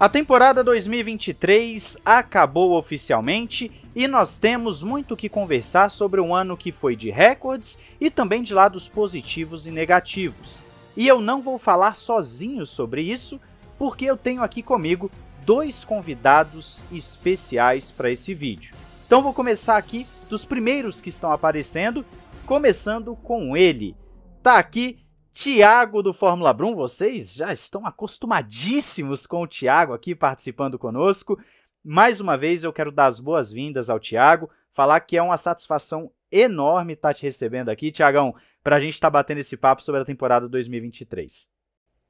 A temporada 2023 acabou oficialmente e nós temos muito que conversar sobre um ano que foi de recordes e também de lados positivos e negativos. E eu não vou falar sozinho sobre isso, porque eu tenho aqui comigo dois convidados especiais para esse vídeo. Então vou começar aqui dos primeiros que estão aparecendo, começando com ele. Tá aqui Tiago do Fórmula Brum, vocês já estão acostumadíssimos com o Tiago aqui participando conosco. Mais uma vez eu quero dar as boas-vindas ao Tiago, falar que é uma satisfação enorme estar tá te recebendo aqui, Tiagão, para a gente estar tá batendo esse papo sobre a temporada 2023.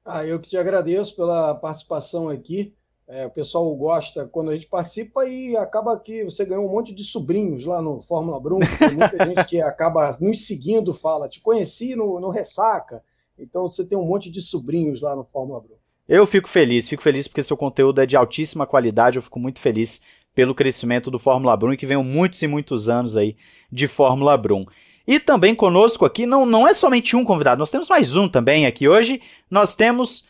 Ah, eu que te agradeço pela participação aqui. É, o pessoal gosta quando a gente participa e acaba que você ganhou um monte de sobrinhos lá no Fórmula Brum. Tem muita gente que acaba nos seguindo, fala, te conheci no, no Ressaca, então você tem um monte de sobrinhos lá no Fórmula Bro. Eu fico feliz, fico feliz porque seu conteúdo é de altíssima qualidade, eu fico muito feliz pelo crescimento do Fórmula Brum e que venham muitos e muitos anos aí de Fórmula Brum. E também conosco aqui, não, não é somente um convidado, nós temos mais um também aqui hoje. Nós temos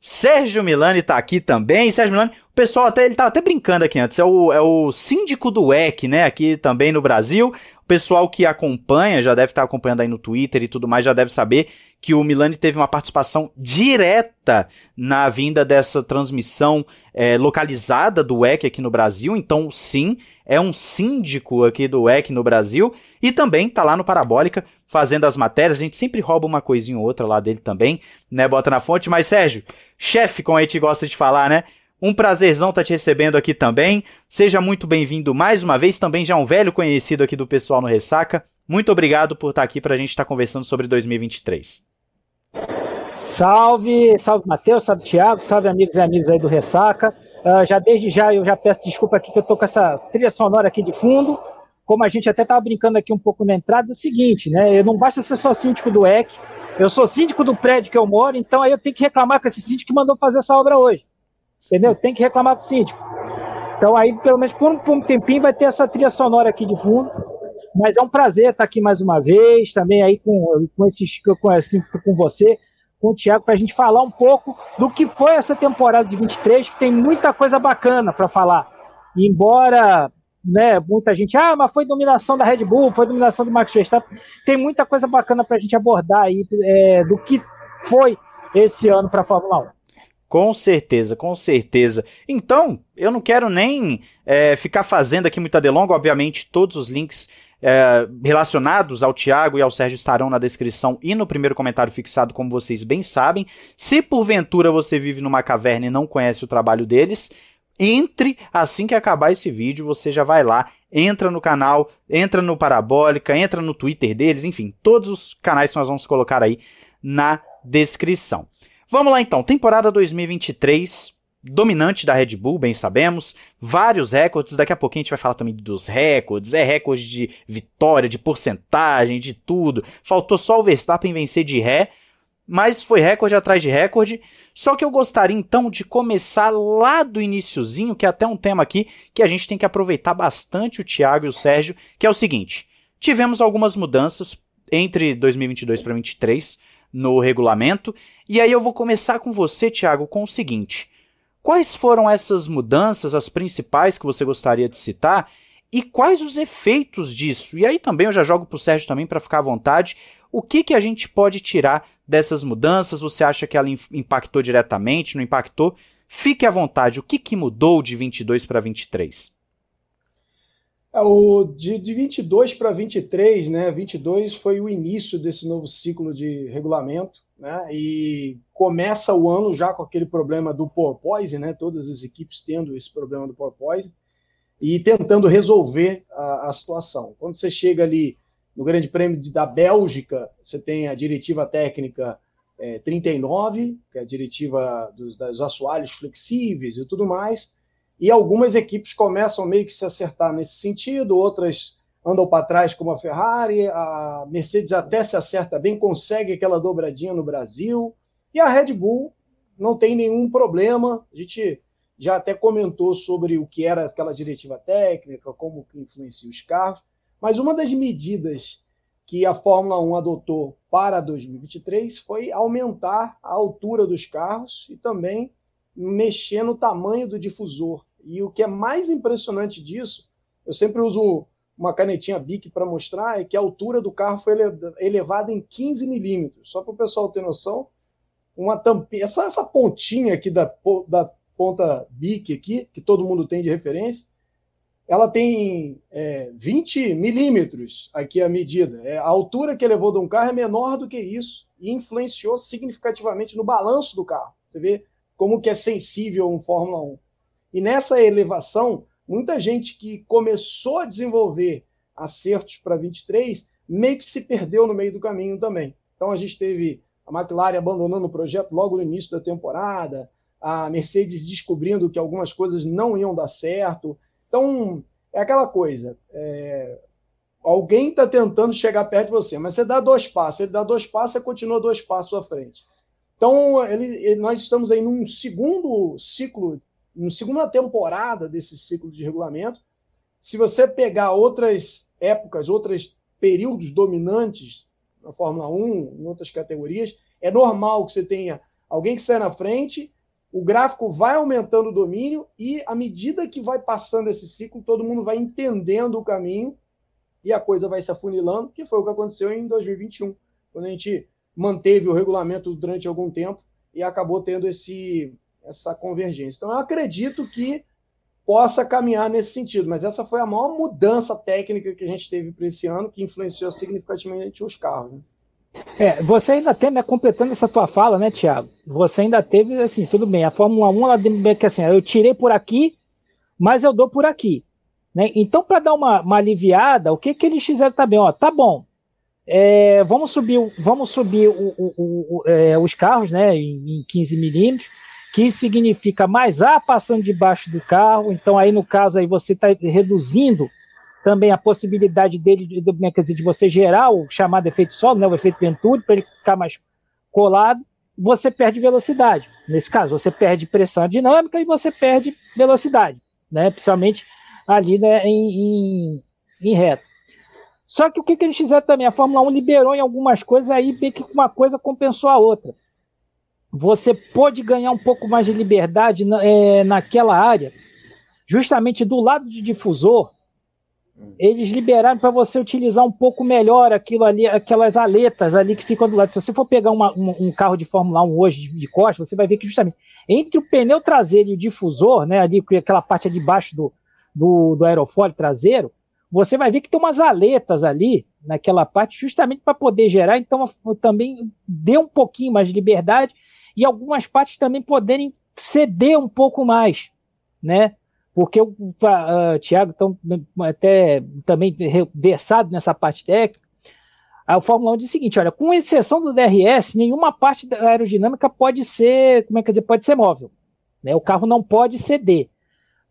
Sérgio Milani tá aqui também. Sérgio Milani, o pessoal até ele tá até brincando aqui antes. É o, é o síndico do EC, né? Aqui também no Brasil. O pessoal que acompanha, já deve estar tá acompanhando aí no Twitter e tudo mais, já deve saber que o Milani teve uma participação direta na vinda dessa transmissão é, localizada do EC aqui no Brasil. Então, sim, é um síndico aqui do EC no Brasil. E também tá lá no Parabólica fazendo as matérias. A gente sempre rouba uma coisinha ou outra lá dele também, né? Bota na fonte. Mas, Sérgio, chefe, como a gente gosta de falar, né? Um prazerzão estar tá te recebendo aqui também. Seja muito bem-vindo mais uma vez. Também já um velho conhecido aqui do pessoal no Ressaca. Muito obrigado por estar tá aqui para a gente estar tá conversando sobre 2023. Salve, salve Matheus, salve Tiago, salve amigos e amigas aí do Ressaca. Uh, já desde já eu já peço desculpa aqui que eu tô com essa trilha sonora aqui de fundo, como a gente até estava brincando aqui um pouco na entrada, é o seguinte, né? Eu não basta ser só síndico do EC, eu sou síndico do prédio que eu moro, então aí eu tenho que reclamar com esse síndico que mandou fazer essa obra hoje. Entendeu? Tem que reclamar com o síndico. Então aí, pelo menos por um, por um tempinho, vai ter essa trilha sonora aqui de fundo. Mas é um prazer estar aqui mais uma vez, também aí com, com esses que eu conheci com você, com o Tiago, para a gente falar um pouco do que foi essa temporada de 23, que tem muita coisa bacana para falar. E embora né, muita gente, ah, mas foi dominação da Red Bull, foi dominação do Max Verstappen. Tem muita coisa bacana para a gente abordar aí é, do que foi esse ano para a Fórmula 1. Com certeza, com certeza. Então, eu não quero nem é, ficar fazendo aqui muita delonga, obviamente, todos os links é, relacionados ao Tiago e ao Sérgio estarão na descrição e no primeiro comentário fixado, como vocês bem sabem. Se porventura você vive numa caverna e não conhece o trabalho deles, entre assim que acabar esse vídeo, você já vai lá, entra no canal, entra no Parabólica, entra no Twitter deles, enfim, todos os canais que nós vamos colocar aí na descrição. Vamos lá então, temporada 2023, dominante da Red Bull, bem sabemos, vários recordes, daqui a pouquinho a gente vai falar também dos recordes, é recorde de vitória, de porcentagem, de tudo. Faltou só o Verstappen vencer de ré, mas foi recorde atrás de recorde. Só que eu gostaria então de começar lá do iníciozinho, que é até um tema aqui que a gente tem que aproveitar bastante o Tiago e o Sérgio, que é o seguinte: tivemos algumas mudanças entre 2022 para 2023 no regulamento, e aí eu vou começar com você, Tiago, com o seguinte: quais foram essas mudanças, as principais que você gostaria de citar? e quais os efeitos disso. E aí também eu já jogo pro Sérgio também para ficar à vontade, o que, que a gente pode tirar dessas mudanças? Você acha que ela impactou diretamente, não impactou? Fique à vontade, o que, que mudou de 22 para 23? O, de, de 22 para 23, né? 22 foi o início desse novo ciclo de regulamento, né? E começa o ano já com aquele problema do porpoise, né? Todas as equipes tendo esse problema do porpoise e tentando resolver a, a situação. Quando você chega ali no Grande Prêmio da Bélgica, você tem a diretiva técnica é, 39, que é a diretiva dos, dos assoalhos flexíveis e tudo mais. E algumas equipes começam meio que se acertar nesse sentido, outras andam para trás, como a Ferrari, a Mercedes até se acerta bem, consegue aquela dobradinha no Brasil. E a Red Bull não tem nenhum problema. A gente já até comentou sobre o que era aquela diretiva técnica, como que influencia os carros. Mas uma das medidas que a Fórmula 1 adotou para 2023 foi aumentar a altura dos carros e também mexer no tamanho do difusor. E o que é mais impressionante disso, eu sempre uso uma canetinha BIC para mostrar, é que a altura do carro foi elevada em 15 milímetros. Só para o pessoal ter noção, uma tampinha, essa, essa pontinha aqui da, da ponta BIC aqui, que todo mundo tem de referência, ela tem é, 20 milímetros aqui a medida. É, a altura que elevou de um carro é menor do que isso e influenciou significativamente no balanço do carro. Você vê como que é sensível um Fórmula 1. E nessa elevação, muita gente que começou a desenvolver acertos para 23 meio que se perdeu no meio do caminho também. Então a gente teve a McLaren abandonando o projeto logo no início da temporada, a Mercedes descobrindo que algumas coisas não iam dar certo, então, é aquela coisa. É... Alguém está tentando chegar perto de você, mas você dá dois passos. Ele dá dois passos, você continua dois passos à frente. Então, ele, ele, nós estamos aí num segundo ciclo, numa segunda temporada desse ciclo de regulamento. Se você pegar outras épocas, outros períodos dominantes na Fórmula 1, em outras categorias, é normal que você tenha alguém que sai na frente o gráfico vai aumentando o domínio e, à medida que vai passando esse ciclo, todo mundo vai entendendo o caminho e a coisa vai se afunilando, que foi o que aconteceu em 2021, quando a gente manteve o regulamento durante algum tempo e acabou tendo esse, essa convergência. Então, eu acredito que possa caminhar nesse sentido, mas essa foi a maior mudança técnica que a gente teve para esse ano, que influenciou significativamente os carros. Né? É, você ainda tem, né, completando essa tua fala, né, Tiago? Você ainda teve, assim, tudo bem, a Fórmula 1, ela bem que assim, eu tirei por aqui, mas eu dou por aqui. Né? Então, para dar uma, uma, aliviada, o que, que eles fizeram também? Ó, tá bom, é, vamos subir, vamos subir o, o, o, é, os carros né, em, em 15 milímetros, que significa mais ar passando debaixo do carro, então aí no caso aí você está reduzindo também a possibilidade dele, de, né, dizer, de você gerar o chamado efeito solo, né, o efeito Venturi, para ele ficar mais colado, você perde velocidade. Nesse caso, você perde pressão dinâmica e você perde velocidade, né, principalmente ali né, em, em, em Só que o que, que eles fizeram também? A Fórmula 1 liberou em algumas coisas, aí bem que uma coisa compensou a outra. Você pôde ganhar um pouco mais de liberdade na, é, naquela área, justamente do lado de difusor, eles liberaram para você utilizar um pouco melhor aquilo ali, aquelas aletas ali que ficam do lado. Se você for pegar uma, um, um, carro de Fórmula 1 hoje de, de costa, você vai ver que justamente entre o pneu traseiro e o difusor, né, ali é aquela parte ali baixo do, do, do aerofólio traseiro, você vai ver que tem umas aletas ali naquela parte, justamente para poder gerar. Então, também dê um pouquinho mais de liberdade e algumas partes também poderem ceder um pouco mais, né? porque o uh, Thiago tão, até também versado nessa parte técnica, a Fórmula 1 diz o seguinte, olha, com exceção do DRS, nenhuma parte da aerodinâmica pode ser, como é que dizer, pode ser móvel, né? O carro não pode ceder.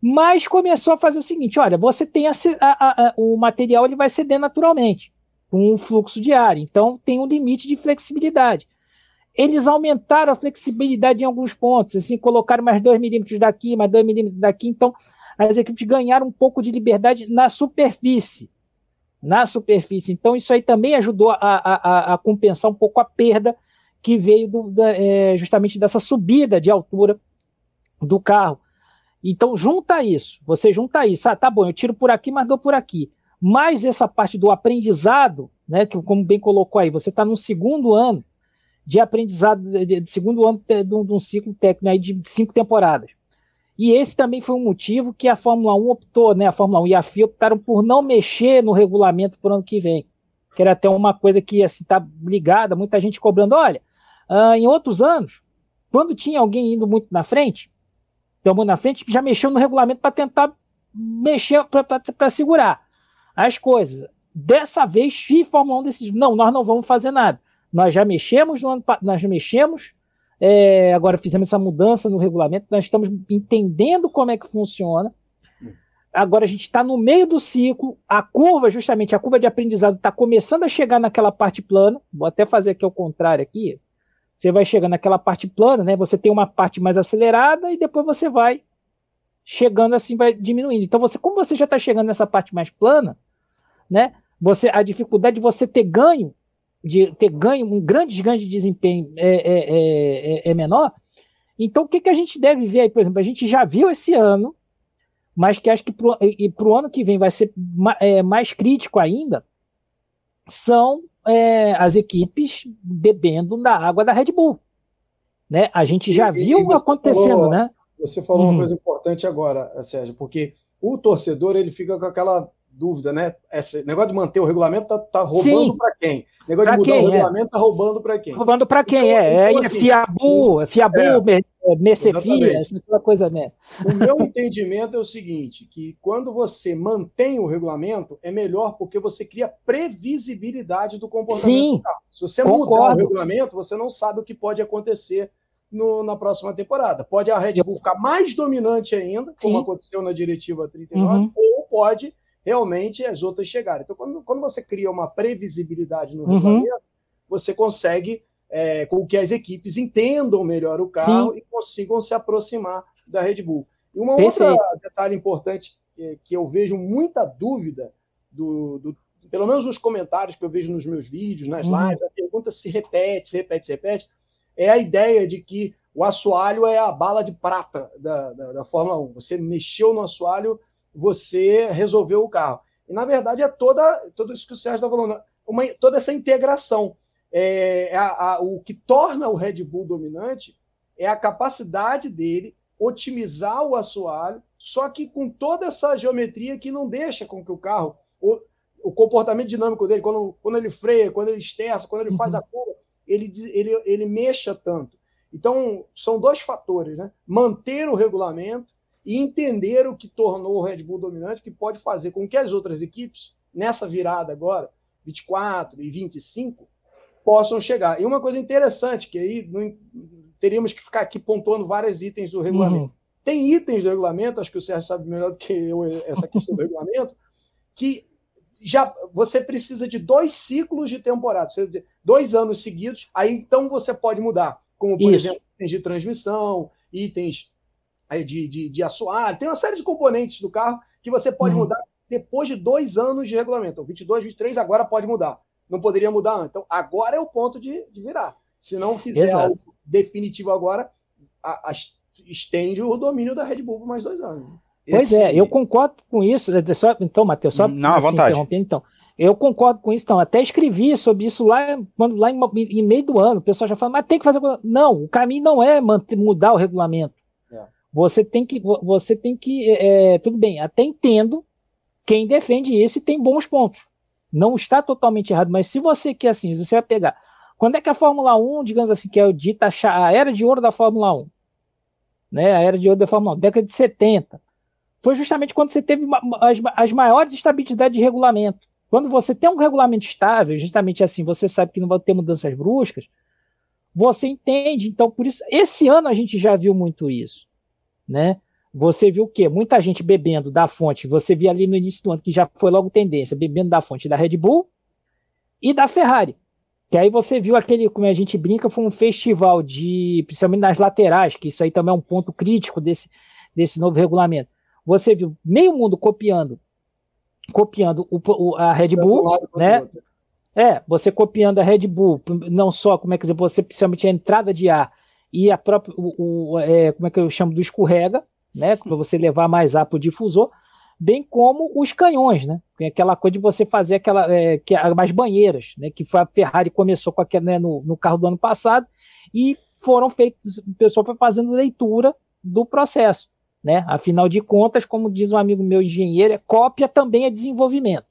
Mas começou a fazer o seguinte, olha, você tem a, a, a, o material ele vai ceder naturalmente com o fluxo de ar, então tem um limite de flexibilidade eles aumentaram a flexibilidade em alguns pontos, assim, colocaram mais 2 milímetros daqui, mais 2 milímetros daqui, então as equipes ganharam um pouco de liberdade na superfície. Na superfície. Então, isso aí também ajudou a, a, a compensar um pouco a perda que veio do, da, é, justamente dessa subida de altura do carro. Então, junta isso, você junta isso. Ah, tá bom, eu tiro por aqui, mas dou por aqui. Mais essa parte do aprendizado, né, que, como bem colocou aí, você está no segundo ano de aprendizado de, de segundo ano de, de, um ciclo técnico aí de cinco temporadas. E esse também foi um motivo que a Fórmula 1 optou, né? A Fórmula 1 e a FIA optaram por não mexer no regulamento para o ano que vem. Que era até uma coisa que assim, tá ligada, muita gente cobrando. Olha, uh, em outros anos, quando tinha alguém indo muito na frente, então muito na frente, já mexeu no regulamento para tentar mexer, para segurar as coisas. Dessa vez, FIA e Fórmula 1 decidiram: não, nós não vamos fazer nada. Nós já mexemos no ano, nós já mexemos. É, agora fizemos essa mudança no regulamento. Nós estamos entendendo como é que funciona. Agora a gente está no meio do ciclo. A curva, justamente, a curva de aprendizado está começando a chegar naquela parte plana. Vou até fazer aqui ao contrário aqui. Você vai chegando naquela parte plana, né? Você tem uma parte mais acelerada e depois você vai chegando assim, vai diminuindo. Então, você, como você já está chegando nessa parte mais plana, né? Você, a dificuldade de você ter ganho de ter ganho, um grande ganho de desempenho é, é, é, é, é menor. Então, o que, que a gente deve ver aí? Por exemplo, a gente já viu esse ano, mas que acho que para o ano que vem vai ser ma, é, mais crítico ainda, são é, as equipes bebendo da água da Red Bull. Né? A gente já e, viu e acontecendo, falou, né? Você falou uhum. uma coisa importante agora, Sérgio, porque o torcedor ele fica com aquela dúvida, né? Esse negócio de manter o regulamento tá, tá roubando para quem? O negócio pra de mudar quem, o é. regulamento é. tá roubando para quem? Roubando para quem, então, é. Assim, é então, é, assim, Fiabu, é Fiabu, é. Mercefia, aquela coisa, né? O meu entendimento é o seguinte, que quando você mantém o regulamento, é melhor porque você cria previsibilidade do comportamento. Sim, Se você concordo. mudar o regulamento, você não sabe o que pode acontecer no, na próxima temporada. Pode a Red Bull ficar mais dominante ainda, Sim. como aconteceu na diretiva 39, uhum. ou pode realmente as outras chegarem. Então, quando, quando você cria uma previsibilidade no regulamento, uhum. você consegue é, com que as equipes entendam melhor o carro Sim. e consigam se aproximar da Red Bull. E um outro detalhe importante que, que eu vejo muita dúvida, do, do, pelo menos nos comentários que eu vejo nos meus vídeos, nas uhum. lives, a pergunta se repete, se repete, se repete, é a ideia de que o assoalho é a bala de prata da, da, da Fórmula 1. Você mexeu no assoalho, você resolveu o carro. E, na verdade, é toda, tudo isso que o Sérgio está falando, uma, toda essa integração. É, é, a, a, o que torna o Red Bull dominante é a capacidade dele otimizar o assoalho, só que com toda essa geometria que não deixa com que o carro, o, o comportamento dinâmico dele, quando, quando ele freia, quando ele esterça, quando ele faz a uhum. curva, ele, ele, ele mexa tanto. Então, são dois fatores, né? Manter o regulamento e entender o que tornou o Red Bull dominante, que pode fazer com que as outras equipes, nessa virada agora, 24 e 25, possam chegar. E uma coisa interessante, que aí não, teríamos que ficar aqui pontuando vários itens do regulamento. Uhum. Tem itens do regulamento, acho que o Sérgio sabe melhor do que eu essa questão do regulamento, que já você precisa de dois ciclos de temporada, dois anos seguidos, aí então você pode mudar, como por Isso. exemplo, itens de transmissão, itens de, de, de assoalho, tem uma série de componentes do carro que você pode uhum. mudar depois de dois anos de regulamento. 22, 23 agora pode mudar. Não poderia mudar antes. Então, agora é o ponto de, de virar. Se não fizer Exato. algo definitivo agora, a, a, estende o domínio da Red Bull por mais dois anos. Pois Esse... é, eu concordo com isso. É, só, então, Matheus, só não, assim, vontade. então. Eu concordo com isso, então. Até escrevi sobre isso lá, lá em, em meio do ano. O pessoal já fala, mas tem que fazer. Não, o caminho não é manter, mudar o regulamento. Você tem que. Você tem que. É, é, tudo bem, até entendo quem defende isso e tem bons pontos. Não está totalmente errado, mas se você quer assim, você vai pegar. Quando é que a Fórmula 1, digamos assim, que é o dita a era de ouro da Fórmula 1, né? A era de ouro da Fórmula 1, década de 70, foi justamente quando você teve as, as maiores estabilidades de regulamento. Quando você tem um regulamento estável, justamente assim, você sabe que não vai ter mudanças bruscas, você entende. Então, por isso, esse ano a gente já viu muito isso né? Você viu o quê? Muita gente bebendo da fonte, você viu ali no início do ano que já foi logo tendência, bebendo da fonte da Red Bull e da Ferrari. Que aí você viu aquele, como a gente brinca, foi um festival de, principalmente nas laterais, que isso aí também é um ponto crítico desse, desse novo regulamento. Você viu meio mundo copiando, copiando o, o, a Red Bull, né? É, você copiando a Red Bull, não só, como é que dizer, você principalmente a entrada de ar, e a própria, o, o é, como é que eu chamo, do escorrega, né, para você levar mais ar para o difusor, bem como os canhões, né, aquela coisa de você fazer aquela, é, que, é as banheiras, né, que foi a Ferrari começou com aquela, né, no, no carro do ano passado, e foram feitos, o pessoal foi fazendo leitura do processo, né, afinal de contas, como diz um amigo meu engenheiro, é cópia também é desenvolvimento,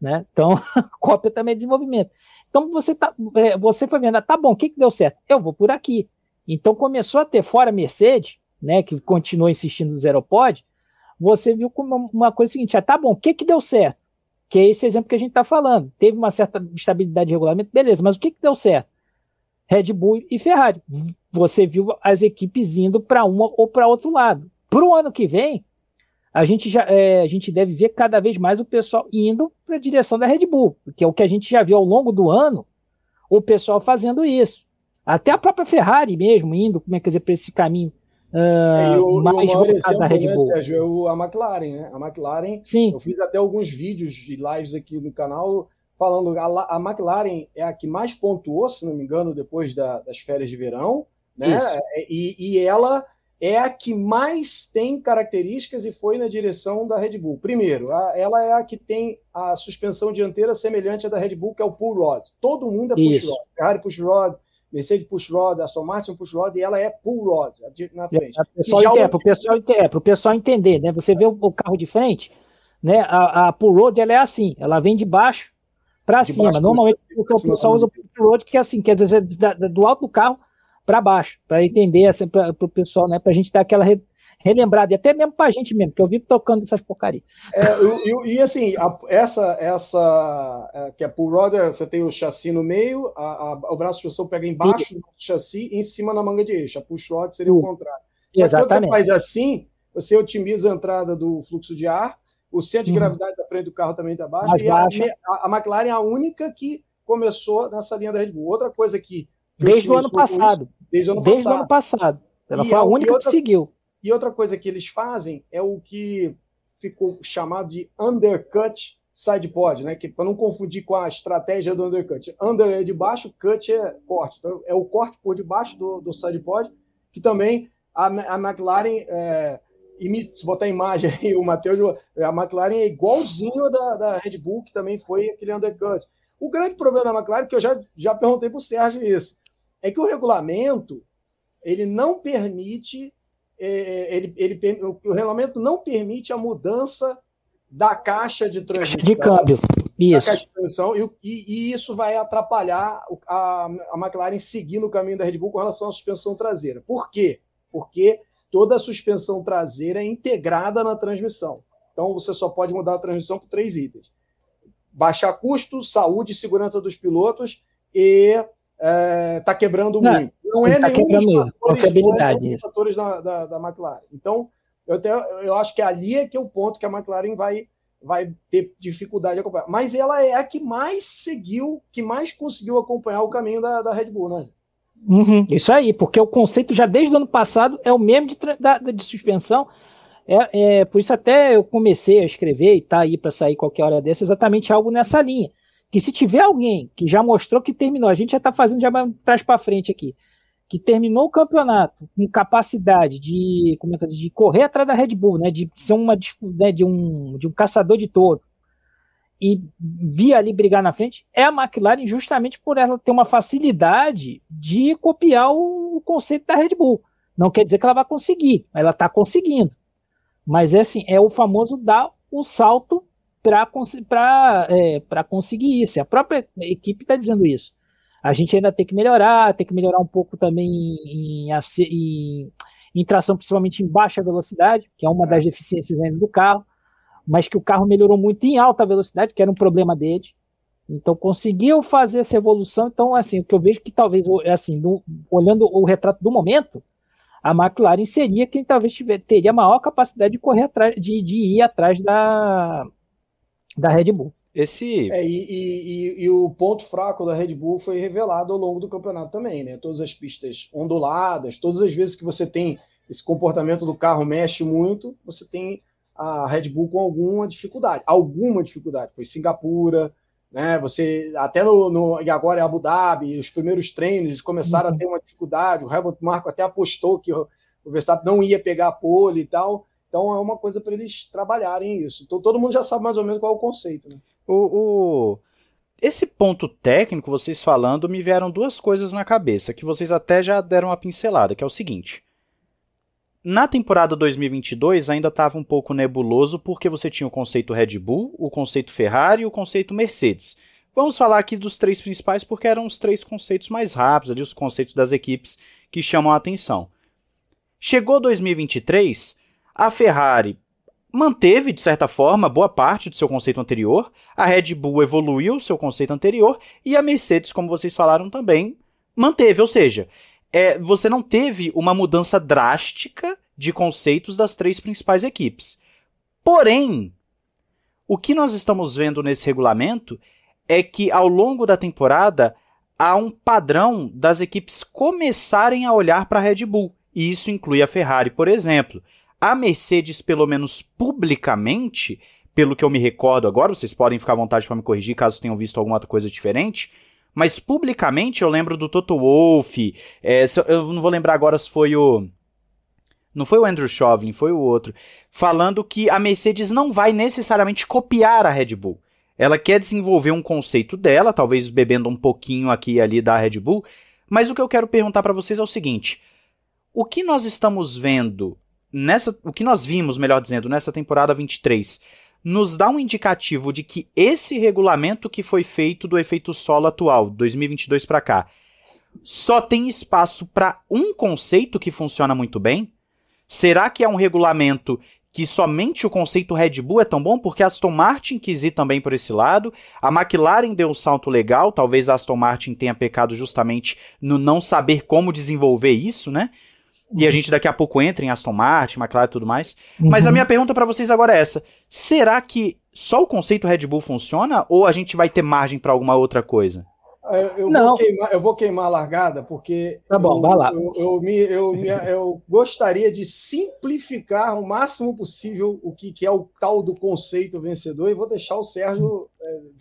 né, então cópia também é desenvolvimento, então você tá, é, você foi vendo, ah, tá bom, o que que deu certo? Eu vou por aqui, então começou a ter fora a Mercedes, né, que continuou insistindo no zero pod, você viu como uma coisa seguinte, ah, tá bom, o que que deu certo? Que é esse exemplo que a gente está falando. Teve uma certa estabilidade de regulamento, beleza, mas o que que deu certo? Red Bull e Ferrari. Você viu as equipes indo para uma ou para outro lado. Para o ano que vem, a gente já é, a gente deve ver cada vez mais o pessoal indo para a direção da Red Bull, porque é o que a gente já viu ao longo do ano, o pessoal fazendo isso. Até a própria Ferrari mesmo indo, como é que dizer, para esse caminho uh, ah, é, eu, mais voltado da Red né, Bull. Né, Sérgio, é a McLaren, né? A McLaren, Sim. eu fiz até alguns vídeos de lives aqui no canal falando, a, a McLaren é a que mais pontuou, se não me engano, depois da, das férias de verão, né? É, e, e ela é a que mais tem características e foi na direção da Red Bull. Primeiro, a, ela é a que tem a suspensão dianteira semelhante à da Red Bull, que é o pull rod. Todo mundo é push Isso. rod. Ferrari push rod, Mercedes push rod, Aston Martin push rod, e ela é pull rod na frente. É, pessoal é, para o pessoal, é, pessoal entender, né? Você vê o, o, carro de frente, né? A, a pull rod ela é assim, ela vem de baixo para cima. Baixo, Normalmente o pessoal usa o pull rod que é assim, quer dizer, do alto do carro para baixo, para entender, assim, para o pessoal, né? Para a gente dar aquela re relembrado, e até mesmo pra gente mesmo, que eu vivo tocando essas porcarias. É, eu, eu, e assim, a, essa, essa é, que é pull roder, você tem o chassi no meio, a, a, o braço de suspensão pega embaixo do chassi e em cima na manga de eixo. A push rod seria o contrário. Exatamente. Quando você faz assim, você otimiza a entrada do fluxo de ar, o centro de uhum. gravidade da frente do carro também está baixo, Mais e A, a McLaren é a única que começou nessa linha da Red Bull. Outra coisa que. Desde o ano passado. desde o ano desde passado. ano passado. Ela e foi a única outra, que seguiu. E outra coisa que eles fazem é o que ficou chamado de undercut side pod, né? Que para não confundir com a estratégia do undercut. Under é de baixo, cut é corte. Então, é o corte por debaixo do, do side pod, que também a, a McLaren é, imita, se botar a imagem aí, o Matheus, a McLaren é igualzinho da, da Red Bull, que também foi aquele undercut. O grande problema da McLaren, que eu já, já perguntei para o Sérgio isso, é que o regulamento ele não permite é, é, ele, ele, o regulamento não permite a mudança da caixa de transmissão. De câmbio, isso. De transmissão, e, e, isso vai atrapalhar a, a McLaren seguir no caminho da Red Bull com relação à suspensão traseira. Por quê? Porque toda a suspensão traseira é integrada na transmissão. Então você só pode mudar a transmissão por três itens: baixar custo, saúde e segurança dos pilotos e está é, tá quebrando não, muito não é tá nenhum confiabilidade é fatores da, da, da, McLaren. Então, eu, até, eu acho que é ali é que é o ponto que a McLaren vai, vai ter dificuldade de acompanhar. Mas ela é a que mais seguiu, que mais conseguiu acompanhar o caminho da, da Red Bull, né? Uhum, isso aí, porque o conceito já desde o ano passado é o mesmo de, da, de suspensão. É, é, por isso até eu comecei a escrever e tá aí para sair qualquer hora dessa, exatamente algo nessa linha. Que se tiver alguém que já mostrou que terminou, a gente já está fazendo já traz para frente aqui que terminou o campeonato com capacidade de, como é que diz, de correr atrás da Red Bull, né, de ser uma né, de um de um caçador de touro e via ali brigar na frente, é a McLaren justamente por ela ter uma facilidade de copiar o, conceito da Red Bull. Não quer dizer que ela vai conseguir, ela está conseguindo. Mas é assim, é o famoso dar o um salto para é, conseguir isso. A própria equipe está dizendo isso. A gente ainda tem que melhorar, tem que melhorar um pouco também em, em, em tração, principalmente em baixa velocidade, que é uma é. das deficiências ainda do carro, mas que o carro melhorou muito em alta velocidade, que era um problema dele. Então conseguiu fazer essa evolução. Então, assim, o que eu vejo que talvez, é assim, no, olhando o retrato do momento, a McLaren seria quem talvez tiver, teria maior capacidade de correr atrás, de, de ir atrás da, da Red Bull. Esse. É, e, e, e, o ponto fraco da Red Bull foi revelado ao longo do campeonato também, né? Todas as pistas onduladas, todas as vezes que você tem esse comportamento do carro mexe muito, você tem a Red Bull com alguma dificuldade. Alguma dificuldade. Foi Singapura, né? Você até no, no e agora é Abu Dhabi, os primeiros treinos começaram uhum. a ter uma dificuldade. O Hamilton Marco até apostou que o, o Verstappen não ia pegar a pole e tal. Então é uma coisa para eles trabalharem isso. Então todo mundo já sabe mais ou menos qual é o conceito, né? o, o esse ponto técnico, vocês falando, me vieram duas coisas na cabeça, que vocês até já deram uma pincelada, que é o seguinte. Na temporada 2022 ainda estava um pouco nebuloso porque você tinha o conceito Red Bull, o conceito Ferrari e o conceito Mercedes. Vamos falar aqui dos três principais porque eram os três conceitos mais rápidos, ali, os conceitos das equipes que chamam a atenção. Chegou 2023, a Ferrari manteve, de certa forma, boa parte do seu conceito anterior, a Red Bull evoluiu o seu conceito anterior e a Mercedes, como vocês falaram também, manteve, ou seja, é, você não teve uma mudança drástica de conceitos das três principais equipes. Porém, o que nós estamos vendo nesse regulamento é que ao longo da temporada há um padrão das equipes começarem a olhar para a Red Bull, e isso inclui a Ferrari, por exemplo a Mercedes, pelo menos publicamente, pelo que eu me recordo agora, vocês podem ficar à vontade para me corrigir caso tenham visto alguma outra coisa diferente. Mas publicamente eu lembro do Toto Wolff. É, eu não vou lembrar agora se foi o. Não foi o Andrew Chauvelin, foi o outro. Falando que a Mercedes não vai necessariamente copiar a Red Bull. Ela quer desenvolver um conceito dela, talvez bebendo um pouquinho aqui e ali da Red Bull. Mas o que eu quero perguntar para vocês é o seguinte: o que nós estamos vendo nessa, o que nós vimos, melhor dizendo, nessa temporada 23, nos dá um indicativo de que esse regulamento que foi feito do efeito solo atual, 2022 para cá, só tem espaço para um conceito que funciona muito bem? Será que é um regulamento que somente o conceito Red Bull é tão bom? Porque a Aston Martin quis ir também por esse lado, a McLaren deu um salto legal, talvez a Aston Martin tenha pecado justamente no não saber como desenvolver isso, né? E a gente daqui a pouco entra em Aston Martin, McLaren e tudo mais. Uhum. Mas a uhum. minha pergunta para vocês agora é essa: será que só o conceito Red Bull funciona ou a gente vai ter margem para alguma outra coisa? É, eu, não. Vou queimar, eu vou queimar a largada, porque tá bom, eu, vai lá. Eu, eu, me, eu, me, eu gostaria de simplificar o máximo possível o que, que é o tal do conceito vencedor e vou deixar o Sérgio.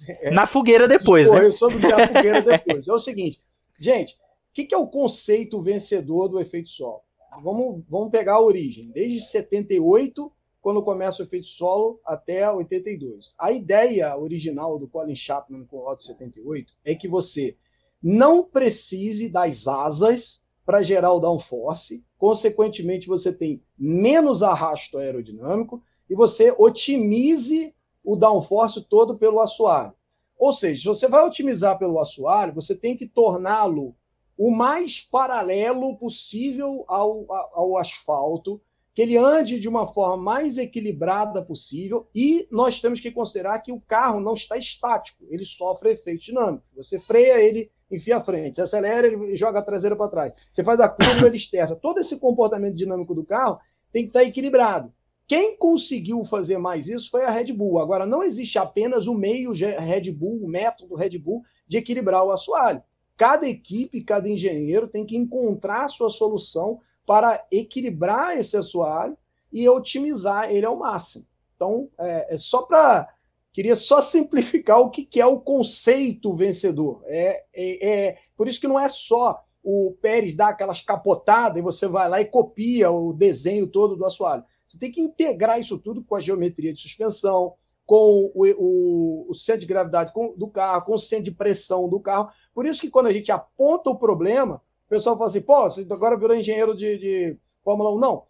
É, é Na fogueira depois, né? Sobre a fogueira depois. É o seguinte, gente, o que, que é o conceito vencedor do efeito solo? vamos, vamos pegar a origem, desde 78, quando começa o efeito solo, até 82. A ideia original do Colin Chapman com o Auto 78 é que você não precise das asas para gerar o downforce, consequentemente você tem menos arrasto aerodinâmico e você otimize o downforce todo pelo assoalho. Ou seja, se você vai otimizar pelo assoalho, você tem que torná-lo o mais paralelo possível ao, ao asfalto, que ele ande de uma forma mais equilibrada possível e nós temos que considerar que o carro não está estático, ele sofre efeito dinâmico Você freia ele, enfia a frente, você acelera ele joga a traseira para trás, você faz a curva ele esterça. Todo esse comportamento dinâmico do carro tem que estar tá equilibrado. Quem conseguiu fazer mais isso foi a Red Bull. Agora não existe apenas o meio Red Bull, o método Red Bull de equilibrar o assoalho. Cada equipe, cada engenheiro tem que encontrar a sua solução para equilibrar esse assoalho e otimizar ele ao máximo. Então, é, é só para. Queria só simplificar o que, que é o conceito vencedor. É, é, é, Por isso que não é só o Pérez dar aquelas capotadas e você vai lá e copia o desenho todo do assoalho. Você tem que integrar isso tudo com a geometria de suspensão, com o, o, o centro de gravidade do carro, com o centro de pressão do carro, por isso que quando a gente aponta o problema, o pessoal fala assim, pô, você agora virou engenheiro de, de Fórmula 1. Não.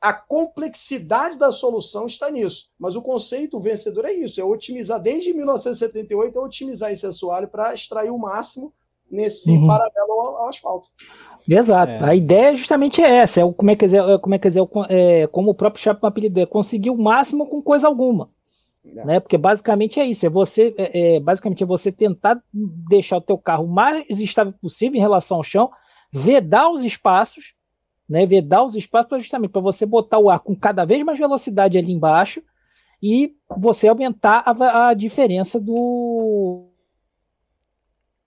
A complexidade da solução está nisso. Mas o conceito vencedor é isso: é otimizar. Desde 1978, é otimizar esse assoalho para extrair o máximo nesse uhum. paralelo ao, ao, asfalto. Exato. É. A ideia justamente é essa: é como é que é, como é, que é, é como o próprio Chapman apelidou, é conseguir o máximo com coisa alguma. Né? né? Porque basicamente é isso, é você, é, é, basicamente é você tentar deixar o teu carro o mais estável possível em relação ao chão, vedar os espaços, né? Vedar os espaços para justamente para você botar o ar com cada vez mais velocidade ali embaixo e você aumentar a, a diferença do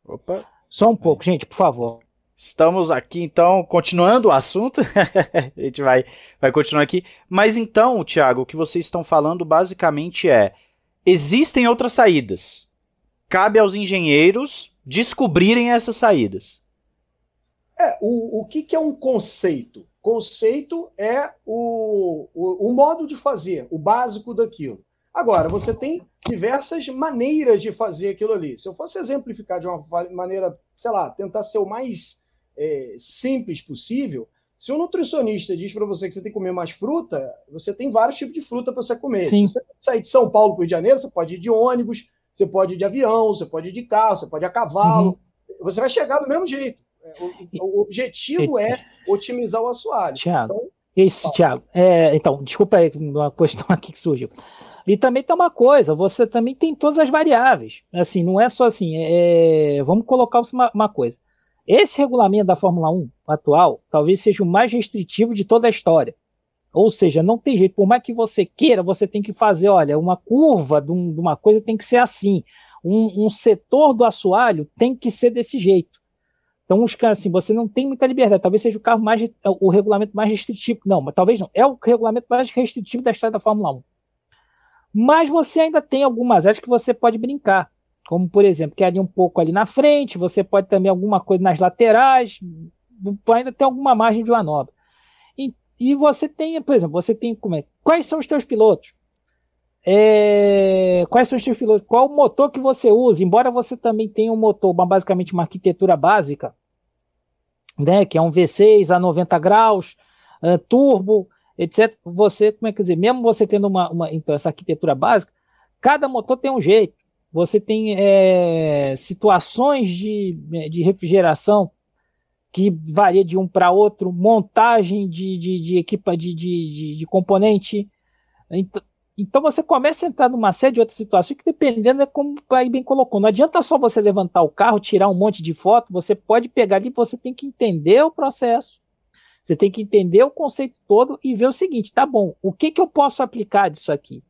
Opa. Só um pouco, gente, por favor. Estamos aqui então continuando o assunto. a gente vai vai continuar aqui, mas então, Tiago, o que vocês estão falando basicamente é existem outras saídas. Cabe aos engenheiros descobrirem essas saídas. É, o, o que, que é um conceito? Conceito é o, o, o modo de fazer, o básico daquilo. Agora, você tem diversas maneiras de fazer aquilo ali. Se eu fosse exemplificar de uma maneira, sei lá, tentar ser o mais é, simples possível, se um nutricionista diz para você que você tem que comer mais fruta, você tem vários tipos de fruta para você comer. Sim. Se você sair de São Paulo para o Rio de Janeiro, você pode ir de ônibus, você pode ir de avião, você pode ir de carro, você pode ir a cavalo. Uhum. Você vai chegar do mesmo jeito. É, o, o objetivo é otimizar o assoalho. Tiago, então, Tiago, é, então, desculpa aí uma questão aqui que surgiu. E também tem uma coisa, você também tem todas as variáveis. Assim, não é só assim, é, é vamos colocar uma, uma coisa. Esse regulamento da Fórmula 1 atual talvez seja o mais restritivo de toda a história. Ou seja, não tem jeito, por mais que você queira, você tem que fazer, olha, uma curva de, um, de uma coisa tem que ser assim, um, um, setor do assoalho tem que ser desse jeito. Então, os caras, assim, você não tem muita liberdade, talvez seja o carro mais, é, o regulamento mais restritivo, não, mas talvez não, é o regulamento mais restritivo da história da Fórmula 1. Mas você ainda tem algumas áreas que você pode brincar. Como, por exemplo, que ir um pouco ali na frente, você pode também alguma coisa nas laterais, ainda tem alguma margem de manobra. E, e você tem, por exemplo, você tem como é, quais são os teus pilotos? É, quais são os teus pilotos? Qual o motor que você usa? Embora você também tenha um motor, basicamente uma arquitetura básica, né, que é um V6 a 90 graus, uh, turbo, etc. Você, como é que dizer, mesmo você tendo uma, uma então, essa arquitetura básica, cada motor tem um jeito. Você tem é, situações de, né, de refrigeração que varia de um para outro, montagem de, de, de equipa de, de, de componente. Então, então você começa a entrar numa série de outras situações que dependendo é como aí bem colocou. Não adianta só você levantar o carro, tirar um monte de foto, você pode pegar ali, você tem que entender o processo. Você tem que entender o conceito todo e ver o seguinte, tá bom, o que que eu posso aplicar disso aqui?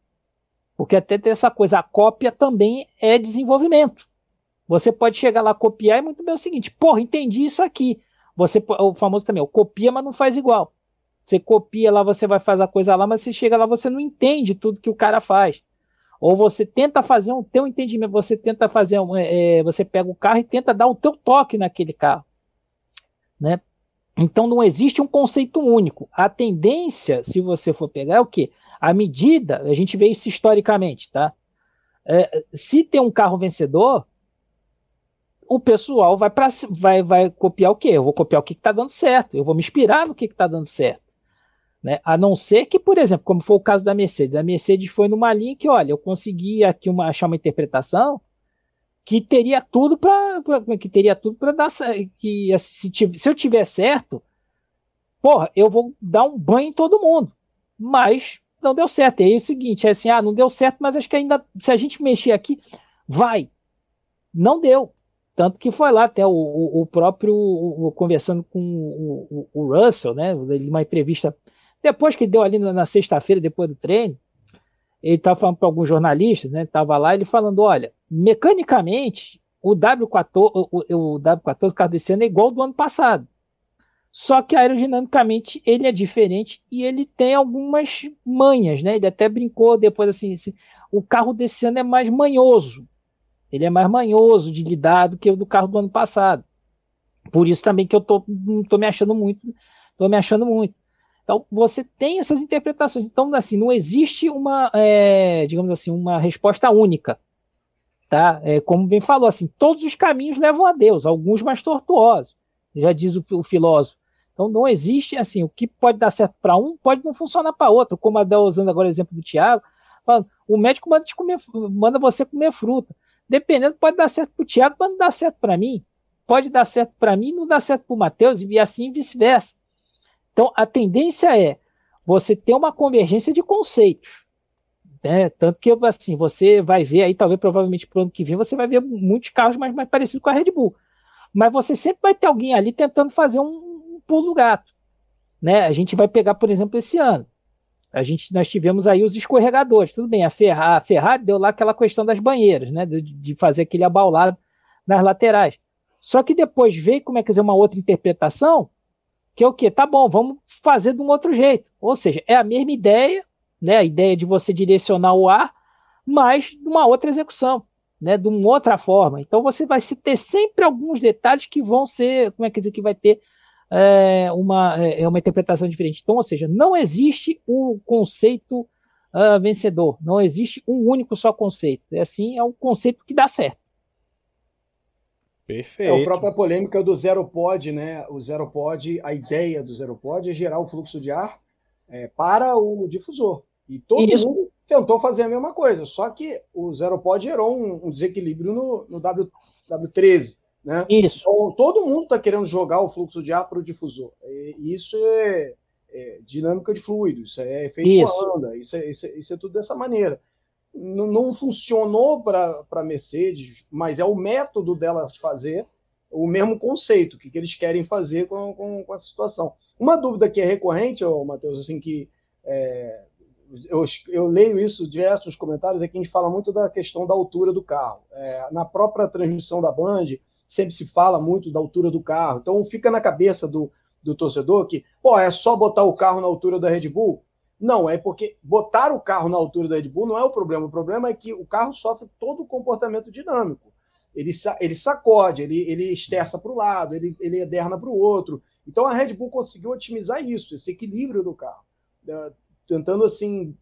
Porque até tem essa coisa, a cópia também é desenvolvimento. Você pode chegar lá, copiar e é muito bem é o seguinte, porra, entendi isso aqui. Você, o famoso também, o copia, mas não faz igual. Você copia lá, você vai fazer a coisa lá, mas você chega lá, você não entende tudo que o cara faz. Ou você tenta fazer um teu entendimento, você tenta fazer um, é, é, você pega o carro e tenta dar o teu toque naquele carro, né? Então não existe um conceito único. A tendência, se você for pegar, é o que? A medida, a gente vê isso historicamente, tá? É, se tem um carro vencedor, o pessoal vai, pra, vai, vai copiar o quê? Eu vou copiar o que está dando certo, eu vou me inspirar no que está dando certo. Né? A não ser que, por exemplo, como foi o caso da Mercedes, a Mercedes foi numa linha que, olha, eu consegui aqui uma, achar uma interpretação que teria tudo para que teria tudo para dar que assim, se, se eu tiver certo, porra, eu vou dar um banho em todo mundo. Mas não deu certo. E aí é o seguinte, é assim, ah, não deu certo, mas acho que ainda se a gente mexer aqui, vai. Não deu. Tanto que foi lá até o, o, o próprio o, conversando com o, Russell, né? Ele uma entrevista depois que deu ali na, na sexta-feira depois do treino, ele estava falando para alguns jornalistas, né? Estava lá, ele falando: olha, mecanicamente, o W14, o, o W14 o carro desse ano é igual ao do ano passado. Só que aerodinamicamente ele é diferente e ele tem algumas manhas, né? Ele até brincou depois assim: o carro desse ano é mais manhoso. Ele é mais manhoso de lidar do que o do carro do ano passado. Por isso também que eu tô, tô me achando muito, tô me achando muito. Então, você tem essas interpretações. Então, assim, não existe uma, é, digamos assim, uma resposta única. Tá? É, como bem falou, assim, todos os caminhos levam a Deus, alguns mais tortuosos, já diz o, o filósofo. Então, não existe, assim, o que pode dar certo para um, pode não funcionar para outro, como a Del usando agora o exemplo do Tiago, o médico manda, comer, manda, você comer fruta. Dependendo, pode dar certo para o Tiago, mas não dá certo para mim. Pode dar certo para mim, não dá certo para o Mateus, e assim vice-versa. Então, a tendência é você ter uma convergência de conceitos. Né? Tanto que, assim, você vai ver aí, talvez, provavelmente, para o ano que vem, você vai ver muitos carros mais, mais parecidos com a Red Bull. Mas você sempre vai ter alguém ali tentando fazer um, um pulo gato. Né? A gente vai pegar, por exemplo, esse ano. A gente, nós tivemos aí os escorregadores. Tudo bem, a Ferrari, a Ferrari deu lá aquela questão das banheiras, né? De, de fazer aquele abaulado nas laterais. Só que depois veio, como é que dizer, uma outra interpretação que é o quê? Tá bom, vamos fazer de um outro jeito. Ou seja, é a mesma ideia, né? A ideia de você direcionar o ar, mas de uma outra execução, né? De uma outra forma. Então você vai se ter sempre alguns detalhes que vão ser, como é que dizer, que vai ter é, uma, é, é uma interpretação diferente. Então, ou seja, não existe o conceito uh, vencedor, não existe um único só conceito. É assim, é um conceito que dá certo. Perfeito. É a própria polêmica do zero pod, né? O zero pod, a ideia do zero pod é gerar o fluxo de ar é, para o difusor. E todo Isso. mundo tentou fazer a mesma coisa, só que o zero pod gerou um, um desequilíbrio no, no w, W13. Né? Isso. Então, todo mundo está querendo jogar o fluxo de ar para o difusor. E isso é, é, dinâmica de fluido, isso é efeito isso. Onda, isso é, isso é, isso é tudo dessa maneira não, funcionou para a Mercedes, mas é o método dela fazer o mesmo conceito, o que, que eles querem fazer com, com, com situação. Uma dúvida que é recorrente, oh, Matheus, assim, que é, eu, eu, leio isso direto nos comentários, é que a gente fala muito da questão da altura do carro. É, na própria transmissão da Band, sempre se fala muito da altura do carro. Então fica na cabeça do, do torcedor que, pô, é só botar o carro na altura da Red Bull? Não, é porque botar o carro na altura da Red Bull não é o problema. O problema é que o carro sofre todo o comportamento dinâmico. Ele, ele sacode, ele, ele esterça para o lado, ele, ele ederna para o outro. Então a Red Bull conseguiu otimizar isso, esse equilíbrio do carro. Tentando, assim,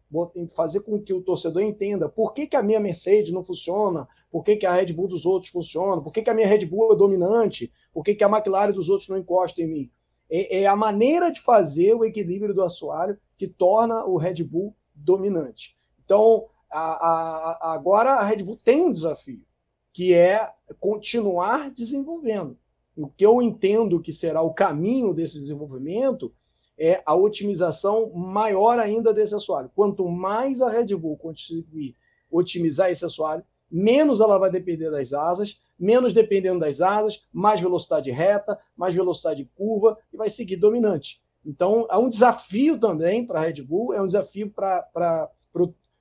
fazer com que o torcedor entenda por que, que a minha Mercedes não funciona, por que, que a Red Bull dos outros funciona, por que, que a minha Red Bull é dominante, por que, que a McLaren dos outros não encosta em mim. É, é a maneira de fazer o equilíbrio do assoalho que torna o Red Bull dominante. Então, a, a, agora a Red Bull tem um desafio, que é continuar desenvolvendo. O que eu entendo que será o caminho desse desenvolvimento é a otimização maior ainda desse assoalho. Quanto mais a Red Bull conseguir otimizar esse assoalho, menos ela vai depender das asas, menos dependendo das asas, mais velocidade reta, mais velocidade curva e vai seguir dominante. Então, há é um desafio também para a Red Bull, é um desafio para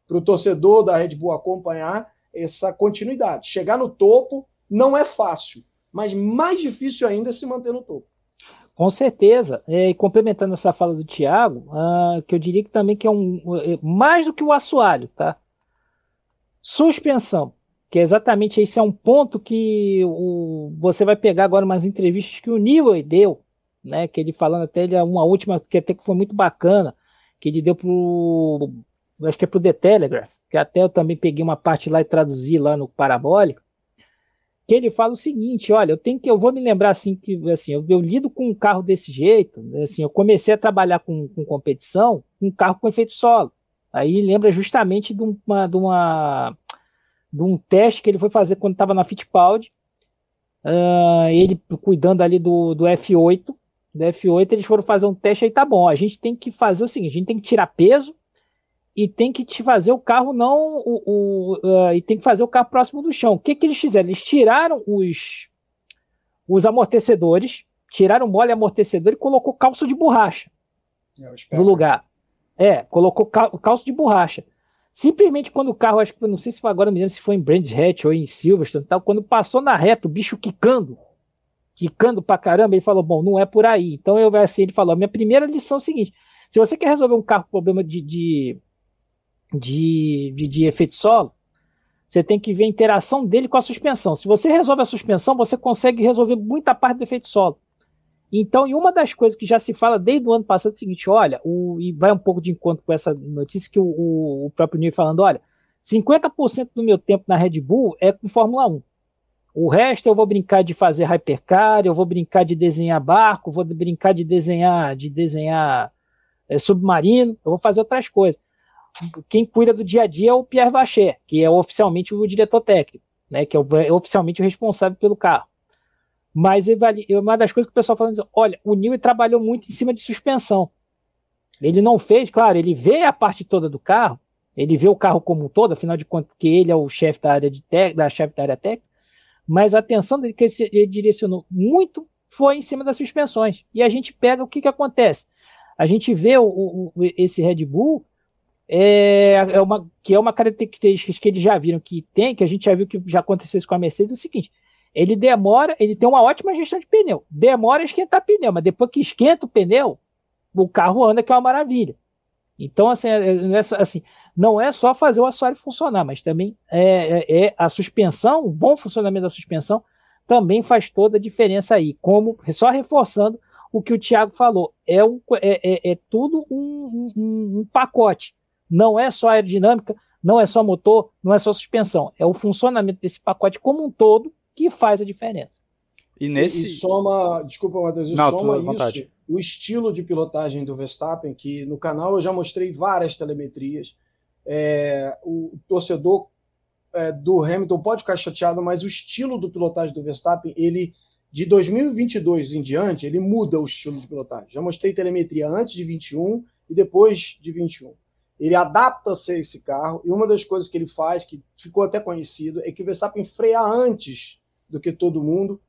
o torcedor da Red Bull acompanhar essa continuidade. Chegar no topo não é fácil, mas mais difícil ainda é se manter no topo. Com certeza. É, e complementando essa fala do Thiago, uh, que eu diria que também que é um é, mais do que o um assoalho, tá? Suspensão, que é exatamente esse é um ponto que o, você vai pegar agora umas entrevistas que o Newell deu né? Que ele falando até ele, é uma última que até que foi muito bacana, que ele deu pro. Acho que é pro The Telegraph, que até eu também peguei uma parte lá e traduzi lá no Parabólico. Que ele fala o seguinte: olha, eu tenho que, eu vou me lembrar assim que assim, eu, eu lido com um carro desse jeito. Assim, eu comecei a trabalhar com, com competição, um carro com efeito solo. Aí lembra justamente de uma, de uma de um teste que ele foi fazer quando estava na Fittipaldi. Uh, ele cuidando ali do, do F8, do F8, eles foram fazer um teste aí, tá bom, a gente tem que fazer o seguinte, a gente tem que tirar peso e tem que te fazer o carro não o, o uh, e tem que fazer o carro próximo do chão. O que que eles fizeram? Eles tiraram os os amortecedores, tiraram mole amortecedor e colocou calço de borracha é, no lugar. É, colocou cal, calço de borracha. Simplesmente quando o carro, acho que não sei se foi agora, não me lembro se foi em Brands Hatch ou em Silverstone, tal, quando passou na reta, o bicho quicando, quicando pra caramba, ele falou, bom, não é por aí. Então eu assim, ele falou, minha primeira lição é a seguinte, se você quer resolver um carro com problema de, de, de, de, de efeito solo, você tem que ver a interação dele com a suspensão. Se você resolve a suspensão, você consegue resolver muita parte do efeito solo. Então, e uma das coisas que já se fala desde o ano passado é o seguinte: olha, o, e vai um pouco de encontro com essa notícia que o, o, o próprio Ney falando, olha, 50% do meu tempo na Red Bull é com Fórmula 1. O resto eu vou brincar de fazer hypercar, eu vou brincar de desenhar barco, vou brincar de desenhar, de desenhar é, submarino, eu vou fazer outras coisas. Quem cuida do dia a dia é o Pierre Vacher, que é oficialmente o diretor técnico, né, que é, é oficialmente o responsável pelo carro. Mas uma das coisas que o pessoal falando, é, olha, o Newey trabalhou muito em cima de suspensão. Ele não fez, claro, ele vê a parte toda do carro, ele vê o carro como um todo, afinal de contas, que ele é o chefe da área de tec, da chefe da área técnica, mas a atenção que ele direcionou muito foi em cima das suspensões. E a gente pega o que, que acontece. A gente vê o, o, esse Red Bull, é, é, uma, que é uma característica que eles já viram que tem, que a gente já viu que já aconteceu isso com a Mercedes, é o seguinte: ele demora, ele tem uma ótima gestão de pneu, demora a esquentar pneu, mas depois que esquenta o pneu, o carro anda que é uma maravilha. Então, assim, é, é, não é só, assim, não é só fazer o assoalho funcionar, mas também é, é, é, a suspensão, o bom funcionamento da suspensão também faz toda a diferença aí. Como, só reforçando o que o Tiago falou, é, um, é, é, tudo um, um, um pacote. Não é só aerodinâmica, não é só motor, não é só suspensão. É o funcionamento desse pacote como um todo que faz a diferença. E nesse. E soma, desculpa, Matheus, e Não, soma isso, vontade. o estilo de pilotagem do Verstappen, que no canal eu já mostrei várias telemetrias. É, o torcedor é, do Hamilton pode ficar chateado, mas o estilo do pilotagem do Verstappen, ele de 2022 em diante, ele muda o estilo de pilotagem. Já mostrei telemetria antes de 21 e depois de 21. Ele adapta-se a esse carro e uma das coisas que ele faz, que ficou até conhecido, é que o Verstappen freia antes do que todo mundo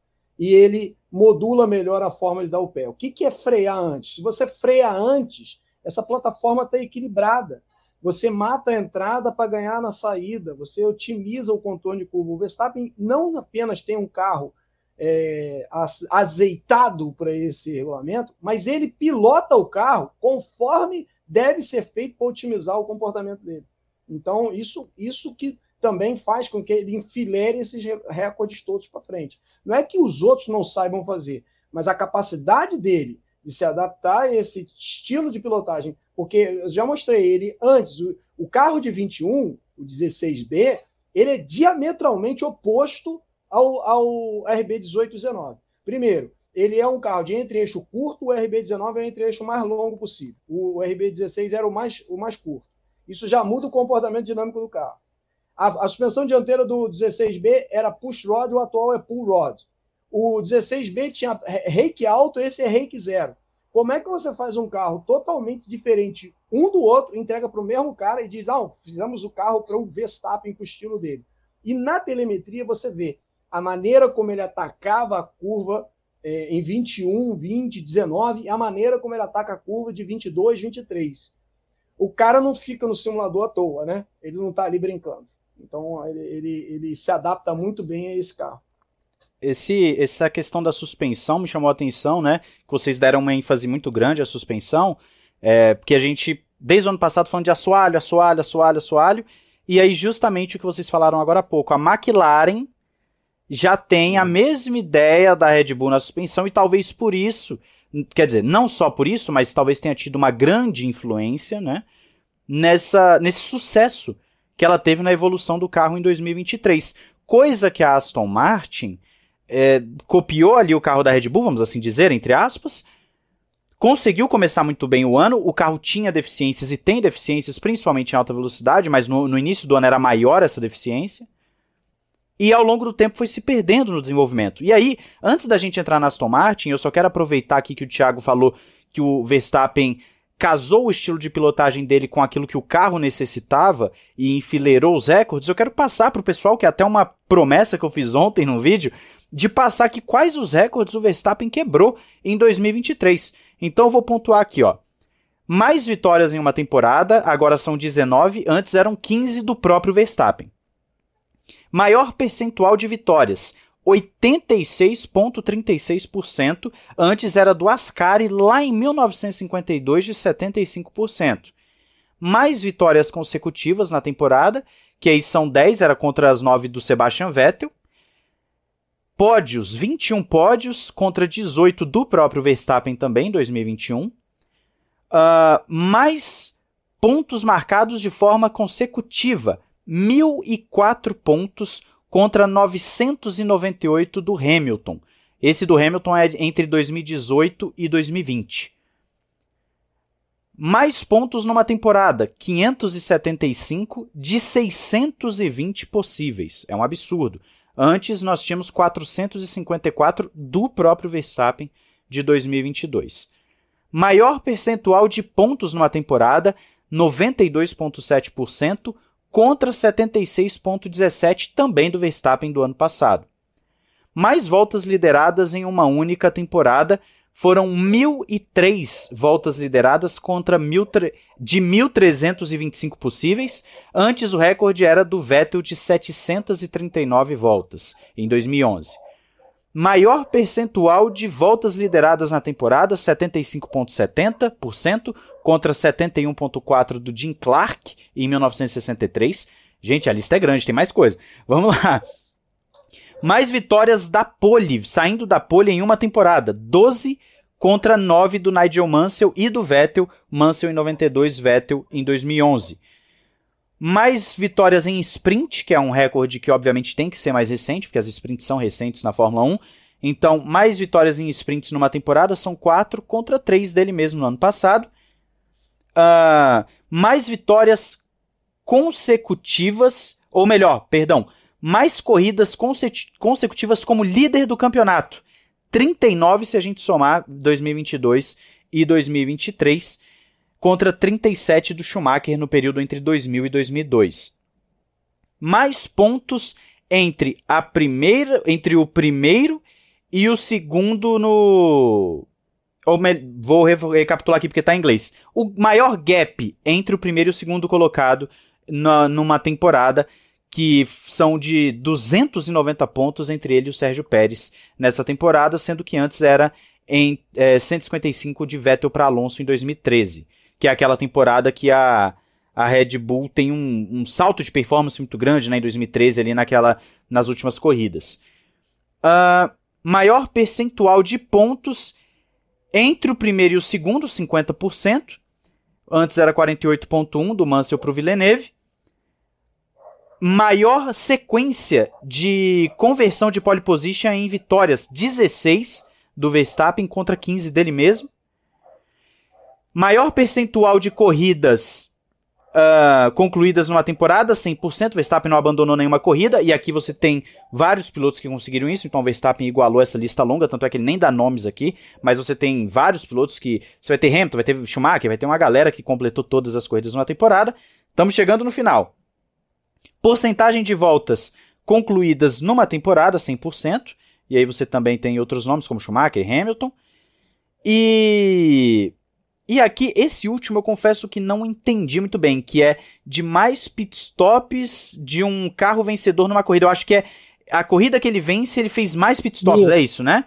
e ele modula melhor a forma de dar o pé. O que, que é frear antes? Se você freia antes, essa plataforma está equilibrada. Você mata a entrada para ganhar na saída, você otimiza o contorno de curva. O Verstappen não apenas tem um carro é, azeitado para esse regulamento, mas ele pilota o carro conforme deve ser feito para otimizar o comportamento dele. Então, isso, isso que também faz com que ele enfileire esses recordes todos para frente. Não é que os outros não saibam fazer, mas a capacidade dele de se adaptar a esse estilo de pilotagem, porque eu já mostrei ele antes, o, o carro de 21, o 16B, ele é diametralmente oposto ao, ao RB1819. Primeiro, ele é um carro de entre-eixo curto, o RB19 é o entre-eixo mais longo possível. O RB16 era o mais, o mais curto. Isso já muda o comportamento dinâmico do carro. A, a, suspensão dianteira do 16B era push rod, o atual é pull rod. O 16B tinha rake alto, esse é rake zero. Como é que você faz um carro totalmente diferente um do outro, entrega para o mesmo cara e diz: ah, fizemos o carro para o Verstappen com o estilo dele? E na telemetria você vê a maneira como ele atacava a curva eh, em 21, 20, 19 e a maneira como ele ataca a curva de 22, 23. O cara não fica no simulador à toa, né? Ele não está ali brincando. Então ele, ele, ele se adapta muito bem a esse carro. Esse, essa questão da suspensão me chamou a atenção, né? Que vocês deram uma ênfase muito grande à suspensão, é, porque a gente, desde o ano passado, falando de assoalho, assoalho, assoalho, assoalho, e aí justamente o que vocês falaram agora há pouco, a McLaren já tem a hum. mesma ideia da Red Bull na suspensão e talvez por isso, quer dizer, não só por isso, mas talvez tenha tido uma grande influência, né? Nessa, nesse sucesso que ela teve na evolução do carro em 2023. Coisa que a Aston Martin é, copiou ali o carro da Red Bull, vamos assim dizer, entre aspas. Conseguiu começar muito bem o ano, o carro tinha deficiências e tem deficiências, principalmente em alta velocidade, mas no, no início do ano era maior essa deficiência e ao longo do tempo foi se perdendo no desenvolvimento. E aí, antes da gente entrar na Aston Martin, eu só quero aproveitar aqui que o Thiago falou que o Verstappen casou o estilo de pilotagem dele com aquilo que o carro necessitava e enfileirou os recordes, eu quero passar para o pessoal, que é até uma promessa que eu fiz ontem no vídeo, de passar aqui quais os recordes o Verstappen quebrou em 2023. Então eu vou pontuar aqui, ó. Mais vitórias em uma temporada, agora são 19, antes eram 15 do próprio Verstappen. Maior percentual de vitórias, 86,36%. Antes era do Ascari, lá em 1952, de 75%. Mais vitórias consecutivas na temporada, que aí são 10, era contra as 9 do Sebastian Vettel. Pódios, 21 pódios contra 18 do próprio Verstappen também 2021. Uh, ah, mais pontos marcados de forma consecutiva, 1.004 pontos contra 998 do Hamilton. Esse do Hamilton é entre 2018 e 2020. Mais pontos numa temporada, 575 de 620 possíveis. É um absurdo. Antes nós tínhamos 454 do próprio Verstappen de 2022. Maior percentual de pontos numa temporada, 92,7% contra 76,17 também do Verstappen do ano passado. Mais voltas lideradas em uma única temporada foram 1.003 voltas lideradas contra de 1.325 possíveis. Antes, o recorde era do Vettel de 739 voltas, em 2011. Maior percentual de voltas lideradas na temporada, 75,70%, contra 71.4 do Jim Clark em 1963. Gente, a lista é grande, tem mais coisa. Vamos lá. Mais vitórias da pole, saindo da pole em uma temporada. 12 contra 9 do Nigel Mansell e do Vettel. Mansell em 92, Vettel em 2011. Mais vitórias em sprint, que é um recorde que obviamente tem que ser mais recente, porque as sprints são recentes na Fórmula 1. Então, mais vitórias em sprints numa temporada são 4 contra 3 dele mesmo no ano passado uh, mais vitórias consecutivas, ou melhor, perdão, mais corridas consecutivas como líder do campeonato. 39 se a gente somar 2022 e 2023, contra 37 do Schumacher no período entre 2000 e 2002. Mais pontos entre a primeira, entre o primeiro e o segundo no ou vou recapitular aqui porque está em inglês. O maior gap entre o primeiro e o segundo colocado na, numa temporada que são de 290 pontos entre ele e o Sérgio Pérez nessa temporada, sendo que antes era em é, 155 de Vettel para Alonso em 2013, que é aquela temporada que a, a Red Bull tem um, um salto de performance muito grande né, em 2013 ali naquela, nas últimas corridas. Uh, maior percentual de pontos entre o primeiro e o segundo, 50%. Antes era 48,1% do Mansell para o Villeneuve. Maior sequência de conversão de pole position em vitórias: 16 do Verstappen contra 15 dele mesmo. Maior percentual de corridas uh, concluídas numa temporada, 100%. Verstappen não abandonou nenhuma corrida, e aqui você tem vários pilotos que conseguiram isso, então o Verstappen igualou essa lista longa, tanto é que ele nem dá nomes aqui, mas você tem vários pilotos que. Você vai ter Hamilton, vai ter Schumacher, vai ter uma galera que completou todas as corridas numa temporada. Estamos chegando no final. Porcentagem de voltas concluídas numa temporada, 100%. E aí você também tem outros nomes como Schumacher, Hamilton. E e aqui, esse último eu confesso que não entendi muito bem, que é de mais pitstops de um carro vencedor numa corrida. Eu acho que é a corrida que ele vence, ele fez mais pitstops, isso. é isso, né?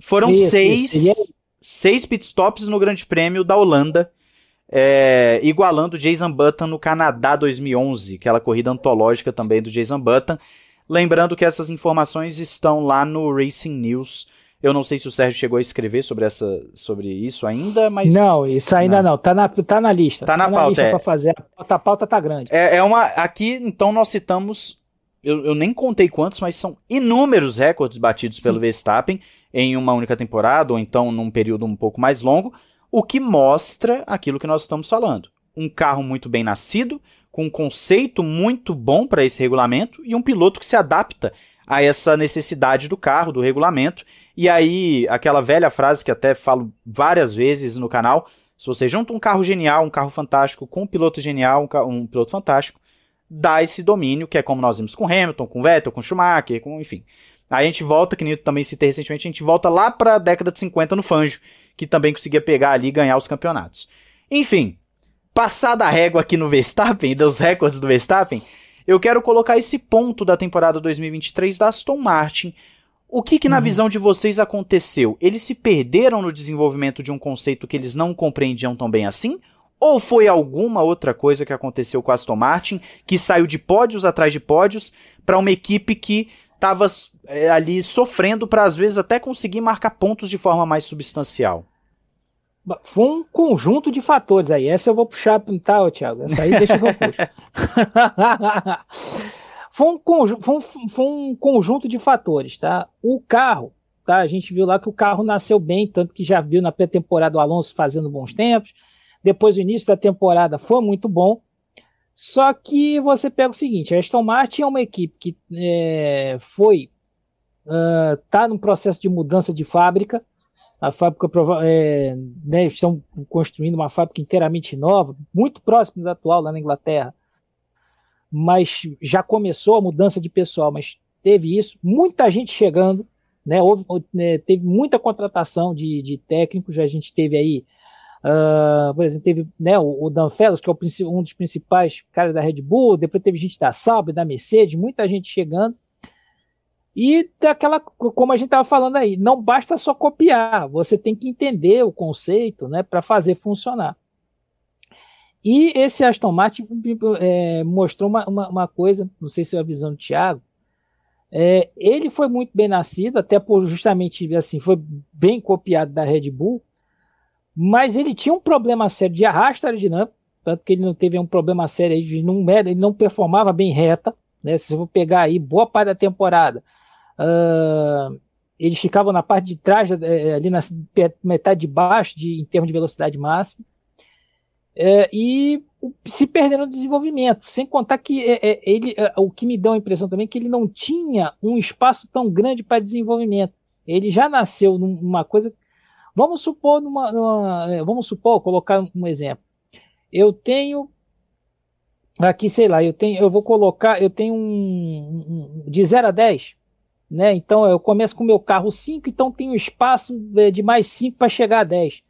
Foram isso, seis, isso. seis é- pitstops no Grande Prêmio da Holanda, é, igualando Jason Button no Canadá 2011, aquela corrida antológica também do Jason Button. Lembrando que essas informações estão lá no Racing News eu não sei se o Sérgio chegou a escrever sobre, essa, sobre isso ainda, mas. Não, isso ainda não. não. Tá, na, tá na lista. Tá na, tá na pauta. Lista é. pra fazer. A pauta tá grande. É, é uma. Aqui, então, nós citamos. Eu, eu nem contei quantos, mas são inúmeros recordes batidos Sim. pelo Verstappen em uma única temporada, ou então num período um pouco mais longo, o que mostra aquilo que nós estamos falando. Um carro muito bem nascido, com um conceito muito bom para esse regulamento e um piloto que se adapta a essa necessidade do carro, do regulamento e aí, aquela velha frase que até falo várias vezes no canal: se você junta um carro genial, um carro fantástico, com um piloto genial, um, um piloto fantástico, dá esse domínio, que é como nós vimos com Hamilton, com Vettel, com Schumacher, com enfim. Aí a gente volta, que Nilton também citei recentemente, a gente volta lá para a década de 50 no Fanjo, que também conseguia pegar ali e ganhar os campeonatos. Enfim, passada a régua aqui no Verstappen, dos recordes do Verstappen, eu quero colocar esse ponto da temporada 2023 da Aston Martin o que, que na uhum. visão de vocês aconteceu? Eles se perderam no desenvolvimento de um conceito que eles não compreendiam tão bem assim? Ou foi alguma outra coisa que aconteceu com a Aston Martin, que saiu de pódios atrás de pódios para uma equipe que estava é, ali sofrendo para às vezes até conseguir marcar pontos de forma mais substancial? Foi um conjunto de fatores aí. Essa eu vou puxar, tá, Thiago? Essa aí deixa que eu puxo. Foi um, foi, um, foi um, conjunto de fatores, tá? O carro, tá? A gente viu lá que o carro nasceu bem, tanto que já viu na pré-temporada o Alonso fazendo bons tempos. Depois o início da temporada foi muito bom. Só que você pega o seguinte, a Aston Martin é uma equipe que é, foi uh, tá num processo de mudança de fábrica. A fábrica é, né, estão construindo uma fábrica inteiramente nova, muito próxima da atual lá na Inglaterra mas já começou a mudança de pessoal, mas teve isso, muita gente chegando, né? Houve, né, teve muita contratação de, de técnicos, a gente teve aí, uh, por exemplo, teve né, o, o Dan Fellows, que é um dos principais caras da Red Bull, depois teve gente da Sauber, da Mercedes, muita gente chegando. E daquela, como a gente estava falando aí, não basta só copiar, você tem que entender o conceito né, para fazer funcionar. E esse Aston Martin é, mostrou uma, uma, uma, coisa, não sei se é a visão do Thiago, é, ele foi muito bem nascido, até por justamente assim, foi bem copiado da Red Bull, mas ele tinha um problema sério de arrasto aerodinâmico, tanto que ele não teve um problema sério, ele não, ele não performava bem reta, né? se eu vou pegar aí boa parte da temporada, uh, eles ficavam na parte de trás, é, ali na metade de baixo, de, em termos de velocidade máxima, é, e se perdendo no desenvolvimento. Sem contar que é, é ele, é, o que me deu a impressão também é que ele não tinha um espaço tão grande para desenvolvimento. Ele já nasceu numa coisa. Vamos supor, numa, numa, é, vamos supor, colocar um exemplo. Eu tenho aqui, sei lá, eu tenho, eu vou colocar, eu tenho um, um de 0 a 10, né? Então eu começo com o meu carro 5, então tenho espaço de mais 5 para chegar a 10.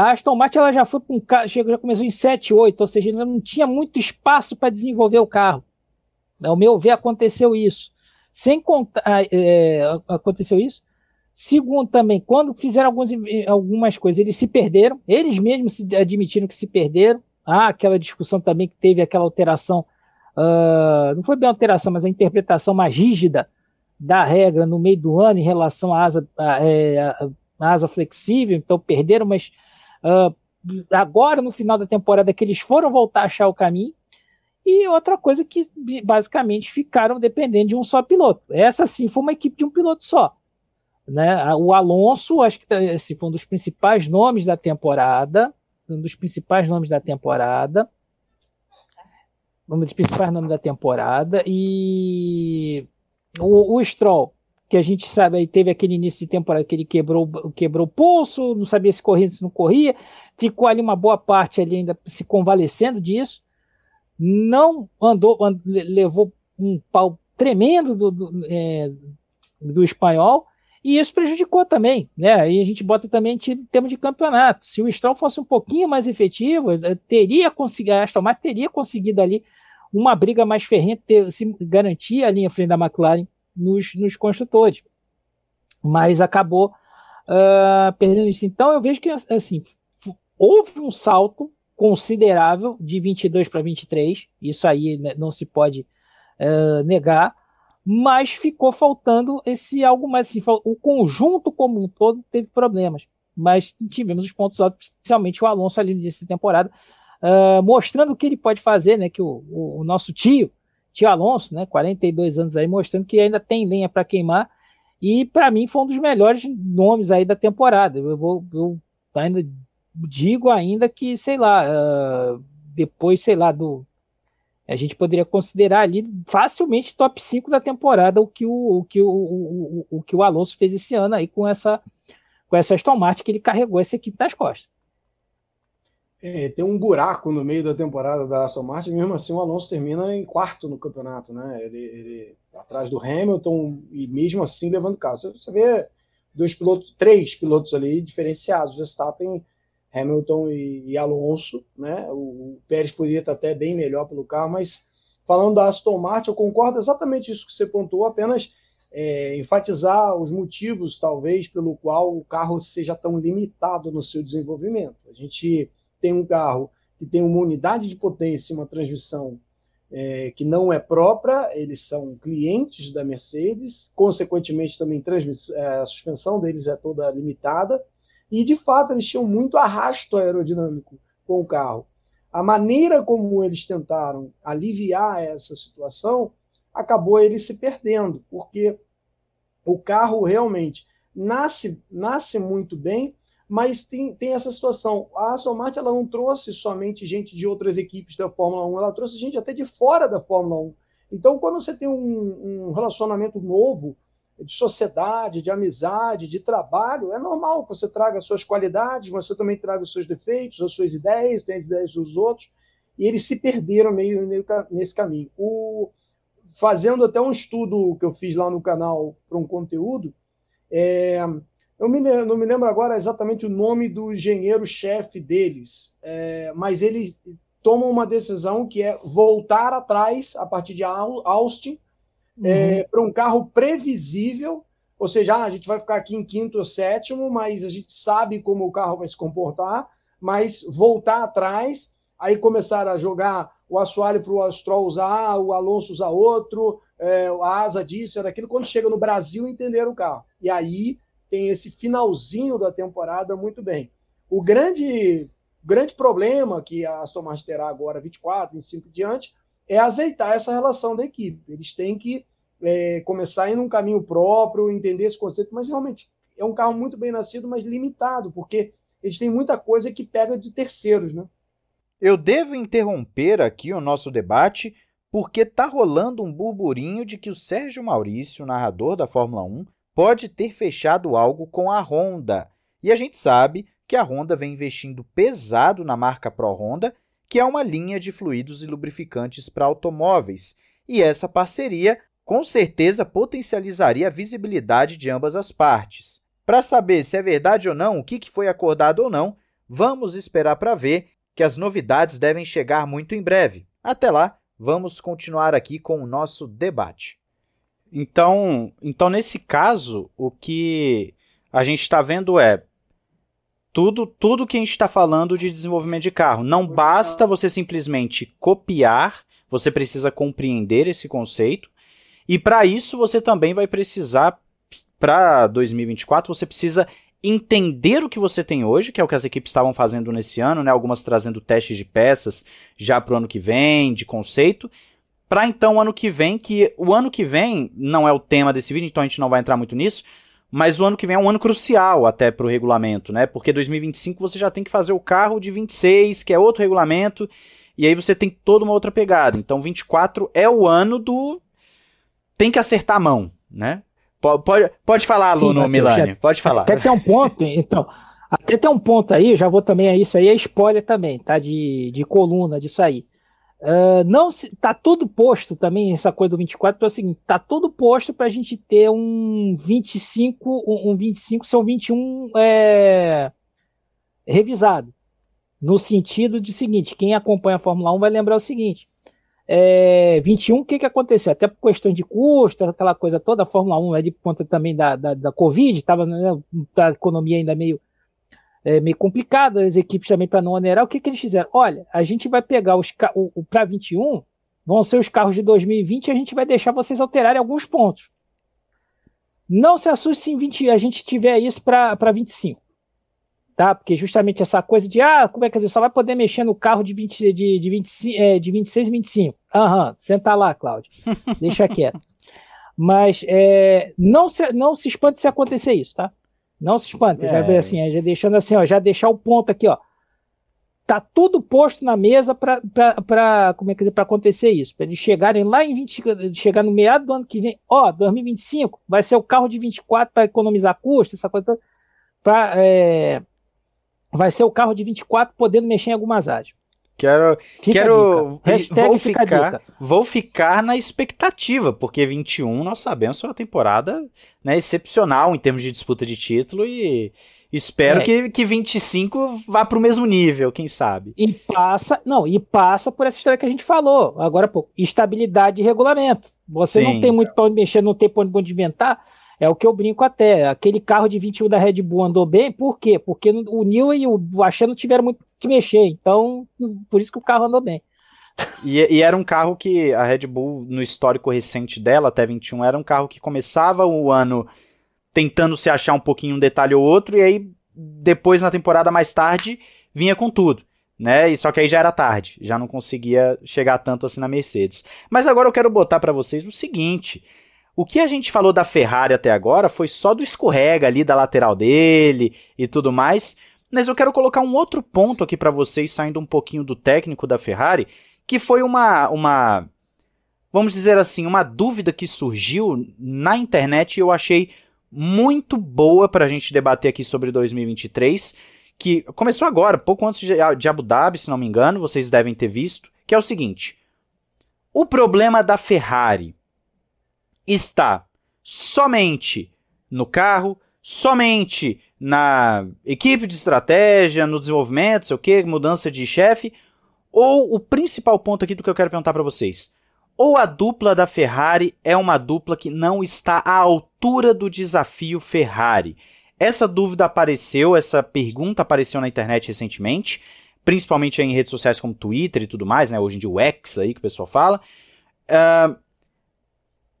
A Aston Martin ela já foi com um carro, já começou em 7, 8, ou seja, ainda não tinha muito espaço para desenvolver o carro. Ao meu ver, aconteceu isso. Sem contar, ah, é, aconteceu isso. Segundo, também, quando fizeram alguns, algumas coisas, eles se perderam, eles mesmos se admitiram que se perderam. Ah, aquela discussão também que teve aquela alteração, uh, não foi bem alteração, mas a interpretação mais rígida da regra no meio do ano em relação à asa, à é, asa flexível, então perderam, mas Uh, agora, no final da temporada, que eles foram voltar a achar o caminho. E outra coisa que basicamente ficaram dependendo de um só piloto. Essa sim foi uma equipe de um piloto só. Né? O Alonso, acho que esse tá, assim, foi um dos principais nomes da temporada. Um dos principais nomes da temporada. Um dos principais nomes da temporada. E o, o Stroll que a gente sabe, teve aquele início de temporada que ele quebrou, quebrou o pulso, não sabia se corria, se não corria, ficou ali uma boa parte ali ainda se convalescendo disso, não andou, levou um pau tremendo do, do, é, do, espanhol, e isso prejudicou também, né? Aí a gente bota também em termos de campeonato. Se o Stroll fosse um pouquinho mais efetivo, eh, teria conseguido, a Aston Martin teria conseguido ali uma briga mais ferrenha, ter, se garantir ali em frente da McLaren nos, nos construtores, mas acabou uh, perdendo isso. Então eu vejo que assim houve um salto considerável de 22 para 23, isso aí né, não se pode uh, negar, mas ficou faltando esse algo mais assim, o conjunto como um todo teve problemas, mas tivemos os pontos altos, especialmente o Alonso ali nessa temporada, uh, mostrando o que ele pode fazer, né, que o, o, o nosso tio Tio Alonso, né, 42 anos aí, mostrando que ainda tem lenha para queimar. E para mim foi um dos melhores nomes aí da temporada. Eu, vou, eu ainda digo ainda que, sei lá, uh, depois, sei lá, do a gente poderia considerar ali facilmente top 5 da temporada o que o, o, que o, o, o, o que o Alonso fez esse ano aí com essa com essa Aston Martin que ele carregou essa equipe nas costas é, tem um buraco no meio da temporada da Aston Martin, mesmo assim o Alonso termina em quarto no campeonato, né? Ele, ele atrás do Hamilton e mesmo assim levando carro Você vê dois pilotos, três pilotos ali diferenciados, Verstappen, Hamilton e, e Alonso, né? O, o, Pérez poderia estar até bem melhor pelo carro, mas falando da Aston Martin, eu concordo exatamente isso que você pontuou, apenas é, enfatizar os motivos, talvez, pelo qual o carro seja tão limitado no seu desenvolvimento. A gente tem um carro que tem uma unidade de potência, uma transmissão é, que não é própria, eles são clientes da Mercedes, consequentemente também é, a suspensão deles é toda limitada, e de fato eles tinham muito arrasto aerodinâmico com o carro. A maneira como eles tentaram aliviar essa situação acabou ele se perdendo, porque o carro realmente nasce, nasce muito bem mas tem, tem essa situação. A Aston Martin ela não trouxe somente gente de outras equipes da Fórmula 1, ela trouxe gente até de fora da Fórmula 1. Então, quando você tem um, um relacionamento novo, de sociedade, de amizade, de trabalho, é normal que você traga suas qualidades, você também traga os seus defeitos, as suas ideias, tem as ideias dos outros, e eles se perderam meio, meio nesse caminho. O, fazendo até um estudo que eu fiz lá no canal para um conteúdo, é, eu me, não me lembro agora exatamente o nome do engenheiro-chefe deles, é, mas eles tomam uma decisão que é voltar atrás, a partir de Austin, é, uhum. é, para um carro previsível, ou seja, ah, a gente vai ficar aqui em quinto ou sétimo, mas a gente sabe como o carro vai se comportar, mas voltar atrás, aí começar a jogar o assoalho para o Astrol usar, o Alonso usar outro, é, a asa disso, era aquilo, quando chega no Brasil, entenderam o carro. E aí tem esse finalzinho da temporada muito bem. O grande, grande problema que a Aston Martin terá agora, 24, 25 diante, é azeitar essa relação da equipe. Eles têm que é, começar a ir num caminho próprio, entender esse conceito, mas realmente é um carro muito bem nascido, mas limitado, porque eles têm muita coisa que pega de terceiros, né? Eu devo interromper aqui o nosso debate porque tá rolando um burburinho de que o Sérgio Maurício, narrador da Fórmula 1, pode ter fechado algo com a Honda. E a gente sabe que a Honda vem investindo pesado na marca Pro Honda, que é uma linha de fluidos e lubrificantes para automóveis. E essa parceria com certeza potencializaria a visibilidade de ambas as partes. Para saber se é verdade ou não, o que foi acordado ou não, vamos esperar para ver que as novidades devem chegar muito em breve. Até lá, vamos continuar aqui com o nosso debate. Então, então nesse caso, o que a gente está vendo é tudo, tudo que a gente está falando de desenvolvimento de carro. Não basta você simplesmente copiar, você precisa compreender esse conceito. E para isso você também vai precisar, para 2024, você precisa entender o que você tem hoje, que é o que as equipes estavam fazendo nesse ano, né? Algumas trazendo testes de peças já para o ano que vem, de conceito, para então ano que vem, que o ano que vem não é o tema desse vídeo, então a gente não vai entrar muito nisso, mas o ano que vem é um ano crucial até para o regulamento, né? Porque 2025 você já tem que fazer o carro de 26, que é outro regulamento, e aí você tem toda uma outra pegada. Então 24 é o ano do tem que acertar a mão, né? Pode, pode, falar, aluno Sim, Milani, já, pode falar. Até tem um ponto, então, até tem um ponto aí, já vou também, isso aí é spoiler também, tá? De, de coluna disso aí. Uh, não se, tá tudo posto também, essa coisa do 24, é o seguinte, tá tudo posto para a gente ter um 25, um, um 25 são 21 é, revisado. No sentido de seguinte, quem acompanha a Fórmula 1 vai lembrar o seguinte, é, 21, o que, que aconteceu? Até por questões de custo, aquela coisa toda, a Fórmula 1 é de conta também da, da, da Covid, estava né, tá, a economia ainda meio é, meio complicado, as equipes também para não onerar, o que, que eles fizeram? Olha, a gente vai pegar os o, o para 21, vão ser os carros de 2020 e a gente vai deixar vocês alterarem alguns pontos. Não se assuste se em 20, a gente tiver isso para 25. Tá? Porque justamente essa coisa de, ah, como é que dizer, só vai poder mexer no carro de, 20, de, de, é, de 26 e 25. Aham, uhum, senta lá, Cláudio. Deixa quieto. Mas é, não, se, não se espante se acontecer isso, tá? Não se espante, é. já assim, já deixando assim, ó, já deixar o ponto aqui, ó. Tá tudo posto na mesa para como é que dizer, para acontecer isso, para eles chegarem lá em 20, chegar no meado do ano que vem, ó, 2025 vai ser o carro de 24 para economizar custo, essa coisa para é, vai ser o carro de 24 podendo mexer em algumas áreas. Quero, fica quero vou fica ficar, vou ficar na expectativa, porque 21 nós sabemos foi uma temporada né, excepcional em termos de disputa de título e espero é. que, que 25 vá para o mesmo nível, quem sabe. E passa, não, e passa por essa história que a gente falou agora pouco, estabilidade e regulamento. Você Sim. não tem muito para onde mexer, não tem para onde inventar. É o que eu brinco até. Aquele carro de 21 da Red Bull andou bem, por quê? Porque o New e o não tiveram muito que mexer, então por isso que o carro andou bem. E, e, era um carro que a Red Bull, no histórico recente dela, até 21, era um carro que começava o ano tentando se achar um pouquinho um detalhe ou outro, e aí depois, na temporada mais tarde, vinha com tudo. Né? E só que aí já era tarde, já não conseguia chegar tanto assim na Mercedes. Mas agora eu quero botar para vocês o seguinte: o que a gente falou da Ferrari até agora foi só do escorrega ali da lateral dele e tudo mais, mas eu quero colocar um outro ponto aqui para vocês, saindo um pouquinho do técnico da Ferrari, que foi uma, uma, vamos dizer assim, uma dúvida que surgiu na internet e eu achei muito boa para a gente debater aqui sobre 2023, que começou agora, pouco antes de Abu Dhabi, se não me engano, vocês devem ter visto, que é o seguinte: o problema da Ferrari está somente no carro, somente na equipe de estratégia, no desenvolvimento, sei o quê, mudança de chefe, ou o principal ponto aqui do que eu quero perguntar para vocês, ou a dupla da Ferrari é uma dupla que não está à altura do desafio Ferrari? Essa dúvida apareceu, essa pergunta apareceu na internet recentemente, principalmente em redes sociais como Twitter e tudo mais, né? Hoje em dia o X aí que o pessoal fala. Uh,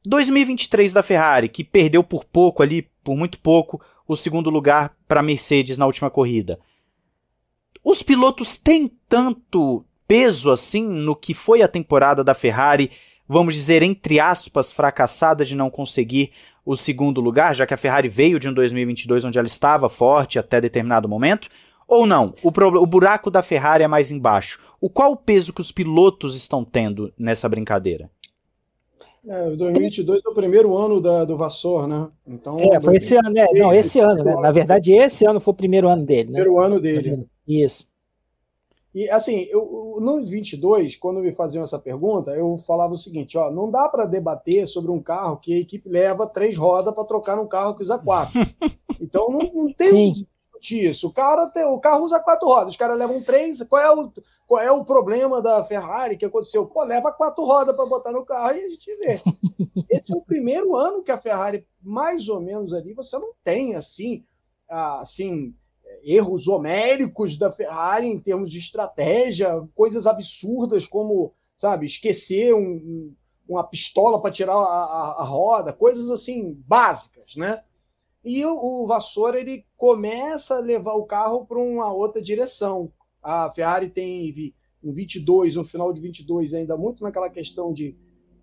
2023 da Ferrari, que perdeu por pouco ali, por muito pouco, o segundo lugar para a Mercedes na última corrida. Os pilotos têm tanto peso assim no que foi a temporada da Ferrari, vamos dizer, entre aspas, fracassada de não conseguir o segundo lugar, já que a Ferrari veio de um 2022 onde ela estava forte até determinado momento? Ou não? O, o buraco da Ferrari é mais embaixo. O qual o peso que os pilotos estão tendo nessa brincadeira? É, 2022 é o primeiro ano da, do Vassor, né? Então, é, foi esse ano, né? Não, esse ano, né? Na verdade, esse ano foi o primeiro ano dele, né? Primeiro ano dele. Isso. E assim, eu, no 22, quando me faziam essa pergunta, eu falava o seguinte: ó, não dá para debater sobre um carro que a equipe leva três rodas para trocar num carro que usa quatro. então não, não tem Sim. discutir isso. O, cara tem, o carro usa quatro rodas, os caras levam três. Qual é o, qual é o problema da Ferrari que aconteceu? Pô, leva quatro rodas para botar no carro e a gente vê. Esse é o primeiro ano que a Ferrari, mais ou menos ali, você não tem assim, assim erros homéricos da Ferrari em termos de estratégia, coisas absurdas como, sabe, esquecer um, um, uma pistola para tirar a, a, a, roda, coisas assim básicas, né? E o, o Vassoura ele começa a levar o carro para uma outra direção. A Ferrari tem um 22, no final de 22, ainda muito naquela questão de,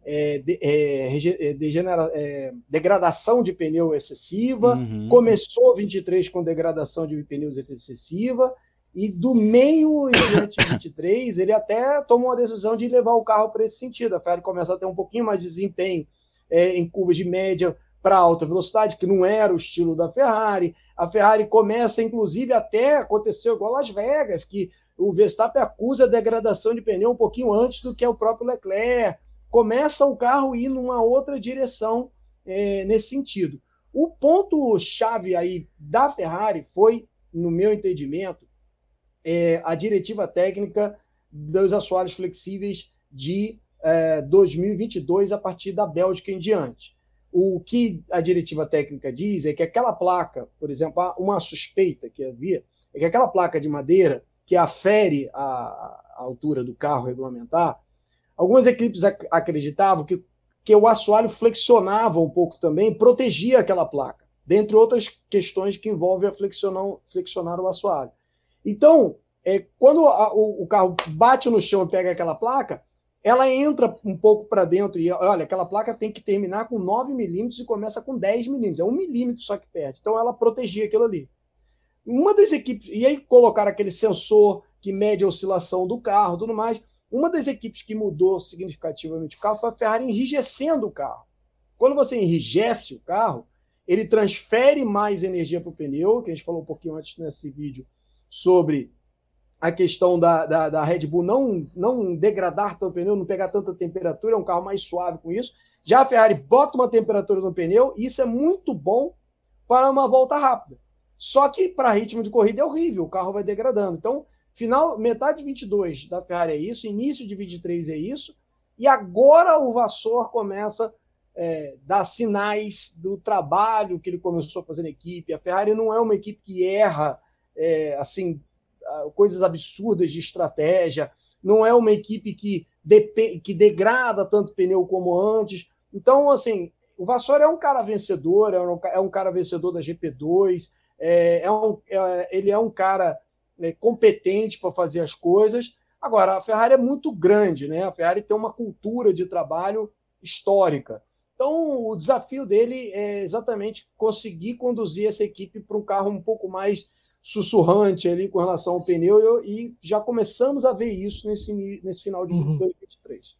é, de, é, é, degenera, é, degradação de pneu excessiva. Uhum. Começou 23 com degradação de pneus excessiva. E do meio em 23, ele até tomou a decisão de levar o carro para esse sentido. A Ferrari começa a ter um pouquinho mais de desempenho é, em curvas de média para alta velocidade, que não era o estilo da Ferrari. A Ferrari começa, inclusive, até aconteceu igual Las Vegas, que o Verstappen acusa a degradação de pneu um pouquinho antes do que é o próprio Leclerc. Começa o carro a ir numa outra direção é, nesse sentido. O ponto chave aí da Ferrari foi, no meu entendimento, é, a diretiva técnica dos assoalhos flexíveis de é, 2022 a partir da Bélgica em diante. O que a diretiva técnica diz é que aquela placa, por exemplo, uma suspeita que havia, é que aquela placa de madeira que afere a, a altura do carro regulamentar, algumas equipes acreditavam que, que o assoalho flexionava um pouco também, protegia aquela placa, dentre outras questões que envolvem a flexionar, flexionar o assoalho. Então, é, quando a, o, o carro bate no chão e pega aquela placa, ela entra um pouco para dentro e olha, aquela placa tem que terminar com 9 milímetros e começa com 10 milímetros, é um milímetro só que perde. Então ela protegia aquilo ali. Uma das equipes, e aí colocaram aquele sensor que mede a oscilação do carro, tudo mais. Uma das equipes que mudou significativamente o carro foi a Ferrari enrijecendo o carro. Quando você enrijece o carro, ele transfere mais energia para o pneu, que a gente falou um pouquinho antes nesse vídeo sobre a questão da, da, da, Red Bull não, não degradar tanto o pneu, não pegar tanta temperatura, é um carro mais suave com isso. Já a Ferrari bota uma temperatura no pneu, e isso é muito bom para uma volta rápida. Só que para ritmo de corrida é horrível, o carro vai degradando. Então, final, metade de 22 da Ferrari é isso, início de 23 é isso, e agora o Vassour começa a é, dar sinais do trabalho que ele começou a fazer na equipe. A Ferrari não é uma equipe que erra é, assim coisas absurdas de estratégia, não é uma equipe que, de, que degrada tanto pneu como antes. Então, assim, o Vassoura é um cara vencedor, é um, é um cara vencedor da GP2, é, é um, é, ele é um cara né, competente para fazer as coisas. Agora, a Ferrari é muito grande, né? A Ferrari tem uma cultura de trabalho histórica. Então, o desafio dele é exatamente conseguir conduzir essa equipe para um carro um pouco mais sussurrante ali com relação ao pneu e, já começamos a ver isso nesse, nesse final de uhum. 2023.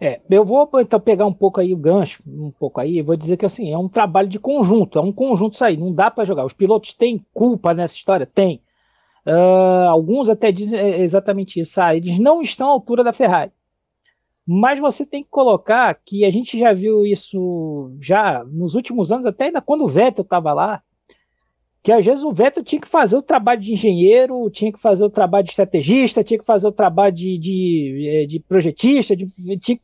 É, eu vou então pegar um pouco aí o gancho, um pouco aí, vou dizer que assim, é um trabalho de conjunto, é um conjunto isso aí, não dá para jogar. Os pilotos têm culpa nessa história? Tem. Uh, alguns até dizem é, é exatamente isso, ah, eles não estão à altura da Ferrari. Mas você tem que colocar que a gente já viu isso já nos últimos anos, até ainda quando o Vettel estava lá, que às vezes o Vettel tinha que fazer o trabalho de engenheiro, tinha que fazer o trabalho de estrategista, tinha que fazer o trabalho de, de, eh, de projetista, de, tinha,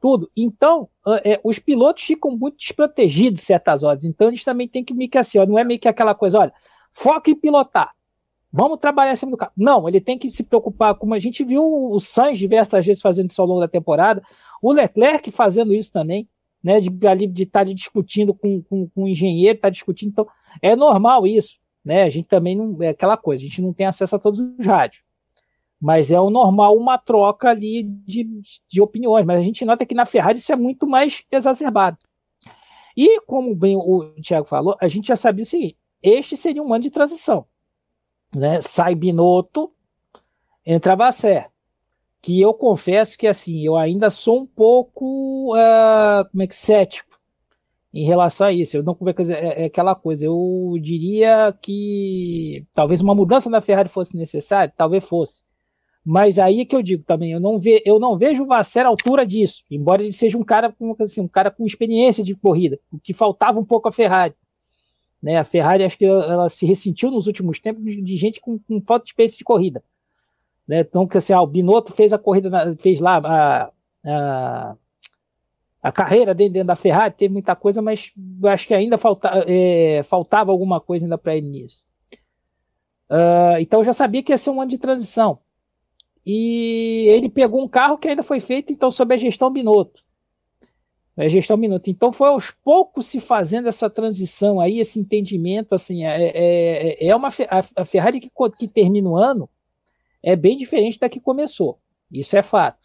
tudo. Então, é, os pilotos ficam muito desprotegidos certas horas. Então, eles também têm que meio que assim, ó, não é meio que aquela coisa, olha, foca em pilotar. Vamos trabalhar em cima do carro. Não, ele tem que se preocupar, como a gente viu o Sainz diversas vezes fazendo isso ao longo da temporada, o Leclerc fazendo isso também né, de ali de estar tá discutindo com, com, com, o engenheiro, estar tá discutindo. Então, é normal isso, né? A gente também não é aquela coisa, a gente não tem acesso a todos os rádios. Mas é o normal uma troca ali de, de opiniões. Mas a gente nota que na Ferrari isso é muito mais exacerbado. E, como bem o Tiago falou, a gente já sabia o seguinte: este seria um ano de transição. Né? Sai Binotto, entra Bassé que eu confesso que assim, eu ainda sou um pouco, uh, como é que cético em relação a isso. Eu não como é, que, é, é aquela coisa. Eu diria que talvez uma mudança na Ferrari fosse necessária, talvez fosse. Mas aí é que eu digo também, eu não, ve, eu não vejo o Vassera à altura disso, embora ele seja um cara com é assim, um cara com experiência de corrida, o que faltava um pouco a Ferrari. Né, a Ferrari acho que ela, ela se ressentiu nos últimos tempos de gente com, com falta de experiência de corrida. Né? Então, que assim, ah, o Binotto fez a corrida, na, fez lá a, a, a carreira dentro da Ferrari, teve muita coisa, mas acho que ainda falta, é, faltava alguma coisa ainda para ele nisso. Uh, então eu já sabia que ia ser um ano de transição. E ele pegou um carro que ainda foi feito então sob a gestão Binotto. A gestão Binotto. Então foi aos poucos se fazendo essa transição aí, esse entendimento assim é, é, é, é uma a Ferrari que, que termina o ano é bem diferente da que começou. Isso é fato.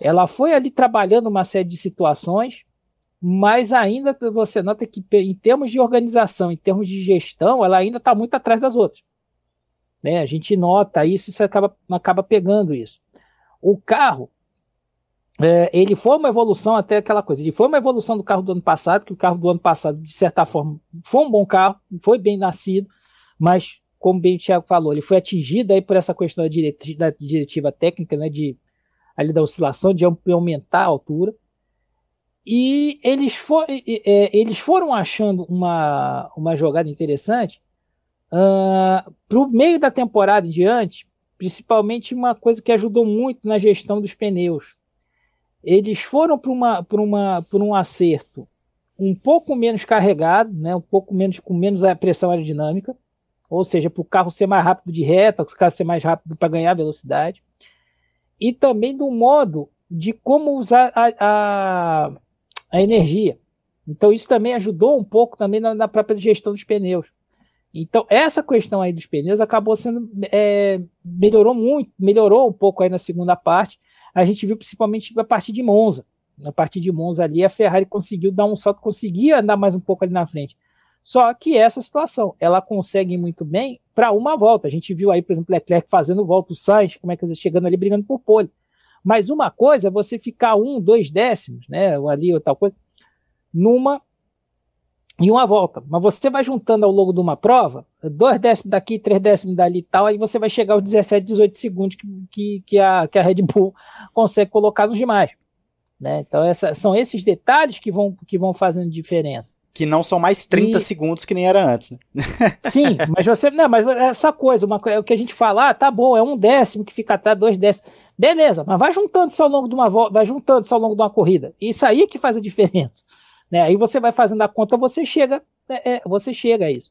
Ela foi ali trabalhando uma série de situações, mas ainda você nota que, em termos de organização, em termos de gestão, ela ainda está muito atrás das outras. Né? A gente nota isso e acaba, acaba pegando isso. O carro, é, ele foi uma evolução até aquela coisa. Ele foi uma evolução do carro do ano passado, que o carro do ano passado, de certa forma, foi um bom carro, foi bem nascido, mas como bem o Thiago falou, ele foi atingido aí por essa questão da diretiva, da diretiva técnica, né, de, ali da oscilação, de aumentar a altura. E eles, for, é, eles foram achando uma, uma jogada interessante uh, ah, para o meio da temporada em diante, principalmente uma coisa que ajudou muito na gestão dos pneus. Eles foram para uma, uma, um acerto um pouco menos carregado, né, um pouco menos com menos pressão aerodinâmica, ou seja, para o carro ser mais rápido de reta, para o carro ser mais rápido para ganhar velocidade, e também do modo de como usar a, a, a energia. Então isso também ajudou um pouco também na, na, própria gestão dos pneus. Então essa questão aí dos pneus acabou sendo é, melhorou muito, melhorou um pouco aí na segunda parte. A gente viu principalmente a partir de Monza. Na partir de Monza ali a Ferrari conseguiu dar um salto, conseguia andar mais um pouco ali na frente. Só que essa situação, ela consegue muito bem para uma volta. A gente viu aí, por exemplo, Leclerc fazendo volta, o Sainz, como é que eles chegando ali brigando por pole. Mas uma coisa é você ficar um, dois décimos, né, ou ali ou tal coisa, numa em uma volta. Mas você vai juntando ao longo de uma prova, dois décimos daqui, três décimos dali e tal, aí você vai chegar aos 17, 18 segundos que, que, que, a, que a Red Bull consegue colocar nos demais. Né? Então, essa, são esses detalhes que vão, que vão fazendo diferença que não são mais 30 e... segundos que nem era antes. Né? Sim, mas você. Não, mas é essa coisa, uma, é o que a gente fala, ah, tá bom, é um décimo que fica atrás, dois décimos. Beleza, mas vai juntando isso ao longo de uma volta, vai juntando isso ao longo de uma corrida. Isso aí que faz a diferença. Né? Aí você vai fazendo a conta, você chega, é, é você chega a isso.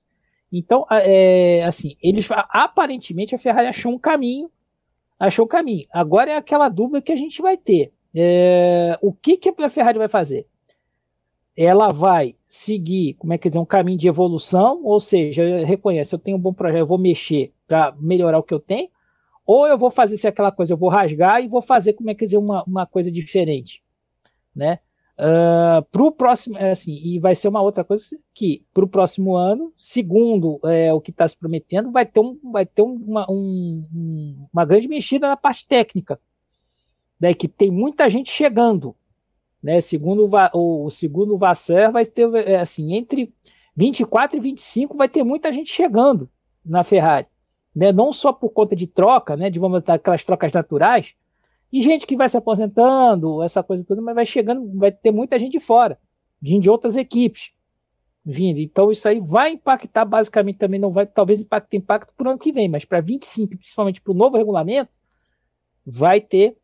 Então, é, assim, eles aparentemente a Ferrari achou um caminho. Achou um caminho. Agora é aquela dúvida que a gente vai ter. É, o que, que a Ferrari vai fazer? Ela vai seguir, como é que dizer, é um caminho de evolução, ou seja, reconhece, eu tenho um bom projeto, eu vou mexer para melhorar o que eu tenho, ou eu vou fazer se é aquela coisa, eu vou rasgar e vou fazer, como é que dizer, uma, uma coisa diferente, né? Uh, ah, para o próximo, é assim, e vai ser uma outra coisa que para o próximo ano, segundo é, o que está se prometendo, vai ter, um, vai ter uma, um, uma grande mexida na parte técnica da equipe. Tem muita gente chegando, né? Segundo o, o segundo Vassar, vai ter é, assim, entre 24 e 25 vai ter muita gente chegando na Ferrari. Né? Não só por conta de troca, né? De vamos aquelas trocas naturais, e gente que vai se aposentando, essa coisa toda, mas vai chegando, vai ter muita gente de fora, de outras equipes vindo. Então isso aí vai impactar basicamente também não vai, talvez impacte impacto para o ano que vem, mas para 25, principalmente para o novo regulamento, vai ter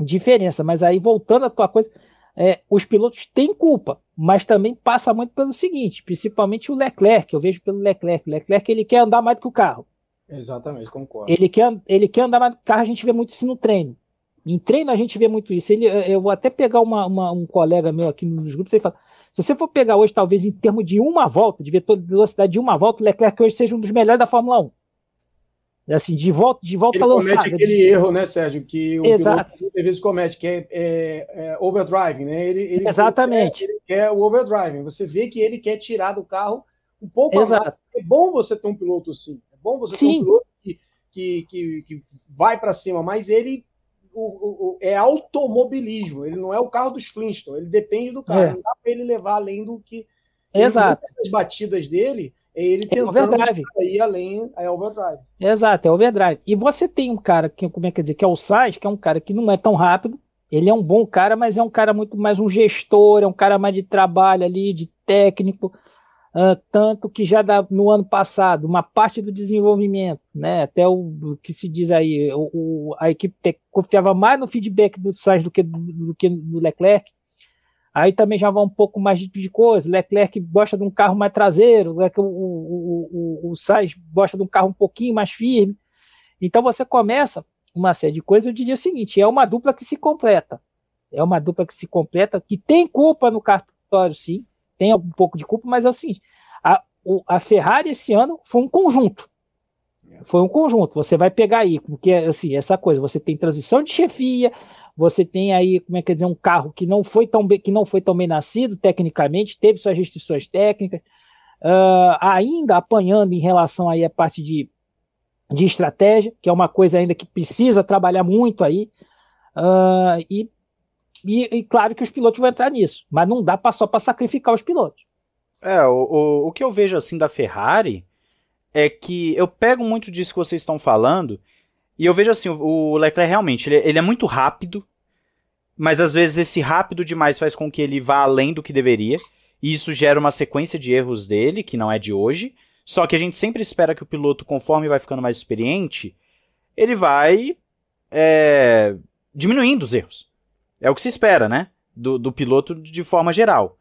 diferença. Mas aí voltando à tua coisa, é, os pilotos têm culpa, mas também passa muito pelo seguinte, principalmente o Leclerc, eu vejo pelo Leclerc, o Leclerc ele quer andar mais do que o carro. Exatamente, concordo. Ele quer, ele quer andar mais do que o carro, a gente vê muito isso no treino. Em treino a gente vê muito isso. Ele, eu vou até pegar uma, uma, um colega meu aqui nos grupos, e falar: se você for pegar hoje, talvez em termos de uma volta, de velocidade de uma volta, o Leclerc hoje seja um dos melhores da Fórmula 1. Né, assim, de volta, de volta ele lançada. Comete aquele de... erro, né, Sérgio, que o Exato. piloto às vezes comete, que é, é, é overdriving, né? Ele, ele Exatamente. quer, ele quer o overdriving. Você vê que ele quer tirar do carro um pouco Exato. Amado. É bom você ter um piloto assim. É bom você Sim. ter um piloto que, que, que, que vai para cima, mas ele o, o, é automobilismo. Ele não é o carro dos Flintstones. Ele depende do carro. É. Não dá para ele levar além do que... Exato. As batidas dele ele é overdrive. Aí além, é overdrive. Exato, é overdrive. E você tem um cara que, como é que é dizer, que é o Sainz, que é um cara que não é tão rápido. Ele é um bom cara, mas é um cara muito mais um gestor, é um cara mais de trabalho ali, de técnico. Uh, tanto que já dá, no ano passado, uma parte do desenvolvimento, né? Até o, o que se diz aí, o, o, a equipe te, confiava mais no feedback do Sainz do que do, do, que do Leclerc. Aí também já vai um pouco mais de, de coisa. Leclerc gosta de um carro mais traseiro, o, o, o, o Sainz gosta de um carro um pouquinho mais firme. Então você começa uma série de coisas. Eu diria o seguinte: é uma dupla que se completa. É uma dupla que se completa, que tem culpa no cartório, sim, tem um pouco de culpa, mas é o seguinte: a, a Ferrari esse ano foi um conjunto. É. Foi um conjunto. Você vai pegar aí, porque assim, essa coisa, você tem transição de chefia, você tem aí, como é que dizer, um carro que não foi tão bem, que não foi tão bem nascido tecnicamente, teve suas restrições técnicas, uh, ainda apanhando em relação aí a parte de, de estratégia, que é uma coisa ainda que precisa trabalhar muito aí. Uh, e, e, e, claro que os pilotos vão entrar nisso, mas não dá pra, só para sacrificar os pilotos. É, o, o, o que eu vejo assim da Ferrari é que eu pego muito disso que vocês estão falando e eu vejo assim, o Leclerc realmente, ele, é, ele, é muito rápido, mas às vezes esse rápido demais faz com que ele vá além do que deveria, e isso gera uma sequência de erros dele, que não é de hoje, só que a gente sempre espera que o piloto, conforme vai ficando mais experiente, ele vai é, diminuindo os erros. É o que se espera, né? Do, do piloto de forma geral.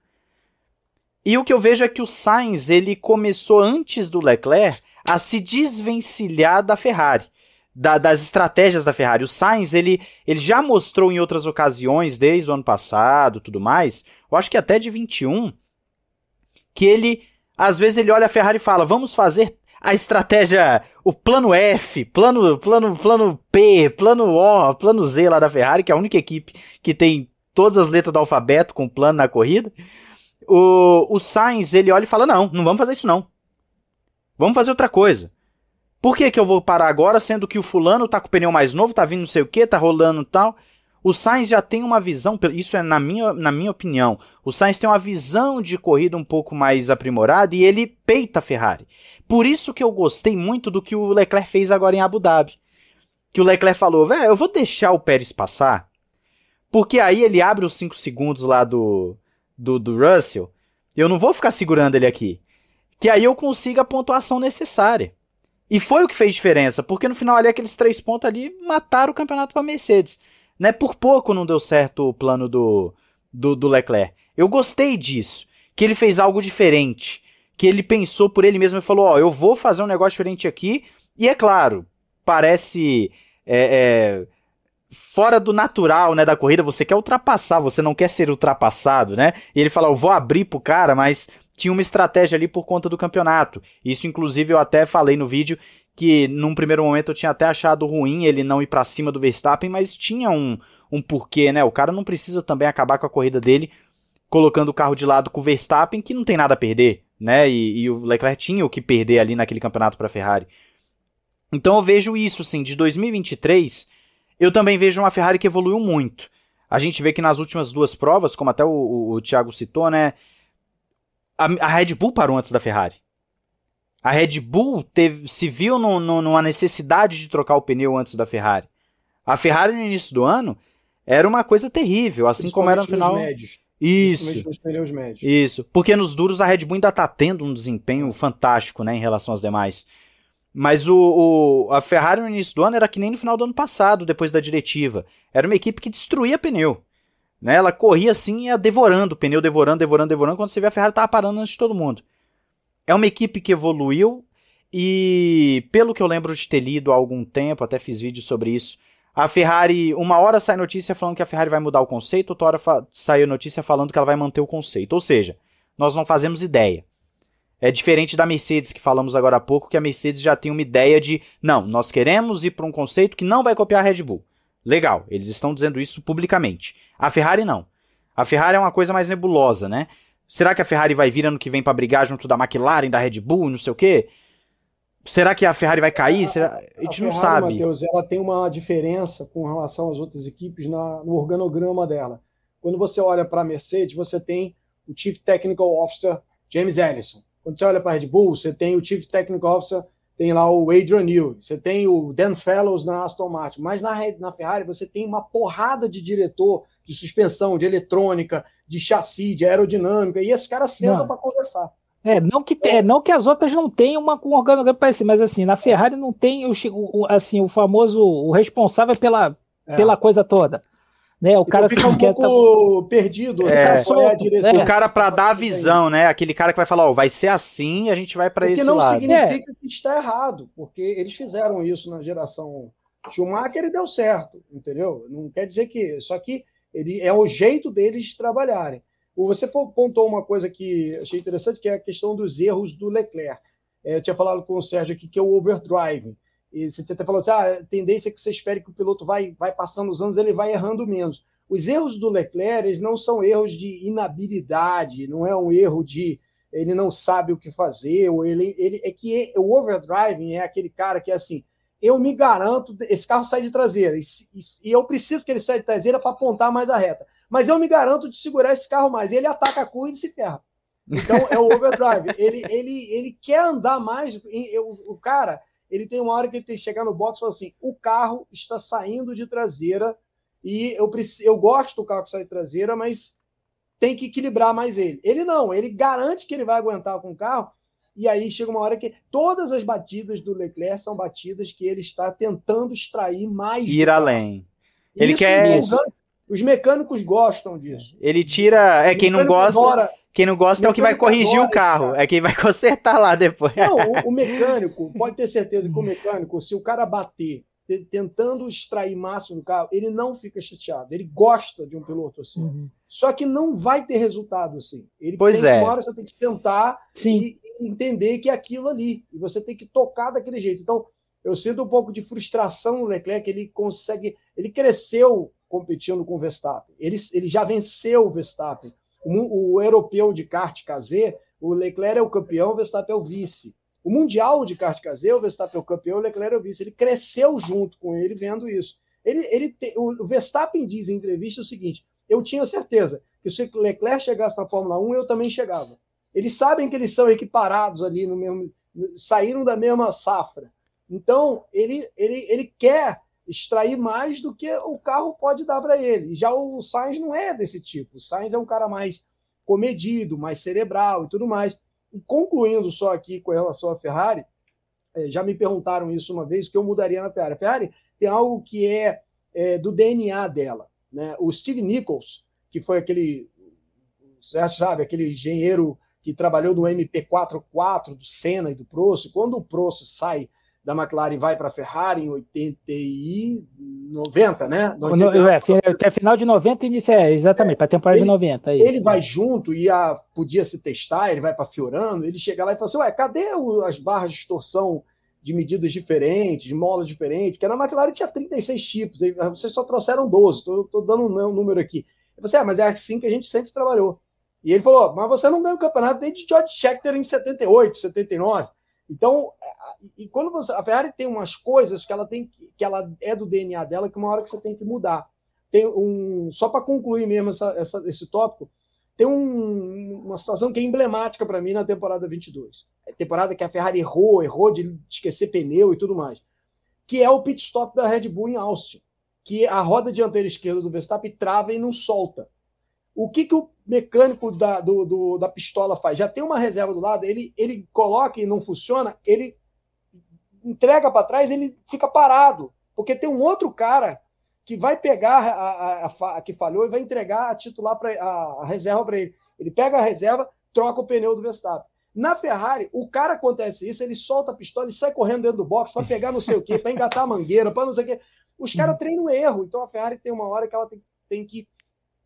E o que eu vejo é que o Sainz, ele começou antes do Leclerc a se desvencilhar da Ferrari da, das estratégias da Ferrari. O Sainz, ele, ele já mostrou em outras ocasiões, desde o ano passado tudo mais, eu acho que até de 21, que ele, às vezes, ele olha a Ferrari e fala: vamos fazer a estratégia, o plano F, plano, plano, plano P, plano O, plano Z lá da Ferrari, que é a única equipe que tem todas as letras do alfabeto com plano na corrida. O, o Sainz, ele olha e fala: não, não vamos fazer isso não. Vamos fazer outra coisa. Por que, que eu vou parar agora, sendo que o fulano tá com o pneu mais novo, tá vindo não sei o que, tá rolando tal? O Sainz já tem uma visão, isso é na minha, na minha opinião, o Sainz tem uma visão de corrida um pouco mais aprimorada e ele peita a Ferrari. Por isso que eu gostei muito do que o Leclerc fez agora em Abu Dhabi. Que o Leclerc falou, velho, eu vou deixar o Pérez passar, porque aí ele abre os 5 segundos lá do, do, do Russell, eu não vou ficar segurando ele aqui. Que aí eu consiga a pontuação necessária. E foi o que fez diferença, porque no final ali aqueles três pontos ali mataram o campeonato para Mercedes. Né? Por pouco não deu certo o plano do, do, do Leclerc. Eu gostei disso, que ele fez algo diferente, que ele pensou por ele mesmo e falou: Ó, oh, eu vou fazer um negócio diferente aqui. E é claro, parece. É, é, fora do natural, né, da corrida, você quer ultrapassar, você não quer ser ultrapassado, né? E ele fala, eu vou abrir pro cara, mas tinha uma estratégia ali por conta do campeonato. Isso, inclusive, eu até falei no vídeo que num primeiro momento eu tinha até achado ruim ele não ir para cima do Verstappen, mas tinha um, um porquê, né? O cara não precisa também acabar com a corrida dele colocando o carro de lado com o Verstappen, que não tem nada a perder, né? E, e o Leclerc tinha o que perder ali naquele campeonato para a Ferrari. Então eu vejo isso, assim de 2023, eu também vejo uma Ferrari que evoluiu muito. A gente vê que nas últimas duas provas, como até o, o, o Thiago citou, né? a, a Red Bull parou antes da Ferrari. A Red Bull teve, se viu no, no, numa necessidade de trocar o pneu antes da Ferrari. A Ferrari no início do ano era uma coisa terrível, assim como era no final. Médios. Isso. Isso. Porque nos duros a Red Bull ainda está tendo um desempenho fantástico, né, em relação aos demais. Mas o, o, a Ferrari no início do ano era que nem no final do ano passado, depois da diretiva. Era uma equipe que destruía pneu. Né? Ela corria assim, ia devorando, pneu devorando, devorando, devorando. Quando você vê a Ferrari tava parando antes de todo mundo. É uma equipe que evoluiu e, pelo que eu lembro de ter lido há algum tempo, até fiz vídeo sobre isso. A Ferrari, uma hora sai notícia falando que a Ferrari vai mudar o conceito, outra hora saiu notícia falando que ela vai manter o conceito. Ou seja, nós não fazemos ideia. É diferente da Mercedes que falamos agora há pouco, que a Mercedes já tem uma ideia de, não, nós queremos ir para um conceito que não vai copiar a Red Bull. Legal, eles estão dizendo isso publicamente. A Ferrari não. A Ferrari é uma coisa mais nebulosa, né? Será que a Ferrari vai vir ano que vem para brigar junto da McLaren, da Red Bull, não sei o quê? Será que a Ferrari vai cair? Será... A, a gente não Ferrari, sabe. Mateus, ela tem uma diferença com relação às outras equipes na, no organograma dela. Quando você olha para a Mercedes, você tem o Chief Technical Officer James Ellison. Quando você olha para a Red Bull, você tem o Chief Technical Officer tem lá o Adrian Newey, você tem o Dan Fellows na Aston Martin, mas na, na Ferrari você tem uma porrada de diretor de suspensão, de eletrônica, de chassi, de aerodinâmica, e esses caras sentam para conversar. É não, que, é, não que as outras não tenham uma, um organograma parecido, mas assim, na Ferrari não tem o, o, assim, o famoso, o responsável pela, é. pela coisa toda. Né? O então cara fica um tá pouco tá... perdido. É. Só, né? é o cara para dar a visão, né? Aquele cara que vai falar, ó, oh, vai ser assim a gente vai para esse lado que não significa é. que está errado, porque eles fizeram isso na geração Schumacher e deu certo, entendeu? Não quer dizer que... Só que ele é o jeito deles trabalharem. Você pontou uma coisa que achei interessante, que é a questão dos erros do Leclerc. É, eu tinha falado com o Sérgio aqui que é o overdrive. E você até falou assim: ah, a é tendência é que você espere que o piloto vai, vai passando os anos, ele vai errando menos. Os erros do Leclerc não são erros de inabilidade, não é um erro de ele não sabe o que fazer, ou ele, ele é que é, o overdriving é aquele cara que é assim, eu me garanto, esse carro sai de traseira, e, e, e eu preciso que ele saia de traseira para apontar mais a reta. Mas eu me garanto de segurar esse carro mais. Ele ataca a curva e se ferra. Então é o overdrive. ele, ele, ele quer andar mais. o cara, ele tem uma hora que ele tem que chegar no box e falar assim: o carro está saindo de traseira e eu, preciso, eu gosto do carro que sai de traseira, mas tem que equilibrar mais ele. Ele não, ele garante que ele vai aguentar com o carro. E aí chega uma hora que todas as batidas do Leclerc são batidas que ele está tentando extrair mais. Ir além. Ele Isso, quer. É os mecânicos gostam disso. Ele tira. É, quem não gosta. Quem não gosta o é o que vai corrigir agora, o carro, cara. é quem vai consertar lá depois. Não, o, mecânico, pode ter certeza que o hum. mecânico, se o cara bater tentando extrair máximo do carro, ele não fica chateado. Ele gosta de um piloto assim. Uhum. Só que não vai ter resultado assim. Ele pois tem é. uma hora você tem que tentar Sim. e entender que é aquilo ali. E você tem que tocar daquele jeito. Então, eu sinto um pouco de frustração no Leclerc. Ele consegue. Ele cresceu competindo com o Verstappen. Ele, ele já venceu o Verstappen. O, o europeu de kart casé, o Leclerc é o campeão, o Verstappen é o vice. O mundial de kart casé, o Verstappen é o campeão, o Leclerc é o vice. Ele cresceu junto com ele vendo isso. Ele, ele te, o Verstappen diz em entrevista o seguinte: eu tinha certeza que se o Leclerc chegasse na Fórmula 1, eu também chegava. Eles sabem que eles são equiparados ali no mesmo, saíram da mesma safra. Então ele, ele, ele quer extrair mais do que o carro pode dar para ele. Já o Sainz não é desse tipo. O Sainz é um cara mais comedido, mais cerebral e tudo mais. E concluindo só aqui com relação à Ferrari, eh, já me perguntaram isso uma vez, o que eu mudaria na Ferrari. A Ferrari tem algo que é, é do DNA dela. Né? O Steve Nichols, que foi aquele, você sabe, aquele engenheiro que trabalhou no MP44 do Senna e do Prost, quando o Prost sai da McLaren vai para a Ferrari em 80 e 90, né? 90, no, é, é, até final de 90 início, é, exatamente, é, para a temporada ele, de 90. É isso, ele né? vai junto e podia se testar, ele vai para Fiorano, ele chega lá e fala assim, ué, cadê o, as barras de torção de medidas diferentes, de molas diferentes? Porque na McLaren tinha 36 tipos, ah, vocês só trouxeram 12, estou dando um, né, um, número aqui. Eu falei, assim, ah, mas é assim que a gente sempre trabalhou. E ele falou, mas você não ganhou o campeonato desde George Scheckter em 78, 79. Então, é, e quando você, a Ferrari tem umas coisas que ela tem que ela é do DNA dela que uma hora que você tem que mudar. Tem um só para concluir mesmo essa, essa, esse tópico, tem um, uma situação que é emblemática para mim na temporada 22. É temporada que a Ferrari errou, errou de esquecer pneu e tudo mais. Que é o pit stop da Red Bull em Austin, que a roda dianteira esquerda do Verstappen trava e não solta o que, que o mecânico da, do, do, da pistola faz? Já tem uma reserva do lado, ele, ele coloca e não funciona, ele entrega para trás, ele fica parado, porque tem um outro cara que vai pegar a, a, a que falhou e vai entregar a titular para a, a, reserva para ele. Ele pega a reserva, troca o pneu do Verstappen. Na Ferrari, o cara acontece isso, ele solta a pistola e sai correndo dentro do box para pegar não sei o quê, para engatar a mangueira, para não sei o quê. Os caras uhum. treinam erro, então a Ferrari tem uma hora que ela tem, tem que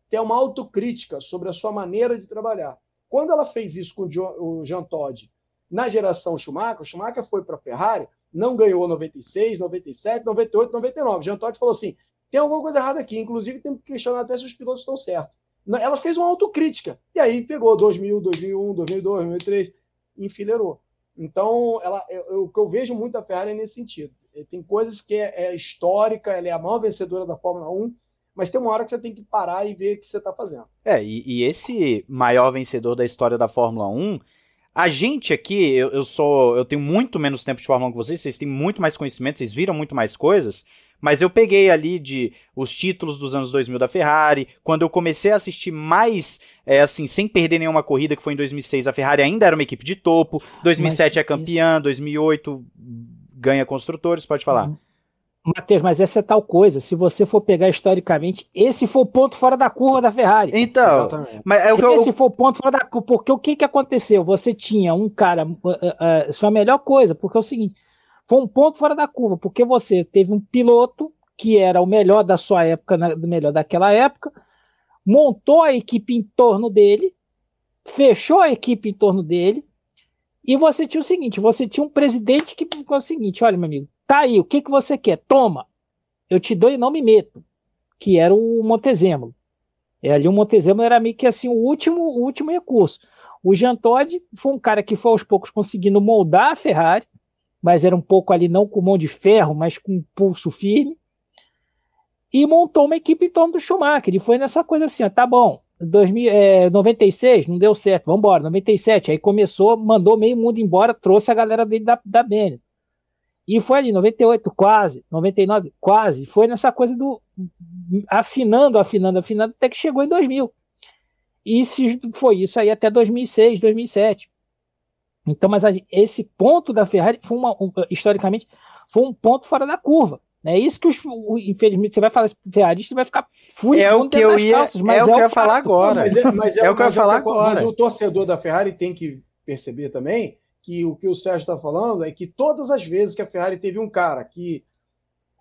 que é uma autocrítica sobre a sua maneira de trabalhar. Quando ela fez isso com o Jean Todt na geração Schumacher, o Schumacher foi para a Ferrari, não ganhou 96, 97, 98, 99. Jean Todt falou assim: tem alguma coisa errada aqui, inclusive tem que questionar até se os pilotos estão certos. Ela fez uma autocrítica, e aí pegou 2000, 2001, 2002, 2003, enfileirou. Então, ela, eu, o que eu vejo muito a Ferrari é nesse sentido. Tem coisas que é, é histórica, ela é a maior vencedora da Fórmula 1, mas tem uma hora que você tem que parar e ver o que você está fazendo. É, e, e, esse maior vencedor da história da Fórmula 1, a gente aqui, eu, eu sou, eu tenho muito menos tempo de Fórmula 1 que vocês, vocês têm muito mais conhecimento, vocês viram muito mais coisas, mas eu peguei ali de os títulos dos anos 2000 da Ferrari, quando eu comecei a assistir mais, é, assim, sem perder nenhuma corrida, que foi em 2006, a Ferrari ainda era uma equipe de topo, 2007 é campeã, 2008 ganha construtores, pode falar. Uhum. Matheus, mas essa é tal coisa. Se você for pegar historicamente, esse foi o ponto fora da curva da Ferrari. Então, mas é o que esse eu... foi o ponto fora da curva. Porque o que, que aconteceu? Você tinha um cara. Uh, uh, uh foi a melhor coisa, porque é o seguinte: foi um ponto fora da curva, porque você teve um piloto que era o melhor da sua época, do melhor daquela época, montou a equipe em torno dele, fechou a equipe em torno dele, e você tinha o seguinte: você tinha um presidente que ficou o seguinte: olha, meu amigo Tá aí, o que, que você quer? Toma, eu te dou e não me meto. Que era o Montezemolo. É, ali o Montezemolo era meio que assim o último, o último recurso. O Jean Todd foi um cara que foi aos poucos conseguindo moldar a Ferrari, mas era um pouco ali não com mão de ferro, mas com um pulso firme. E montou uma equipe em torno do Schumacher. E foi nessa coisa assim: ó, tá bom, 2000, é, 96 não deu certo, vamos embora. 97, aí começou, mandou meio mundo embora, trouxe a galera dele da, da Bennett. E foi ali, 98 quase, 99 quase, foi nessa coisa do afinando, afinando, afinando, até que chegou em 2000. E se foi isso aí até 2006, 2007. Então, mas a, esse ponto da Ferrari, foi uma, um, historicamente, foi um ponto fora da curva. Né? É isso que, os, infelizmente, você vai falar ferrarista vai ficar fúrio é, é, é, é o que eu ia, calças, é, é, o que eu ia falar agora. é, é o que eu ia falar agora. Mas o torcedor da Ferrari tem que perceber também que o que o Sérgio está falando é que todas as vezes que a Ferrari teve um cara que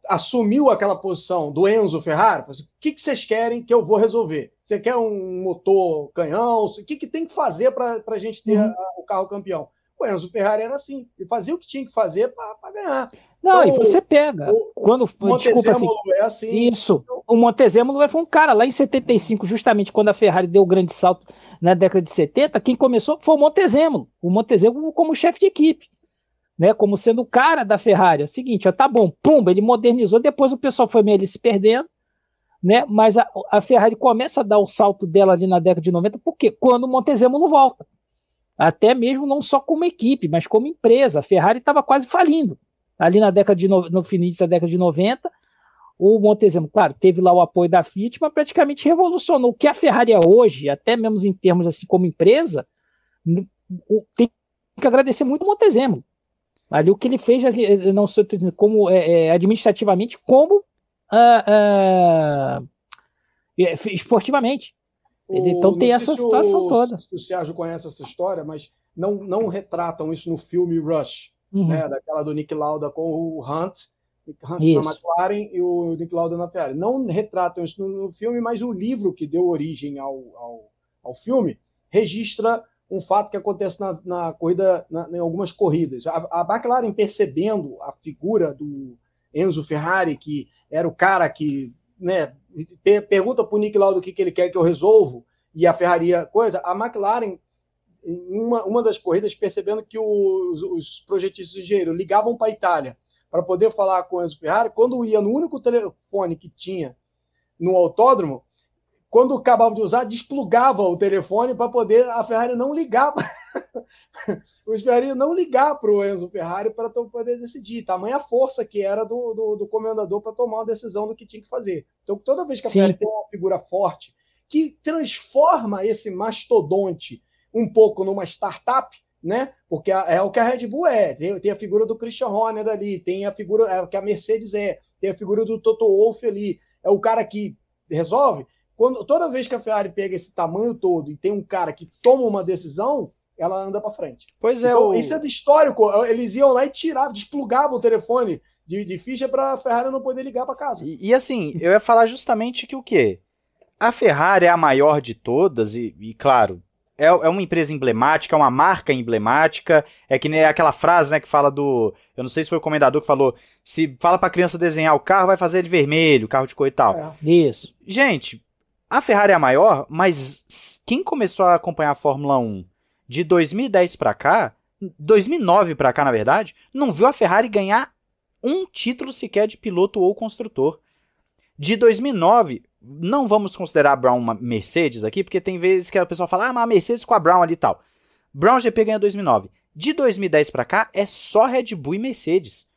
assumiu aquela posição do Enzo Ferrari, o assim, que, que vocês querem que eu vou resolver? Você quer um motor canhão? O que, que tem que fazer para a gente ter uhum. a, o carro campeão? O Enzo Ferrari era assim, ele fazia o que tinha que fazer para ganhar. Não, então, e você pega. O, quando desculpa assim, é assim, Isso. O Montezemolo foi um cara lá em 75, justamente quando a Ferrari deu o grande salto na década de 70, quem começou foi o Montezemolo. O Montezemolo como chefe de equipe, né, como sendo o cara da Ferrari. É o seguinte, ó, tá bom, pumba, ele modernizou, depois o pessoal foi meio ali se perdendo, né? Mas a, a, Ferrari começa a dar o salto dela ali na década de 90, porque quando o Montezemolo volta, até mesmo não só como equipe, mas como empresa, a Ferrari estava quase falindo ali na década de no, no início da década de 90, o Montezemo, claro, teve lá o apoio da Fiat, mas praticamente revolucionou o que a Ferrari é hoje, até mesmo em termos assim como empresa, tem que agradecer muito o Montezemo. Ali o que ele fez, eh, não sei como é, administrativamente, como ah, ah, esportivamente. Então, o, então tem essa situação o, toda. O Sérgio conhece essa história, mas não, não retratam isso no filme Rush uhum. né, daquela do Nick Lauda com o Hunt, Hunt na McLaren e o Nick Lauda na Ferrari. Não retratam isso no, no filme, mas o livro que deu origem ao, ao, ao filme registra um fato que acontece na, na corrida, na, em algumas corridas. A, a McLaren percebendo a figura do Enzo Ferrari, que era o cara que né, pergunta para o Nick Lauda o que, que ele quer que eu resolvo, e a Ferrari coisa, a McLaren em uma, uma das corridas, percebendo que os, os projetistas ligeiros ligavam para a Itália para poder falar com o Enzo Ferrari, quando ia no único telefone que tinha no autódromo, quando acabava de usar, desplugava o telefone para poder a Ferrari não ligar. os Ferrari não ligar para o Enzo Ferrari para poder decidir. Tamanha força que era do, do, do comendador para tomar uma decisão do que tinha que fazer. Então, toda vez que a Sim. Ferrari tem uma figura forte que transforma esse mastodonte um pouco numa startup, né? Porque é o que a Red Bull é. Tem, tem a figura do Christian Horner ali, tem a figura é o que a Mercedes é, tem a figura do Toto Wolff ali. É o cara que resolve. Quando, toda vez que a Ferrari pega esse tamanho todo e tem um cara que toma uma decisão, ela anda para frente. Pois é. Então, o... Isso é do histórico. É, eles iam lá e tiravam, desplugavam o telefone de, de ficha para a Ferrari não poder ligar para casa. E, e, assim, eu ia falar justamente que o quê? A Ferrari é a maior de todas e, e claro, é, é uma empresa emblemática, é uma marca emblemática. É que nem aquela frase, né, que fala do. Eu não sei se foi o comendador que falou. Se fala pra criança desenhar o carro, vai fazer ele vermelho, carro de cor e tal. É, isso. Gente, a Ferrari é a maior, mas quem começou a acompanhar a Fórmula 1 de 2010 para cá, 2009 para cá, na verdade, não viu a Ferrari ganhar um título sequer de piloto ou construtor. De 2009 não vamos considerar a Brown uma Mercedes aqui, porque tem vezes que a pessoa fala, ah, mas a Mercedes com a Brown ali e tal. Brown GP ganha 2009. De 2010 para cá, é só Red Bull e Mercedes.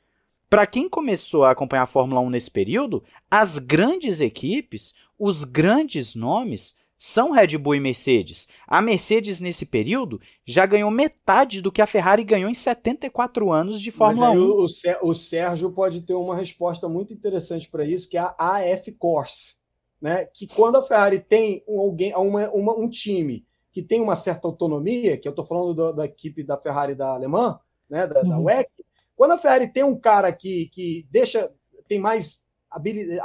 Para quem começou a acompanhar a Fórmula 1 nesse período, as grandes equipes, os grandes nomes, são Red Bull e Mercedes. A Mercedes, nesse período, já ganhou metade do que a Ferrari ganhou em 74 anos de Fórmula 1. O, o Sérgio pode ter uma resposta muito interessante para isso, que é a AF Corse né, que quando a Ferrari tem um, alguém, uma, uma, um time que tem uma certa autonomia, que eu estou falando do, da equipe da Ferrari da Alemã, né, da, uhum. da WEC, quando a Ferrari tem um cara que, que deixa, tem mais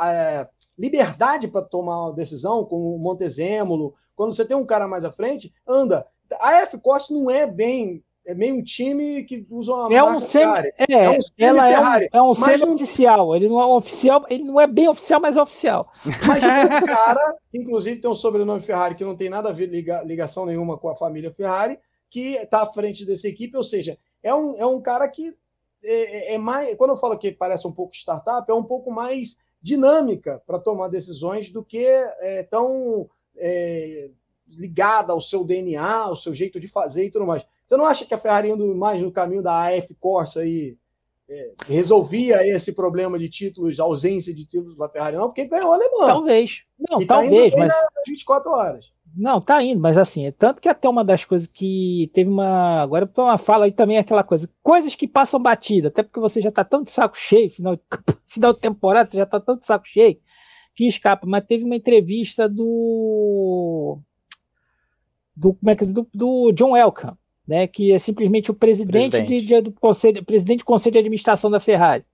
é, liberdade para tomar uma decisão, como o Montezemolo, quando você tem um cara mais à frente, anda. A F Costa não é bem é meio um time que usa uma é marca um semi, É, é um semi ela é um, é um semi-oficial. Ele não é um oficial, ele não é bem oficial, mas é oficial. Mas um cara, inclusive tem um sobrenome Ferrari que não tem nada a ver, liga, ligação nenhuma com a família Ferrari, que está à frente dessa equipe, ou seja, é um, é um cara que é, é, é mais. Quando eu falo que parece um pouco startup, é um pouco mais dinâmica para tomar decisões do que é, tão é, ligada ao seu DNA, ao seu jeito de fazer e tudo mais. Você não acha que a Ferrari indo mais no caminho da AF Corsa aí é, resolvia esse problema de títulos, ausência de títulos da Ferrari, não? Porque ganhou o alemão. Talvez. Não, e tá talvez, tá mas. 24 horas. Não, tá indo, mas assim, é tanto que até uma das coisas que teve uma. Agora uma fala aí também é aquela coisa. Coisas que passam batida, até porque você já tá tão de saco cheio, final, final de temporada, você já tá tão de saco cheio, que escapa. Mas teve uma entrevista do. Do, como é que é, do, do John Elkham, né, que é simplesmente o presidente, presidente. De, de, do conselho, presidente do conselho de administração da Ferrari,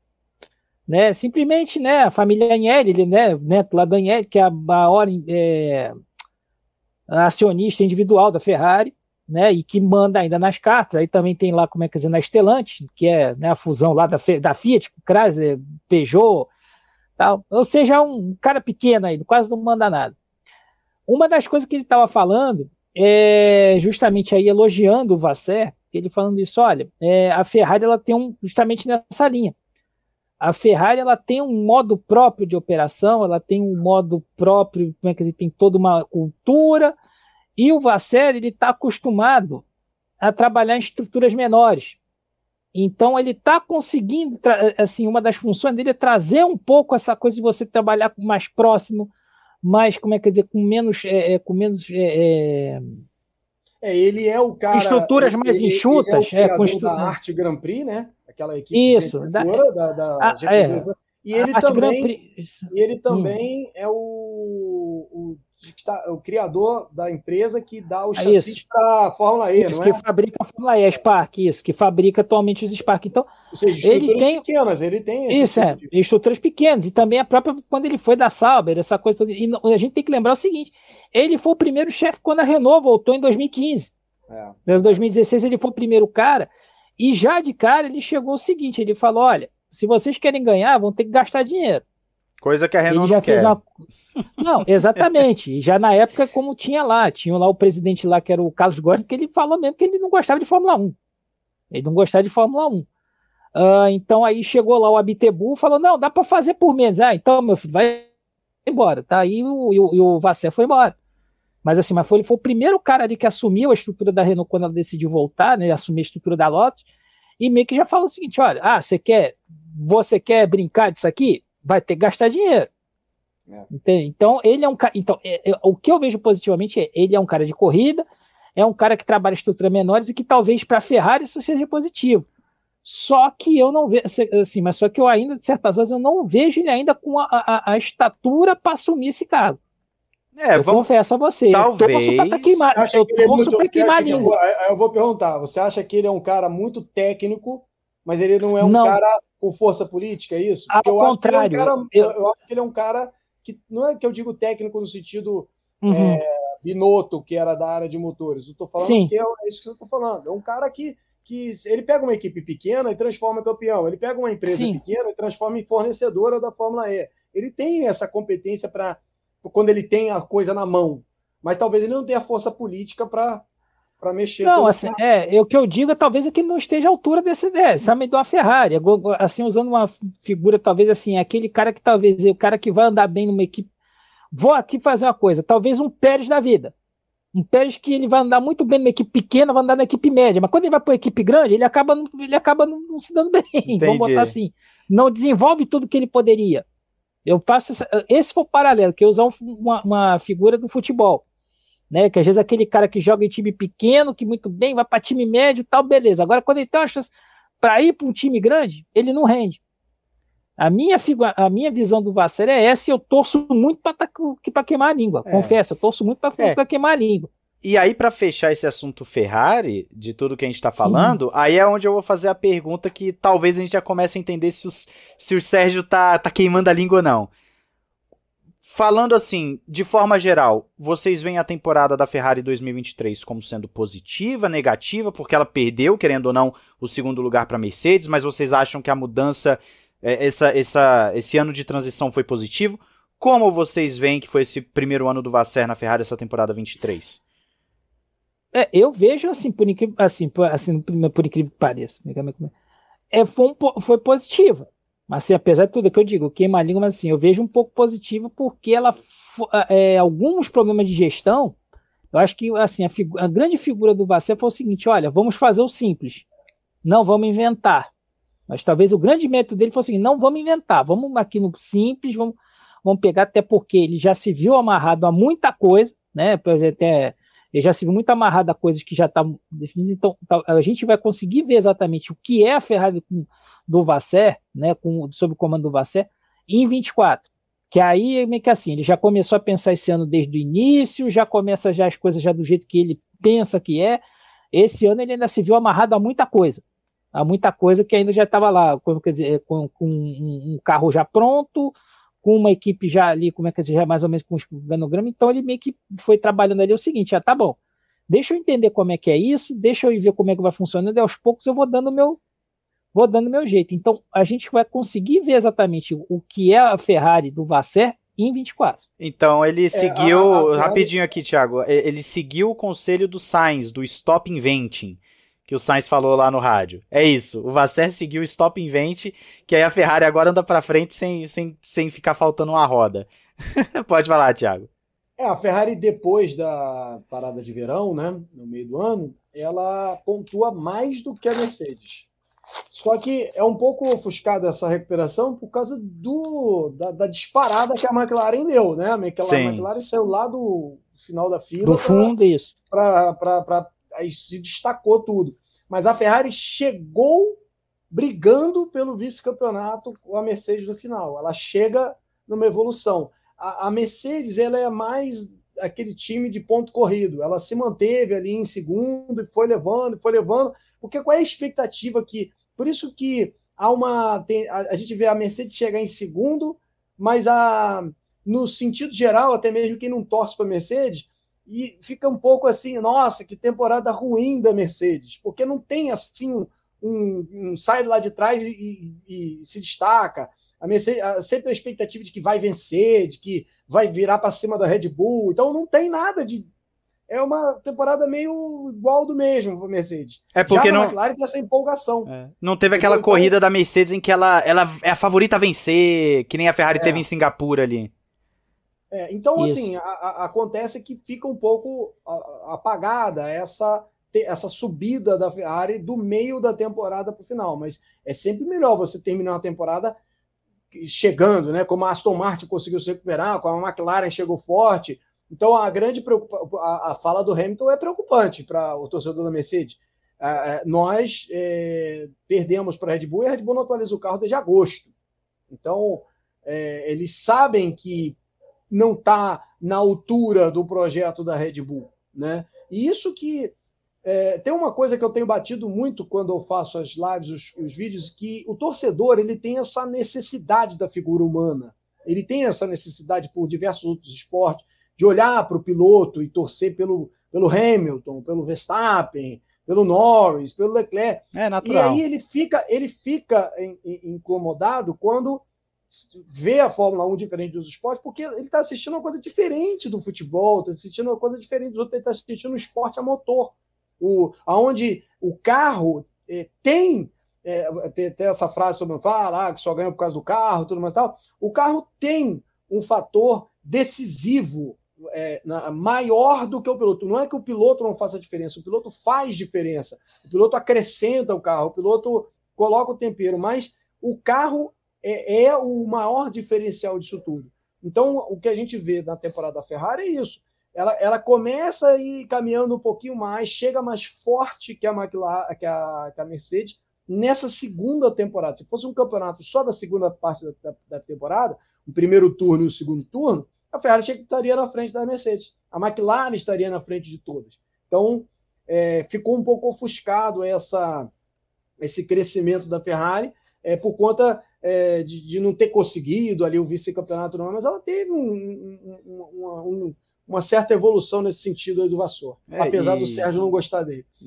né, simplesmente, né, a família Agnelli, ele, né, neto lá da Agnelli, que é a maior é, acionista individual da Ferrari, né, e que manda ainda nas cartas, aí também tem lá, como é que dizer, na Estelante que é né, a fusão lá da, da Fiat, Chrysler, Peugeot, tal, ou seja, é um cara pequeno aí, quase não manda nada. Uma das coisas que ele estava falando é, justamente aí elogiando o Vasser, ele falando isso, olha, é, a Ferrari ela tem um justamente nessa linha. A Ferrari ela tem um modo próprio de operação, ela tem um modo próprio, como é que dizer, tem toda uma cultura. E o Vasser ele está acostumado a trabalhar em estruturas menores. Então ele está conseguindo, assim, uma das funções dele é trazer um pouco essa coisa de você trabalhar mais próximo, mais, como é que dizer, com menos. É, é com menos é, é, é, ele é o cara. Estruturas mais ele, enxutas. Ele é, o é da Arte Grand Prix, né? Aquela equipe. Isso. Da, da, da ah, é. a, é, e, ele também, e ele também, E ele também é o, o Tá o criador da empresa que dá o chassis é para a Fórmula E, isso, não é? que fabrica a Fórmula E, a Spark, isso, que fabrica atualmente os Spark. Então, seja, ele tem pequenas, ele tem Isso é, tipo estruturas pequenas e também a própria quando ele foi da Sauber, essa coisa toda. E a gente tem que lembrar o seguinte, ele foi o primeiro chefe quando a Renault voltou em 2015. É. Em 2016 ele foi o primeiro cara e já de cara ele chegou o seguinte, ele falou, olha, se vocês querem ganhar, vão ter que gastar dinheiro. Coisa que a Renault ele já não fez quer. Uma... Não, exatamente. já na época, como tinha lá, tinha lá o presidente lá, que era o Carlos Gomes, que ele falou mesmo que ele não gostava de Fórmula 1. Ele não gostava de Fórmula 1. Uh, ah, então aí chegou lá o Abitebu falou: não, dá para fazer por menos. Ah, então, meu filho, vai embora. Tá aí o, e o, e o Vassé foi embora. Mas assim, mas foi, ele foi o primeiro cara ali que assumiu a estrutura da Renault quando ela decidiu voltar, né? Assumir a estrutura da Lotus. E meio que já falou o seguinte: olha, ah, você quer, você quer brincar disso aqui? vai ter que gastar dinheiro. É. Então, ele é um cara. Então, é, é, o que eu vejo positivamente é ele é um cara de corrida, é um cara que trabalha estrutura menores e que talvez para a Ferrari isso seja positivo. Só que eu não vejo, assim, mas só que eu ainda, de certas horas, eu não vejo ele ainda com a, a, a estatura para assumir esse cargo. É, eu vamos... confesso a você, talvez... eu torço para queimar, a é língua. Eu vou, eu vou perguntar, você acha que ele é um cara muito técnico, mas ele não é um não. cara com força política, é isso? Ao eu contrário. Acho é um cara, eu... eu... acho que ele é um cara que não é que eu digo técnico no sentido uhum. é, que era da área de motores. Eu estou falando Sim. que é, é, isso que eu estou falando. É um cara que, que ele pega uma equipe pequena e transforma em campeão. Ele pega uma empresa Sim. pequena e transforma em fornecedora da Fórmula E. Ele tem essa competência para quando ele tem a coisa na mão, mas talvez ele não tenha força política para para mexer. Não, assim, carro. É, é, o que eu digo é talvez é que ele não esteja à altura desse, é, sabe, de uma Ferrari, assim, usando uma figura talvez assim, é aquele cara que talvez, o cara que vai andar bem numa equipe, vou aqui fazer uma coisa, talvez um Pérez da vida, um Pérez que ele vai andar muito bem numa equipe pequena, vai andar na equipe média, mas quando ele vai para uma equipe grande, ele acaba, ele acaba não, não se dando bem, Entendi. vamos botar assim, não desenvolve tudo que ele poderia. Eu faço essa, esse foi o paralelo, que eu usar uma, uma figura do futebol né? Que às vezes aquele cara que joga em time pequeno, que muito bem, vai para time médio tal, beleza. Agora, quando ele tem uma chance para ir para um time grande, ele não rende. A minha, a minha visão do Vassar é essa e eu torço muito para tá que, queimar a língua. É. Confesso, eu torço muito para é. queimar a língua. E aí, para fechar esse assunto Ferrari, de tudo que a gente está falando, aí é onde eu vou fazer a pergunta que talvez a gente já comece a entender se, os, se o Sérgio tá, tá queimando a língua ou não. Falando assim, de forma geral, vocês veem a temporada da Ferrari 2023 como sendo positiva, negativa, porque ela perdeu, querendo ou não, o segundo lugar para a Mercedes, mas vocês acham que a mudança, é, essa, essa, esse ano de transição foi positivo? Como vocês veem que foi esse primeiro ano do Vasser na Ferrari essa temporada 23? É, eu vejo assim, por incrível, assim, por, assim, por incrível que pareça. Né, é, é? é, foi, um, foi positiva mas assim, apesar de tudo que eu digo, queima a língua, mas assim, eu vejo um pouco positivo porque ela ah, é, alguns problemas de gestão, eu acho que assim, a, a grande figura do Bacé foi o seguinte: olha, vamos fazer o simples, não vamos inventar. Mas talvez o grande método dele fosse assim, não vamos inventar, vamos aqui no simples, vamos, vamos pegar, até porque ele já se viu amarrado a muita coisa, né? Até ele já se viu muito amarrado a coisas que já estão tá definidas, então tá, a gente vai conseguir ver exatamente o que é a Ferrari com, do Vassé, né, com, sob o comando do Vassé, em 24. Que aí é meio que assim, ele já começou a pensar esse ano desde o início, já começa já as coisas já do jeito que ele pensa que é. Esse ano ele ainda se viu amarrado a muita coisa. A muita coisa que ainda já estava lá, com, quer dizer, com, com um carro já pronto, com uma equipe já ali, como é que é, já mais ou menos com o ganograma, então ele meio que foi trabalhando ali o seguinte, ah, tá bom, deixa eu entender como é que é isso, deixa eu ver como é que vai funcionando, e aos poucos eu vou dando meu vou dando meu jeito. Então a gente vai conseguir ver exatamente o que é a Ferrari do Vasser em 24. Então ele é, seguiu, a, a, a, rapidinho aqui, Thiago, é, ele seguiu o conselho do Sainz, do Stop Inventing que o Sainz falou lá no rádio. É isso. O Vasser seguiu o stop invent, que aí a Ferrari agora anda para frente sem, sem, sem ficar faltando uma roda. Pode falar, Thiago. É, a Ferrari depois da parada de verão, né, no meio do ano, ela pontua mais do que a Mercedes. Só que é um pouco ofuscada essa recuperação por causa do da, da, disparada que a McLaren deu, né? A McLaren, McLaren saiu lá do final da fila. Do fundo, pra, isso. Para aí se destacou tudo. Mas a Ferrari chegou brigando pelo vice-campeonato com a Mercedes no final. Ela chega numa evolução. A, a Mercedes ela é mais aquele time de ponto corrido. Ela se manteve ali em segundo e foi levando, foi levando. Porque qual é a expectativa que. Por isso que há uma. Tem, a, a, gente vê a Mercedes chegar em segundo, mas a, no sentido geral, até mesmo quem não torce para a Mercedes, e fica um pouco assim, nossa, que temporada ruim da Mercedes, porque não tem assim um, um sai lá de trás e, e, e se destaca. A Mercedes, a, sempre a expectativa de que vai vencer, de que vai virar para cima da Red Bull, então não tem nada de. É uma temporada meio igual do mesmo Mercedes. É porque não. Claro que essa empolgação. É. Não teve aquela então, então, corrida da Mercedes em que ela, ela é a favorita a vencer, que nem a Ferrari é. teve em Singapura ali. É, então, assim, Isso. assim, a, a, acontece que fica um pouco apagada essa, essa subida da Ferrari do meio da temporada para o final, mas é sempre melhor você terminar uma temporada chegando, né? Como a Aston Martin conseguiu se recuperar, como a McLaren chegou forte. Então a grande preocupação, a, a fala do Hamilton é preocupante para o torcedor da Mercedes. É, é, nós é, perdemos para a Red Bull e a Red Bull não atualiza o carro desde agosto. Então é, eles sabem que não está na altura do projeto da Red Bull. Né? E isso que. É, tem uma coisa que eu tenho batido muito quando eu faço as lives, os, os vídeos, que o torcedor ele tem essa necessidade da figura humana. Ele tem essa necessidade por diversos outros esportes de olhar para o piloto e torcer pelo, pelo Hamilton, pelo Verstappen, pelo Norris, pelo Leclerc. É natural. E aí ele fica, ele fica incomodado quando vê a Fórmula 1 diferente dos esportes, porque ele está assistindo uma coisa diferente do futebol, está assistindo uma coisa diferente dos outros, ele está assistindo um esporte a motor, o, aonde o carro é, tem, é, tem, tem, essa frase todo mundo fala, ah, que só ganha por causa do carro, tudo mais tal, o carro tem um fator decisivo é, na, maior do que o piloto. Não é que o piloto não faça diferença, o piloto faz diferença, o piloto acrescenta o carro, o piloto coloca o tempero, mas o carro é, é o maior diferencial disso tudo. Então, o que a gente vê na temporada da Ferrari é isso. Ela, ela começa e caminhando um pouquinho mais, chega mais forte que a, McLaren, que a, que a Mercedes nessa segunda temporada. Se fosse um campeonato só da segunda parte da, da, da temporada, o primeiro turno e o segundo turno, a Ferrari estaria na frente da Mercedes, a McLaren estaria na frente de todas. Então, é, ficou um pouco ofuscado essa, esse crescimento da Ferrari, é, por conta é, de, de, não ter conseguido ali o vice-campeonato, não, mas ela teve um, um, um, um uma certa evolução nesse sentido aí do Vassour. É, apesar e... do Sérgio não gostar dele.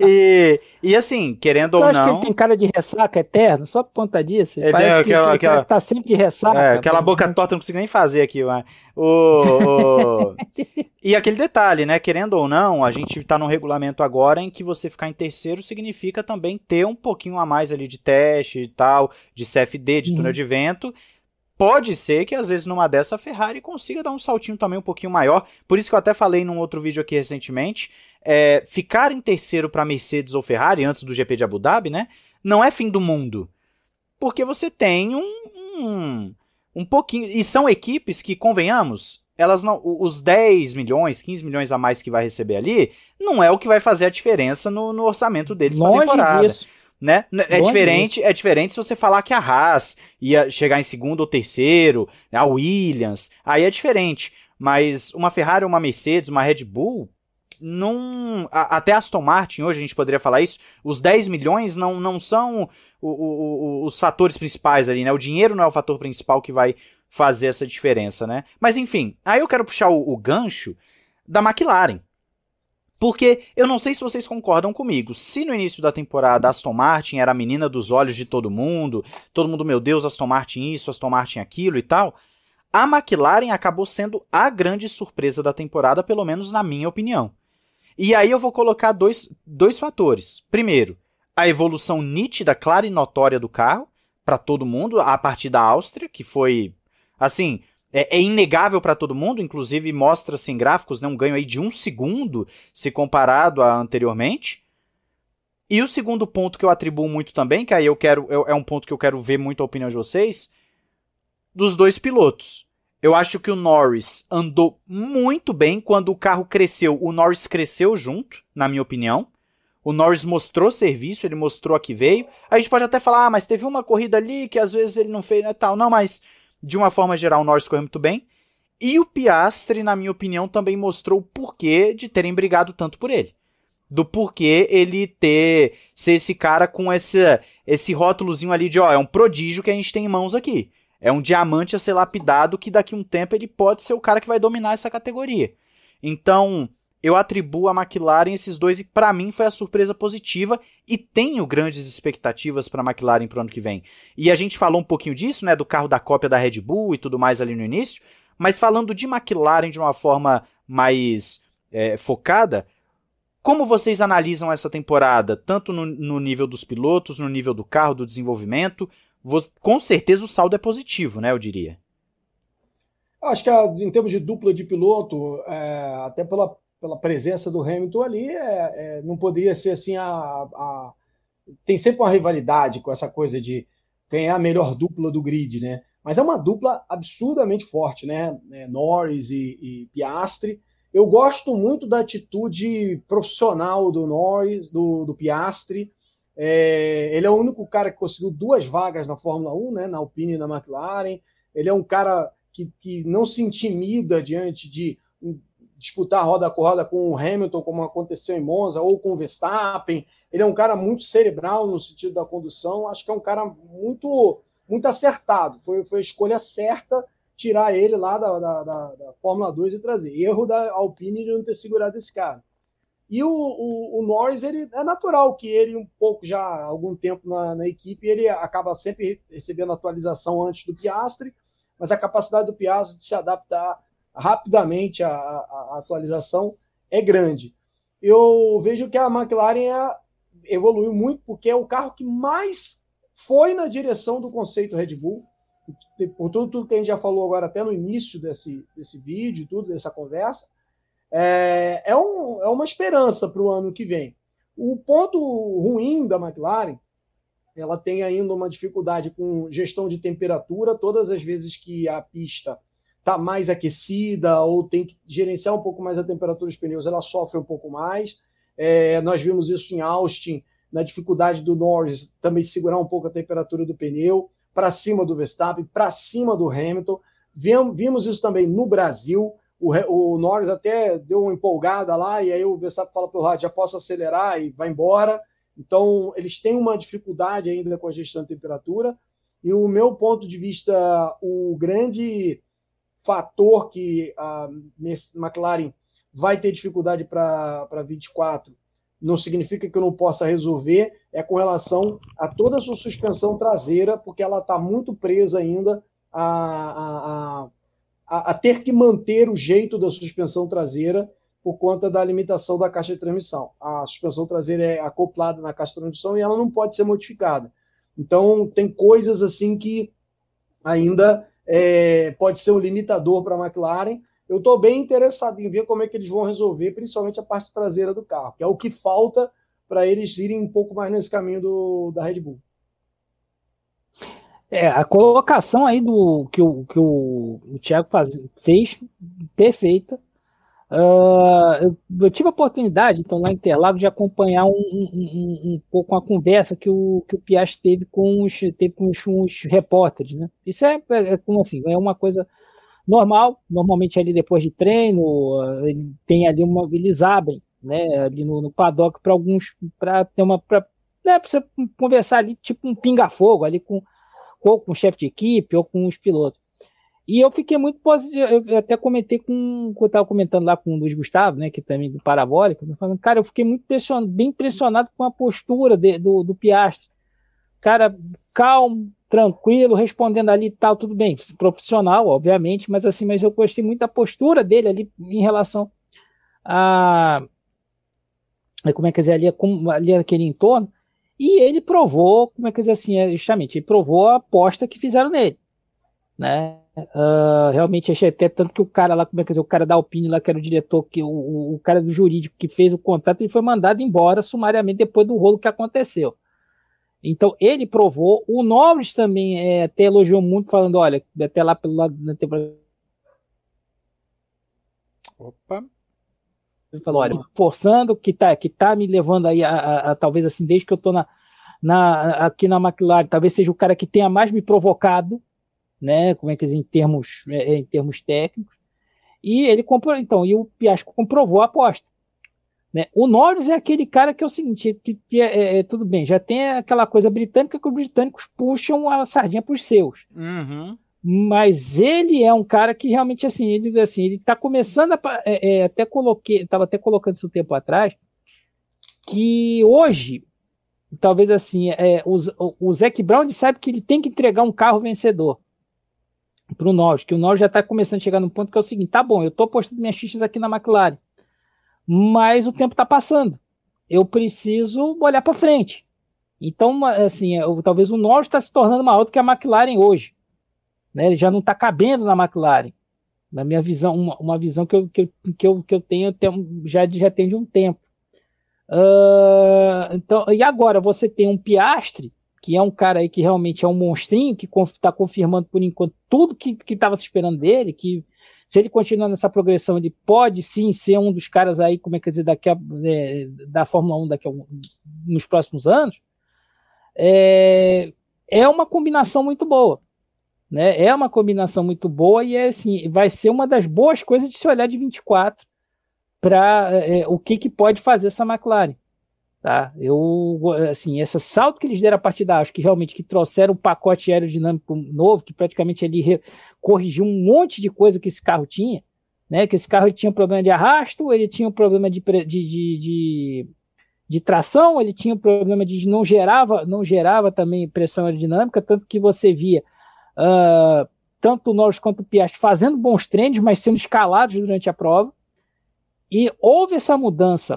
e, e assim, querendo ou não. Eu acho que ele tem cara de ressaca eterna, só por conta disso. Ele é, né, parece que, aquela, que aquela... tá sempre de ressaca. É, né? aquela boca torta, não consigo nem fazer aqui. Mas... O, o... e aquele detalhe, né? Querendo ou não, a gente tá num regulamento agora em que você ficar em terceiro significa também ter um pouquinho a mais ali de teste e tal, de CFD, de túnel uhum. de vento pode ser que às vezes numa dessa a Ferrari consiga dar um saltinho também um pouquinho maior. Por isso que eu até falei num outro vídeo aqui recentemente, é, ficar em terceiro para Mercedes ou Ferrari antes do GP de Abu Dhabi, né? Não é fim do mundo, porque você tem um um, um pouquinho e são equipes que convenhamos elas não, os 10 milhões, 15 milhões a mais que vai receber ali, não é o que vai fazer a diferença no, no orçamento deles para temporada. Disso né? É diferente, Deus. é diferente se você falar que a Haas ia chegar em segundo ou terceiro, a Williams, aí é diferente. Mas uma Ferrari, uma Mercedes, uma Red Bull, não. A, até Aston Martin, hoje a gente poderia falar isso, os 10 milhões não, não são o, o, o, os fatores principais ali, né? O dinheiro não é o fator principal que vai fazer essa diferença, né? Mas enfim, aí eu quero puxar o gancho da McLaren. Porque eu não sei se vocês concordam comigo. Se no início da temporada Aston Martin era a menina dos olhos de todo mundo, todo mundo, meu Deus, Aston Martin isso, Aston Martin aquilo e tal, a McLaren acabou sendo a grande surpresa da temporada, pelo menos na minha opinião. E aí eu vou colocar dois, dois fatores. Primeiro, a evolução nítida, clara e notória do carro para todo mundo a partir da Áustria, que foi assim, é, é inegável para todo mundo, inclusive mostra-se em assim, gráficos né, um ganho aí de um segundo se comparado a anteriormente. E o segundo ponto que eu atribuo muito também, que aí eu quero eu, é, é um ponto que eu quero ver muito a opinião de vocês, dos dois pilotos. Eu acho que o Norris andou muito bem quando o carro cresceu. O Norris cresceu junto, na minha opinião. O Norris mostrou serviço, ele mostrou a que veio. A gente pode até falar, ah, mas teve uma corrida ali que às vezes ele não fez, né, tal. Não, mas de uma forma geral, o Norris correu muito bem. E o Piastre, na minha opinião, também mostrou o porquê de terem brigado tanto por ele. Do porquê ele ter ser esse cara com esse esse rótulozinho ali de, ó, é um prodígio que a gente tem em mãos aqui. É um diamante a ser lapidado que daqui a um tempo ele pode ser o cara que vai dominar essa categoria. Então, eu atribuo a McLaren esses dois e para mim foi a surpresa positiva e tenho grandes expectativas para a McLaren para o ano que vem. E a gente falou um pouquinho disso, né, do carro da cópia da Red Bull e tudo mais ali no início, mas falando de McLaren de uma forma mais é, focada, como vocês analisam essa temporada, tanto no, no, nível dos pilotos, no nível do carro, do desenvolvimento? com certeza o saldo é positivo, né, eu diria. Acho que em termos de dupla de piloto, é, até pela pela presença do Hamilton ali, é, é, não poderia ser assim a, a, Tem sempre uma rivalidade com essa coisa de quem é a melhor dupla do grid, né? Mas é uma dupla absurdamente forte, né? É, Norris e, e Piastri. Eu gosto muito da atitude profissional do Norris, do, do Piastri. É, ele é o único cara que conseguiu duas vagas na Fórmula 1, né? Na Alpine e na McLaren. Ele é um cara que, que não se intimida diante de disputar roda com roda com o Hamilton, como aconteceu em Monza, ou com o Verstappen. Ele é um cara muito cerebral no sentido da condução. Acho que é um cara muito muito acertado. Foi, foi a escolha certa tirar ele lá da, da, da, da Fórmula 2 e trazer. Erro da Alpine de não ter segurado esse cara. E o, o, o, Norris, ele é natural que ele, um pouco já há algum tempo na, na, equipe, ele acaba sempre recebendo atualização antes do Piastre, mas a capacidade do Piastre de se adaptar rapidamente a, a, a atualização é grande. Eu vejo que a McLaren é, evoluiu muito porque é o carro que mais foi na direção do conceito Red Bull. Por tudo, tudo que a gente já falou agora, até no início desse, desse vídeo, tudo, dessa conversa, é, é, um, é uma esperança para o ano que vem. O ponto ruim da McLaren, ela tem ainda uma dificuldade com gestão de temperatura. Todas as vezes que a pista está mais aquecida ou tem que gerenciar um pouco mais a temperatura dos pneus, ela sofre um pouco mais. É, nós vimos isso em Austin, na dificuldade do Norris também segurar um pouco a temperatura do pneu, para cima do Verstappen, para cima do Hamilton. Vimos isso também no Brasil. O, o, Norris até deu uma empolgada lá, e aí o Verstappen fala para o rádio: já posso acelerar e vai embora. Então, eles têm uma dificuldade ainda com a gestão da temperatura. E o meu ponto de vista, o grande fator que a McLaren vai ter dificuldade para 24 não significa que eu não possa resolver, é com relação a toda a sua suspensão traseira, porque ela está muito presa ainda a, a, a, a, ter que manter o jeito da suspensão traseira por conta da limitação da caixa de transmissão. A suspensão traseira é acoplada na caixa de transmissão e ela não pode ser modificada. Então, tem coisas assim que ainda é, pode ser um limitador para a McLaren. Eu estou bem interessado em ver como é que eles vão resolver, principalmente a parte traseira do carro, que é o que falta para eles irem um pouco mais nesse caminho do, da Red Bull. É, a colocação aí do que o, que o, o Thiago faz, fez, perfeita. Uh, eu, tive a oportunidade, então, lá em Interlagos, de acompanhar um, um, um, um pouco a conversa que o, que o Piast teve com os, teve com os, uns repórteres, né? Isso é, é, é, como assim, é uma coisa normal, normalmente ali depois de treino, ah, ele tem ali uma, eles abrem, né, ali no, no paddock para alguns, para ter uma, pra, né, pra você conversar ali, tipo um pinga-fogo ali com, com o chefe de equipe ou com os pilotos. E eu fiquei muito positivo. Eu até comentei com. Eu estava comentando lá com o Luiz Gustavo, né? Que também é do Parabólica. Falando, cara, eu fiquei muito bem impressionado com a postura de, do, do Piastri. Cara, calmo, tranquilo, respondendo ali tal, tudo bem. Profissional, obviamente, mas assim, mas eu gostei muito da postura dele ali em relação a. Como é que dizer, ali, ali aquele entorno. E ele provou, como é que dizer assim, é, justamente, ele provou a aposta que fizeram nele. Né? Uh, realmente achei até tanto que o cara lá, como é que é, dizer, o cara da Alpine lá, que era o diretor, que o, o cara do jurídico que fez o contrato, ele foi mandado embora sumariamente depois do rolo que aconteceu. Então ele provou. O Norris também é, até elogiou muito, falando: olha, até lá pelo lado da né, temporada. Opa! Ele falou: olha, forçando, que tá, que tá me levando aí a, a, a talvez assim, desde que eu tô na, na, aqui na McLaren, talvez seja o cara que tenha mais me provocado né? Como é que é, em termos é, é, em termos técnicos. E ele comprou, então, e o Piasco comprovou a aposta. Né? O Norris é aquele cara que é o seguinte, que, que é, é, tudo bem, já tem aquela coisa britânica que os britânicos puxam a sardinha para os seus. Uhum. Mas ele é um cara que realmente assim, ele assim, ele está começando a é, até coloquei, estava até colocando isso um tempo atrás, que hoje talvez assim, é, o, o Zac Brown sabe que ele tem que entregar um carro vencedor para o Norris, que o Norris já está começando a chegar num ponto que é o seguinte: tá bom, eu estou postando minhas fichas aqui na McLaren, mas o tempo está passando, eu preciso olhar para frente. Então, assim, eu, é, talvez o Norris está se tornando maior do que a McLaren hoje. Né? Ele já não está cabendo na McLaren. Na minha visão, uma, uma visão que eu, que eu, que eu, que eu tenho, já, já tem de um tempo. Uh, então, e agora você tem um Piastre que é um cara aí que realmente é um monstrinho, que está confirmando por enquanto tudo que estava se esperando dele, que se ele continuar nessa progressão, ele pode sim ser um dos caras aí, como é que dizer, daqui a, é, da Fórmula 1 daqui a, nos próximos anos, é, é uma combinação muito boa. Né? É uma combinação muito boa e é, assim, vai ser uma das boas coisas de se olhar de 24 para é, é, o que, que pode fazer essa McLaren. Tá? Eu, assim, esse salto que eles deram a partir da acho que realmente que trouxeram um pacote aerodinâmico novo, que praticamente ele corrigiu um monte de coisa que esse carro tinha, né? Que esse carro tinha um problema de arrasto, ele tinha um problema de, de, de, de, de tração, ele tinha um problema de não gerava, não gerava também pressão aerodinâmica, tanto que você via uh, tanto o Norris quanto o Piastri fazendo bons treinos, mas sendo escalados durante a prova. E houve essa mudança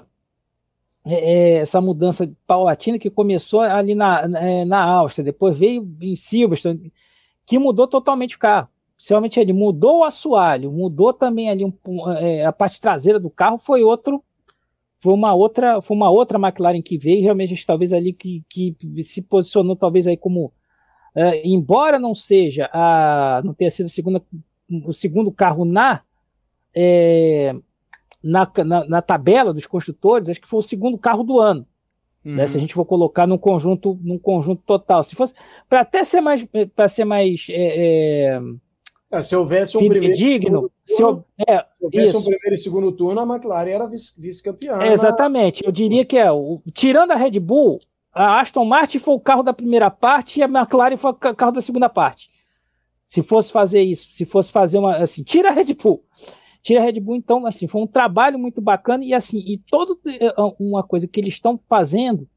é, é, essa mudança paulatina que começou ali na, é, na Áustria, depois veio em Silverstone, que mudou totalmente o carro. Principalmente ele mudou o assoalho, mudou também ali um, é, a parte traseira do carro, foi outro, foi uma outra, foi uma outra McLaren que veio, realmente talvez ali que, que se posicionou talvez aí como, é, embora não seja a, não tenha sido a segunda, o segundo carro na é, na, na, na, tabela dos construtores, acho que foi o segundo carro do ano. Né? Uhum. Né? Se a gente for colocar num conjunto, num conjunto total. Se fosse. Para até ser mais. Para ser mais. É, é, é, se houvesse um primeiro digno, se, eu, é, se houvesse isso. um primeiro e segundo turno, a McLaren era vice-campeã. Vice né? exatamente. Eu diria que é. O, tirando a Red Bull, a Aston Martin foi o carro da primeira parte e a McLaren foi o carro da segunda parte. Se fosse fazer isso, se fosse fazer uma. Assim, tira a Red Bull. Tira a Red Bull, então, assim, foi um trabalho muito bacana e assim, e toda eh, ah, uma coisa que eles estão fazendo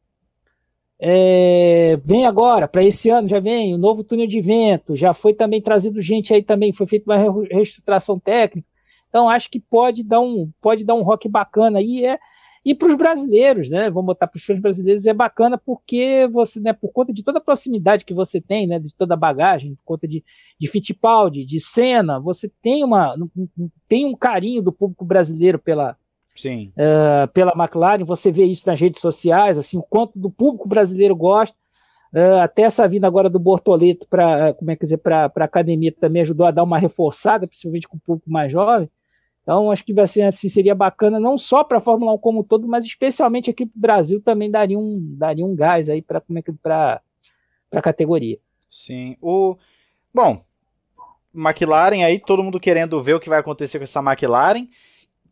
é, vem agora, para esse ano já vem o novo túnel de vento, já foi também trazido gente aí também, foi feita uma reestruturação técnica. Então acho que pode dar um, pode dar um rock bacana aí. É, e para os brasileiros, né? Vamos botar para os fãs brasileiros é bacana porque você, né, por conta de toda a proximidade que você tem, né, de toda a bagagem, por conta de, de Fittipaldi, de cena, você tem uma um, tem um carinho do público brasileiro pela Sim. Uh, pela McLaren, você vê isso nas redes sociais, assim, o quanto do público brasileiro gosta. Uh, até essa vinda agora do Bortoleto para eh, como é que para a academia também ajudou a dar uma reforçada, principalmente com o público mais jovem. Então, acho que assim, seria bacana não só para a Fórmula 1 como um todo, mas especialmente aqui para o Brasil também daria um, daria um gás aí para como é que para a categoria. Sim. O bom, McLaren aí todo mundo querendo ver o que vai acontecer com essa McLaren.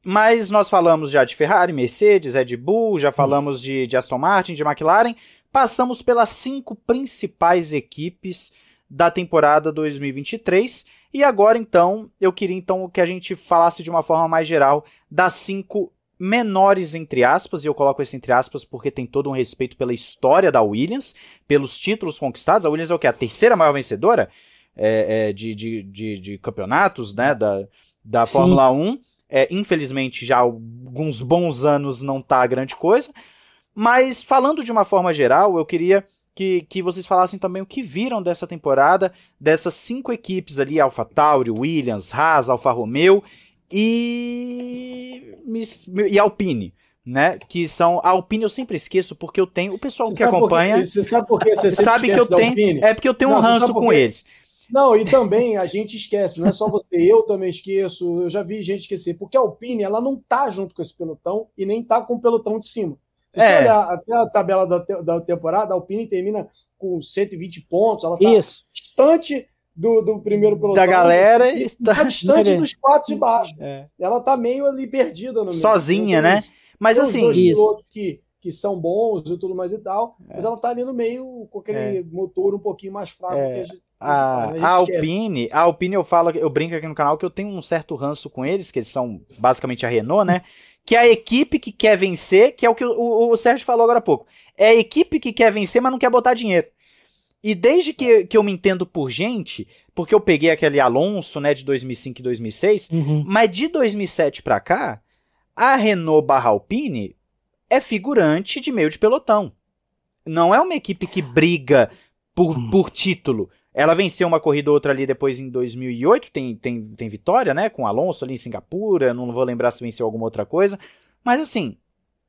Mas nós falamos já de Ferrari, Mercedes, Red Bull, já falamos de, de Aston Martin, de McLaren. Passamos pelas cinco principais equipes da temporada 2023. E agora então, eu queria então que a gente falasse de uma forma mais geral das cinco menores entre aspas, e eu coloco esse entre aspas porque tem todo um respeito pela história da Williams, pelos títulos conquistados. A Williams é o que? A terceira maior vencedora é, é, de, de, de, de, campeonatos, né? Da, da Fórmula 1. É, infelizmente, já há alguns bons anos não tá grande coisa. Mas falando de uma forma geral, eu queria que, que vocês falassem também o que viram dessa temporada, dessas cinco equipes ali, Alfa Tauri, Williams, Haas, Alfa Romeo e, e Alpine. Né, que são a Alpine eu sempre esqueço porque eu tenho o pessoal você que acompanha porque, você sabe, porque você sabe que eu tenho é porque eu tenho Não, um ranço com eles não, e também a gente esquece, não é só você, eu também esqueço, eu já vi gente esquecer, porque a Alpine, ela não tá junto com esse pelotão e nem tá com o pelotão de cima é. olhar, até a tabela da, da temporada, a Alpine termina com 120 pontos. Ela está Isso. distante do, do primeiro pelotão. Da galera e está tá distante dos quatro de baixo. É. Ela está meio ali perdida no meio. Sozinha, né? mas assim, isso. Que, que são bons e tudo mais e tal, é. mas ela está ali no meio com aquele é. motor um pouquinho mais fraco é. que a gente a, a, né? Alpine, a Alpine eu falo, eu brinco aqui no canal que eu tenho um certo ranço com eles, que eles são basicamente a Renault, né? que a equipe que quer vencer, que é o que o, o Sérgio falou agora há pouco, é a equipe que quer vencer, mas não quer botar dinheiro. E desde que, que eu me entendo por gente, porque eu peguei aquele Alonso, né, de 2005 e 2006, uhum. mas de 2007 para cá, a Renault barra Alpine é figurante de meio de pelotão. Não é uma equipe que briga por, uhum. por título. Ela venceu uma corrida ou outra ali depois em 2008, tem, tem, tem vitória, né? Com Alonso ali em Singapura, não vou lembrar se venceu alguma outra coisa. Mas assim,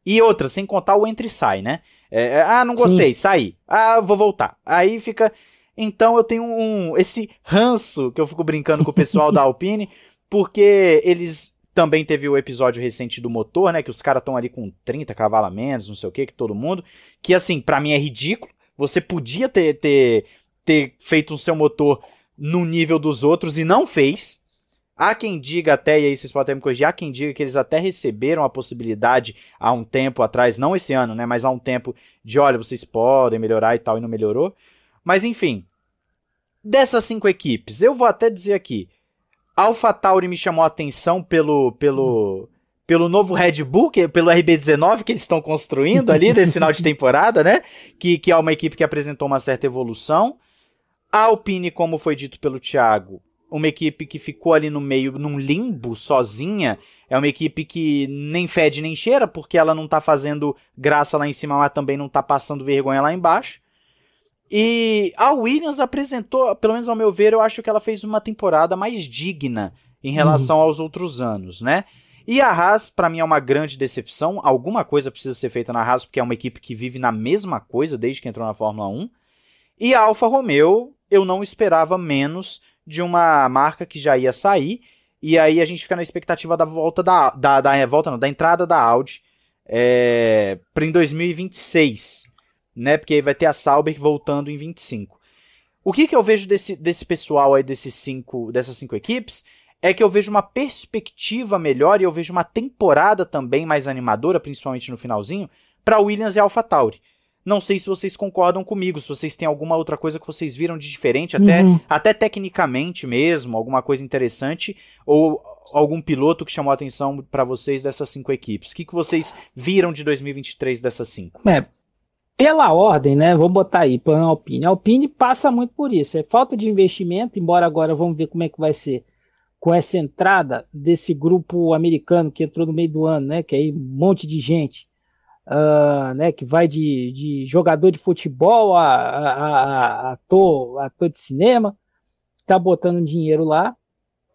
e outra, sem contar o entre e sai, né? É, é ah, não gostei, Sim. saí. Ah, vou voltar. Aí fica. Então eu tenho um esse ranço que eu fico brincando com o pessoal da Alpine, porque eles também teve o episódio recente do motor, né, que os caras estão ali com 30 cavalos a menos, não sei o que, que todo mundo, que assim, para mim é ridículo. Você podia ter, ter ter feito o seu motor no nível dos outros e não fez. Há quem diga até, e aí vocês podem me corrigir, há quem diga que eles até receberam a possibilidade há um tempo atrás, não esse ano, né, mas há um tempo, de olha, vocês podem melhorar e tal, e não melhorou. Mas enfim, dessas cinco equipes, eu vou até dizer aqui, Alpha Tauri me chamou a atenção pelo, pelo, pelo novo Red Bull, que, pelo RB19 que eles estão construindo ali nesse final de temporada, né, que, que é uma equipe que apresentou uma certa evolução. A Alpine, como foi dito pelo Thiago, uma equipe que ficou ali no meio, num limbo, sozinha. É uma equipe que nem fede nem cheira, porque ela não tá fazendo graça lá em cima, mas também não tá passando vergonha lá embaixo. E a Williams apresentou, pelo menos ao meu ver, eu acho que ela fez uma temporada mais digna em relação uhum. aos outros anos, né? E a Haas, para mim, é uma grande decepção. Alguma coisa precisa ser feita na Haas, porque é uma equipe que vive na mesma coisa desde que entrou na Fórmula 1. E a Alfa Romeo, eu não esperava menos de uma marca que já ia sair. E aí a gente fica na expectativa da volta da. Da, da é, volta não, da entrada da Audi é, para em 2026. Né? Porque aí vai ter a Sauber voltando em 25. O que, que eu vejo desse, desse pessoal aí, desses cinco, dessas cinco equipes, é que eu vejo uma perspectiva melhor e eu vejo uma temporada também mais animadora, principalmente no finalzinho, para Williams e AlphaTauri. Tauri. Não sei se vocês concordam comigo, se vocês têm alguma outra coisa que vocês viram de diferente, até, uhum. até tecnicamente mesmo, alguma coisa interessante, ou algum piloto que chamou a atenção para vocês dessas cinco equipes. O que, que vocês viram de 2023 dessas cinco? É, pela ordem, né? Vou botar aí, a Alpine. A Alpine passa muito por isso. É falta de investimento, embora agora vamos ver como é que vai ser com essa entrada desse grupo americano que entrou no meio do ano, né? Que aí um monte de gente uh, né, que vai de, de jogador de futebol a, a, a, ator, ator de cinema, está botando dinheiro lá,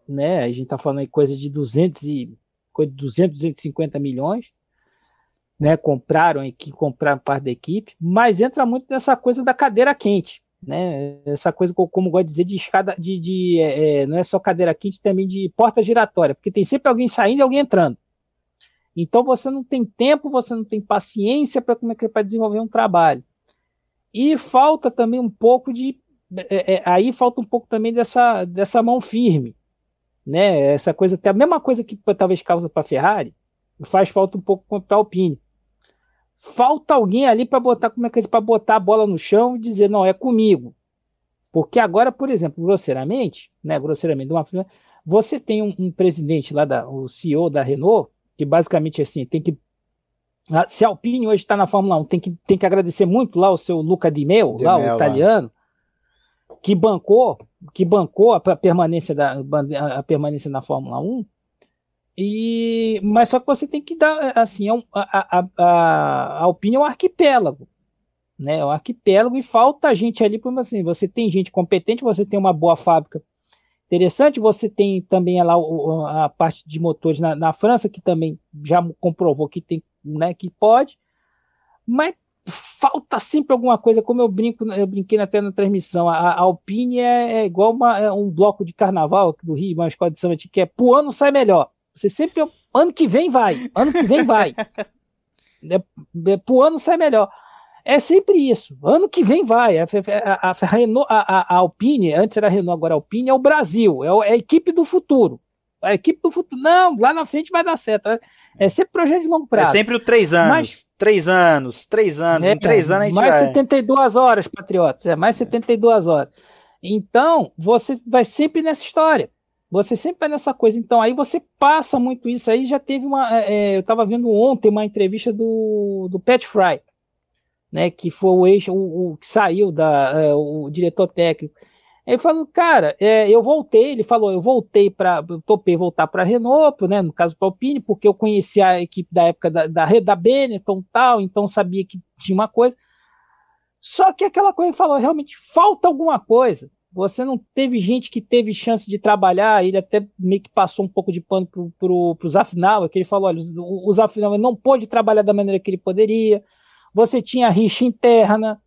né? A gente está falando aí coisa de 200 e coisa de 200, 250 milhões, né? Compraram que compraram parte da equipe, mas entra muito nessa coisa da cadeira quente, né? Essa coisa como eu gosto de dizer de escada, de, de é, é, não é só cadeira quente, também de porta giratória, porque tem sempre alguém saindo e alguém entrando. Então você não tem tempo, você não tem paciência para como é que para desenvolver um trabalho. E falta também um pouco de é, é, aí falta um pouco também dessa, dessa mão firme, né? Essa coisa até a mesma coisa que talvez causa para a Ferrari faz falta um pouco para a Alpine. Falta alguém ali para botar como é que é para botar a bola no chão e dizer não é comigo, porque agora, por exemplo, grosseiramente, né? Grosseiramente, de uma você tem um, um presidente lá da, o CEO da Renault que basicamente assim, tem que. Ah, se a Alpine hoje está na Fórmula 1, tem que, tem que agradecer muito lá o seu Luca Di Meo, lá, o italiano, que bancou, que bancou a permanência, da, a permanência na Fórmula 1. E, mas só que você tem que dar assim, é a, a, a, a Alpine é um arquipélago né? É um arquipélago e falta gente ali para assim, você tem gente competente, você tem uma boa fábrica Interessante, você tem também é lá a parte de motores na, na França, que também já comprovou que tem, né, que pode, mas falta sempre alguma coisa, como eu brinco, eu brinquei até na transmissão, a, a Alpine é, é igual uma, é um bloco de carnaval do Rio, uma escola de samba que é pro ano sai melhor. Você sempre, ano que vem vai, ano que vem vai. é, é, pro ano sai melhor. É sempre isso. Ano que vem vai. A, a, a, Renault, a, Alpine, antes era Renault, agora Alpine, é o Brasil, é, é, a equipe do futuro. A equipe do futuro. Não, lá na frente vai dar certo. É, é sempre projeto de longo é prazo. É sempre o três anos. Mas, três anos, três anos, é, em três anos a gente Mais vai. 72 horas, Patriotas. É mais 72 horas. Então, você vai sempre nessa história. Você sempre vai nessa coisa. Então, aí você passa muito isso. Aí já teve uma. É, eu estava vendo ontem uma entrevista do, do Pat Fry né, que foi o ex, o, o que saiu da, é, o diretor técnico. Ele falou, cara, é, eu voltei, ele falou, eu voltei para, topei voltar para Renault, né, no caso para Alpine, porque eu conhecia a equipe da época da, da, da Benetton tal, então sabia que tinha uma coisa. Só que aquela coisa ele falou, realmente falta alguma coisa. Você não teve gente que teve chance de trabalhar, ele até meio que passou um pouco de pano para o Zafinal, que ele falou, olha, o, o não pôde trabalhar da maneira que ele poderia, você tinha rixa interna,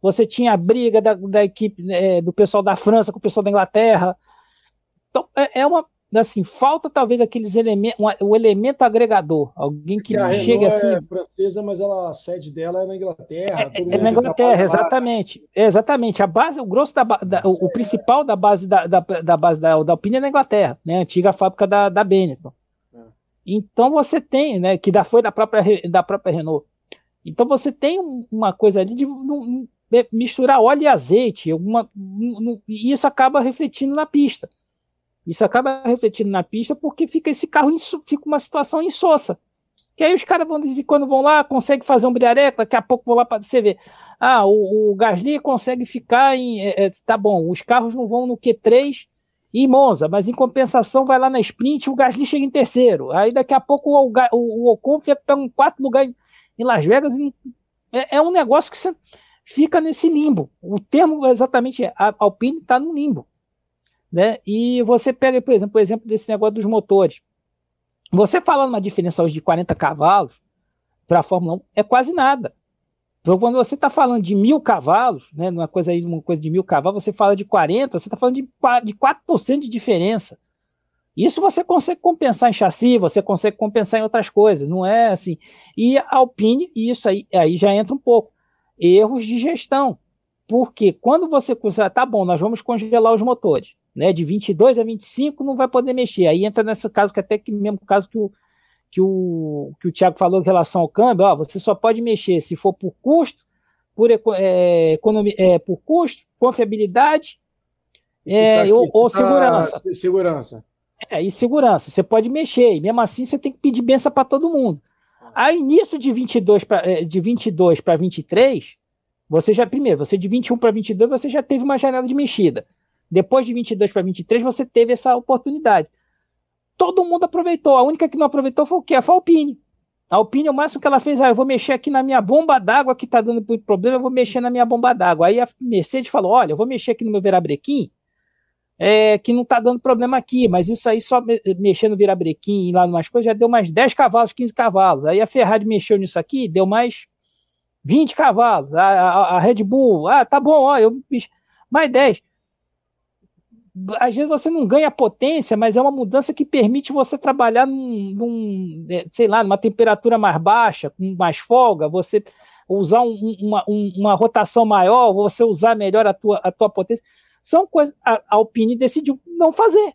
você tinha a briga da, da equipe é, do pessoal da França com o pessoal da Inglaterra. Então, é, é uma. Assim, falta talvez aqueles elementos, o elemento agregador, alguém que a chegue Renault é assim. É francesa, mas ela, a sede dela é na Inglaterra. É, é na é Inglaterra, exatamente. exatamente. A base, o grosso da, da o, o, é. principal da base da, da, da base da, da Alpine é na Inglaterra, né? A antiga fábrica da, da Benetton. Então você tem, né? Que da, foi da própria, da própria Renault. Então você tem uma coisa ali de é, misturar óleo e azeite, alguma, e isso acaba refletindo na pista. Isso acaba refletindo na pista porque fica esse carro fica uma situação insossa. Que aí os caras vão dizer quando vão lá, consegue fazer um brilhareco, daqui a pouco vão lá para você ver. Ah, o, o, Gasly consegue ficar em. é, é tá bom, os carros não vão no Q3 e Monza, mas em compensação vai lá na sprint o Gasly chega em terceiro. Aí daqui a pouco o, o, o Ocon fica em quarto lugar. Em, em Las Vegas, e é, é um negócio que você fica nesse limbo. O termo exatamente é, a Alpine está no limbo. Né? E você pega, por exemplo, o exemplo desse negócio dos motores. Você falando uma diferença hoje de 40 cavalos para a Fórmula 1 é quase nada. Então, quando você está falando de mil cavalos, né, numa coisa aí, uma coisa de mil cavalos, você fala de 40, você está falando de, de 4% de diferença. Isso você consegue compensar em chassi, você consegue compensar em outras coisas, não é assim. E a Alpine, isso aí, aí já entra um pouco. Erros de gestão. Porque quando você ah, tá bom, nós vamos congelar os motores, né? De 22 a 25 não vai poder mexer. Aí entra nesse caso que até que mesmo caso que o que o, que o Thiago falou em relação ao câmbio, ó, você só pode mexer se for por custo, por, é, economia, é, por custo, confiabilidade tá é, tá, ou, ou segurança. Segurança. É, e segurança. Você pode mexer, e mesmo assim você tem que pedir benção para todo mundo. Aí início de 22 para eh, de 22 para 23, você já primeiro, você de 21 para 22, você já teve uma janela de mexida. Depois de 22 para 23, você teve essa oportunidade. Todo mundo aproveitou. A única que não aproveitou foi o quê? Foi a Alpine. A Alpine, o máximo que ela fez, ah, eu vou mexer aqui na minha bomba d'água que tá dando muito problema, eu vou mexer na minha bomba d'água. Aí a Mercedes falou, olha, eu vou mexer aqui no meu verabrequim, é, que não tá dando problema aqui, mas isso aí só me, mexendo virabrequim e lá umas coisas já deu mais 10 cavalos, 15 cavalos. Aí a Ferrari mexeu nisso aqui, deu mais 20 cavalos. A, a, a Red Bull, ah, tá bom, ó, eu mais 10. Às vezes você não ganha potência, mas é uma mudança que permite você trabalhar num, num é, sei lá, numa temperatura mais baixa, com mais folga, você usar um, uma, um, uma rotação maior, você usar melhor a tua, a tua potência são coisas. A Alpine decidiu não fazer.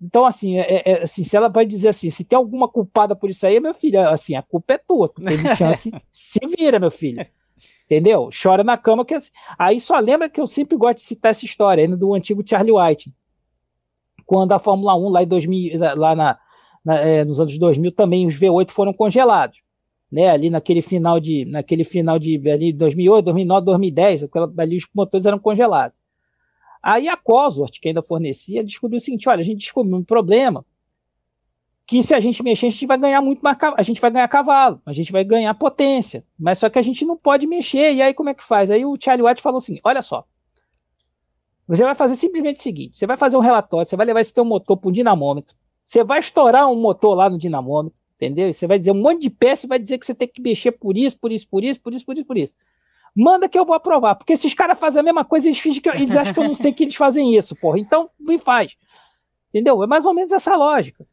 Então, assim, é, é, é, assim, se ela vai dizer assim, se tem alguma culpada por isso aí, meu filho, assim, a culpa é tua, tu teve chance, se vira, meu filho. Entendeu? Chora na cama que assim. Aí só lembra que eu sempre gosto de citar essa história, ainda do antigo Charlie White. Quando a Fórmula 1 lá em 2000, lá na, na é, nos anos 2000 também os V8 foram congelados. Né, ali naquele final de naquele final de ali 2008, 2009, 2010, aquela, ali os motores eram congelados. Aí a Cosworth, que ainda fornecia, descobriu o seguinte: olha, a gente descobriu um problema que se a gente mexer, a gente vai ganhar muito mais a gente vai ganhar cavalo, a gente vai ganhar potência, mas só que a gente não pode mexer. E aí como é que faz? Aí o Charlie White falou assim: olha só, você vai fazer simplesmente o seguinte: você vai fazer um relatório, você vai levar esse teu motor para um dinamômetro, você vai estourar um motor lá no dinamômetro, entendeu? E você vai dizer um monte de peça e vai dizer que você tem que mexer por isso, por isso, por isso, por isso, por isso, por isso manda que eu vou aprovar. Porque esses caras fazem a mesma coisa, eles fingem que eu, eles acham que eu não sei que eles fazem isso, porra. Então, me faz. Entendeu? É mais ou menos essa lógica.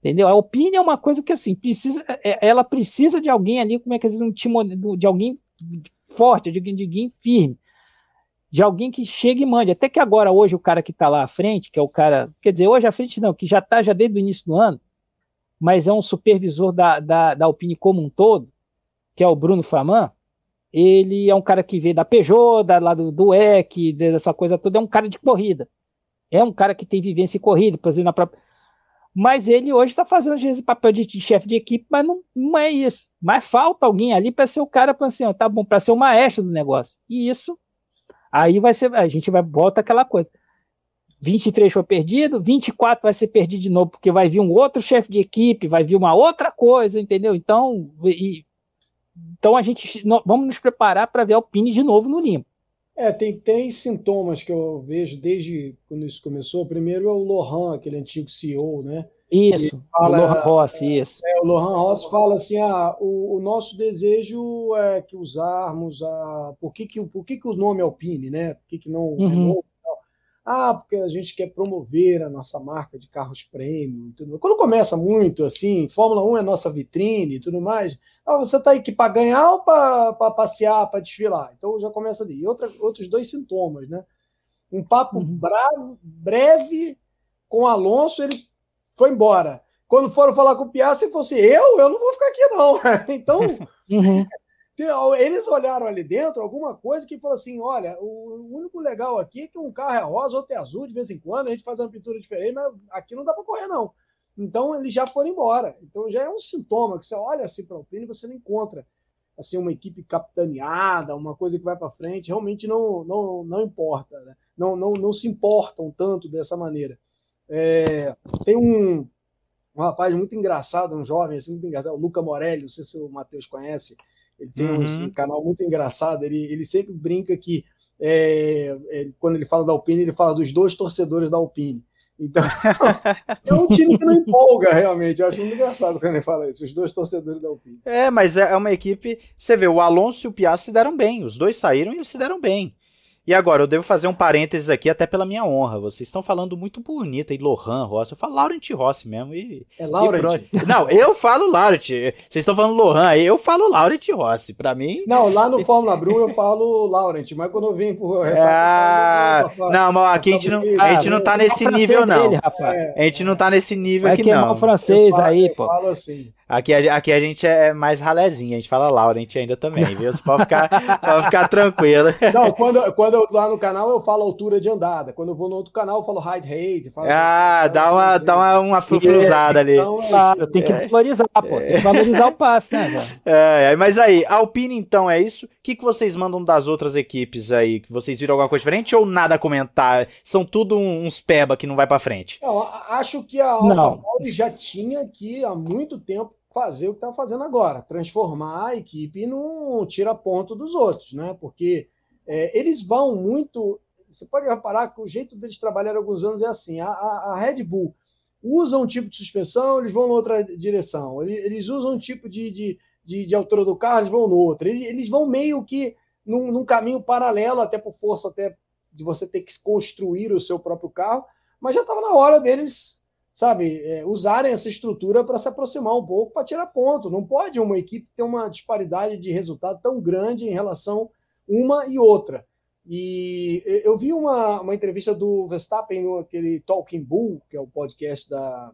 Entendeu? A opinião é uma coisa que, assim, precisa, é, é, ela precisa de alguém ali, como é que é, um timone, de alguém forte, de alguém, de alguém firme, de alguém que chegue e mande. Até que agora, hoje, o cara que está lá à frente, que é o cara, quer dizer, hoje à frente não, que já está já desde o início do ano, mas é um supervisor da, da, da Alpine como um todo, que é o Bruno Faman, ele é um cara que veio da Peugeot, da, lá do, do EC, dessa coisa toda, é um cara de corrida. É um cara que tem vivência em corrida, por exemplo, na própria. Mas ele hoje está fazendo às vezes papel de, de chefe de equipe, mas não, não é isso. Mas falta alguém ali para ser o cara, para assim, tá bom, para ser o maestro do negócio. E isso, aí vai ser, a gente vai volta aquela coisa. 23 foi perdido, 24 vai ser perdido de novo, porque vai vir um outro chefe de equipe, vai vir uma outra coisa, entendeu? Então, e, então a gente vamos nos preparar para ver a Alpine de novo no limbo. É, tem sintomas que eu vejo desde quando isso começou. O primeiro é o Lohan, aquele antigo CEO, né? Isso, fala, o Lohan Rossi, é, isso. É, o Lohan fala assim, ah, o, o, nosso desejo é que usarmos a... Por que que, por que, que o nome Alpine, né? Por que, que não uhum. Ah, porque a gente quer promover a nossa marca de carros premium. Tudo. Quando começa muito assim, Fórmula 1 é nossa vitrine e tudo mais, ah, você está aí para ganhar ou para passear, para desfilar? Então já começa ali. E outra, outros dois sintomas, né? Um papo uhum. bravo, breve com Alonso, ele foi embora. Quando foram falar com o Piastri, se fosse assim, eu? Eu não vou ficar aqui não. então, uhum. Eles olharam ali dentro alguma coisa que falou assim: olha, o único legal aqui é que um carro é rosa, outro é azul, de vez em quando a gente faz uma pintura diferente, mas aqui não dá para correr, não. Então eles já foram embora. Então já é um sintoma que você olha assim para o Alpine e você não encontra assim uma equipe capitaneada, uma coisa que vai para frente, realmente não não, não importa, né? não, não não se importam tanto dessa maneira. É, tem um, um rapaz muito engraçado, um jovem assim, muito engraçado, o Luca Morelli, não sei se o Matheus conhece, ele tem uhum. um canal muito engraçado. Ele, ele sempre brinca que é, é, quando ele fala da Alpine, ele fala dos dois torcedores da Alpine. Então, é um time que não empolga, realmente. Eu acho muito engraçado quando ele fala isso, os dois torcedores da Alpine. É, mas é, é uma equipe. Você vê, o Alonso e o Piastri se deram bem. Os dois saíram e eles se deram bem. E agora, eu devo fazer um parênteses aqui, até pela minha honra. Vocês estão falando muito bonita e Lohan Rossi. Eu falo Laurent Rossi mesmo. E, é Laurent? E não, eu falo Laurent. Vocês estão falando Lohan, aí eu falo Laurent Rossi. Pra mim. Não, lá no Fórmula Bru eu falo Laurent, mas quando eu vim pro. Ah, é... não, mas aqui a gente não, a gente não tá é nesse nível, não. A gente não tá nesse nível aqui, é não. Vai francês aí, pô. Falo assim. Aqui, aqui a gente é mais ralezinha, a gente fala Laurent ainda também, viu? Você pode ficar, pode ficar tranquilo. Não, quando, quando quando eu lá no canal, eu falo altura de andada. Quando eu vou no outro canal, eu falo height rate. Falo ah, dá uma, dá uma, uma frufruzada ali. claro, então, é tem que é. valorizar, pô. Tem que é. valorizar o passe, né, É, mas aí, Alpine, então, é isso? O que, que vocês mandam das outras equipes aí? Que vocês viram alguma coisa diferente ou nada a comentar? São tudo uns peba que não vai para frente. Não, acho que a alpine já tinha que, há muito tempo, fazer o que está fazendo agora, transformar a equipe num tira-ponto dos outros, né? Porque é, eles vão muito. Você pode reparar que o jeito deles trabalhar alguns anos é assim: a, a, a Red Bull usa um tipo de suspensão, eles vão em outra direção. Eles, eles usam um tipo de, de, de, de, altura do carro, eles vão no outro. Eles, eles vão meio que num, num, caminho paralelo, até por força até de você ter que construir o seu próprio carro, mas já estava na hora deles, sabe, é, usarem essa estrutura para se aproximar um pouco, para tirar ponto. Não pode uma equipe ter uma disparidade de resultado tão grande em relação uma e outra. E eu vi uma, uma entrevista do Verstappen no aquele Talking Bull, que é o podcast da,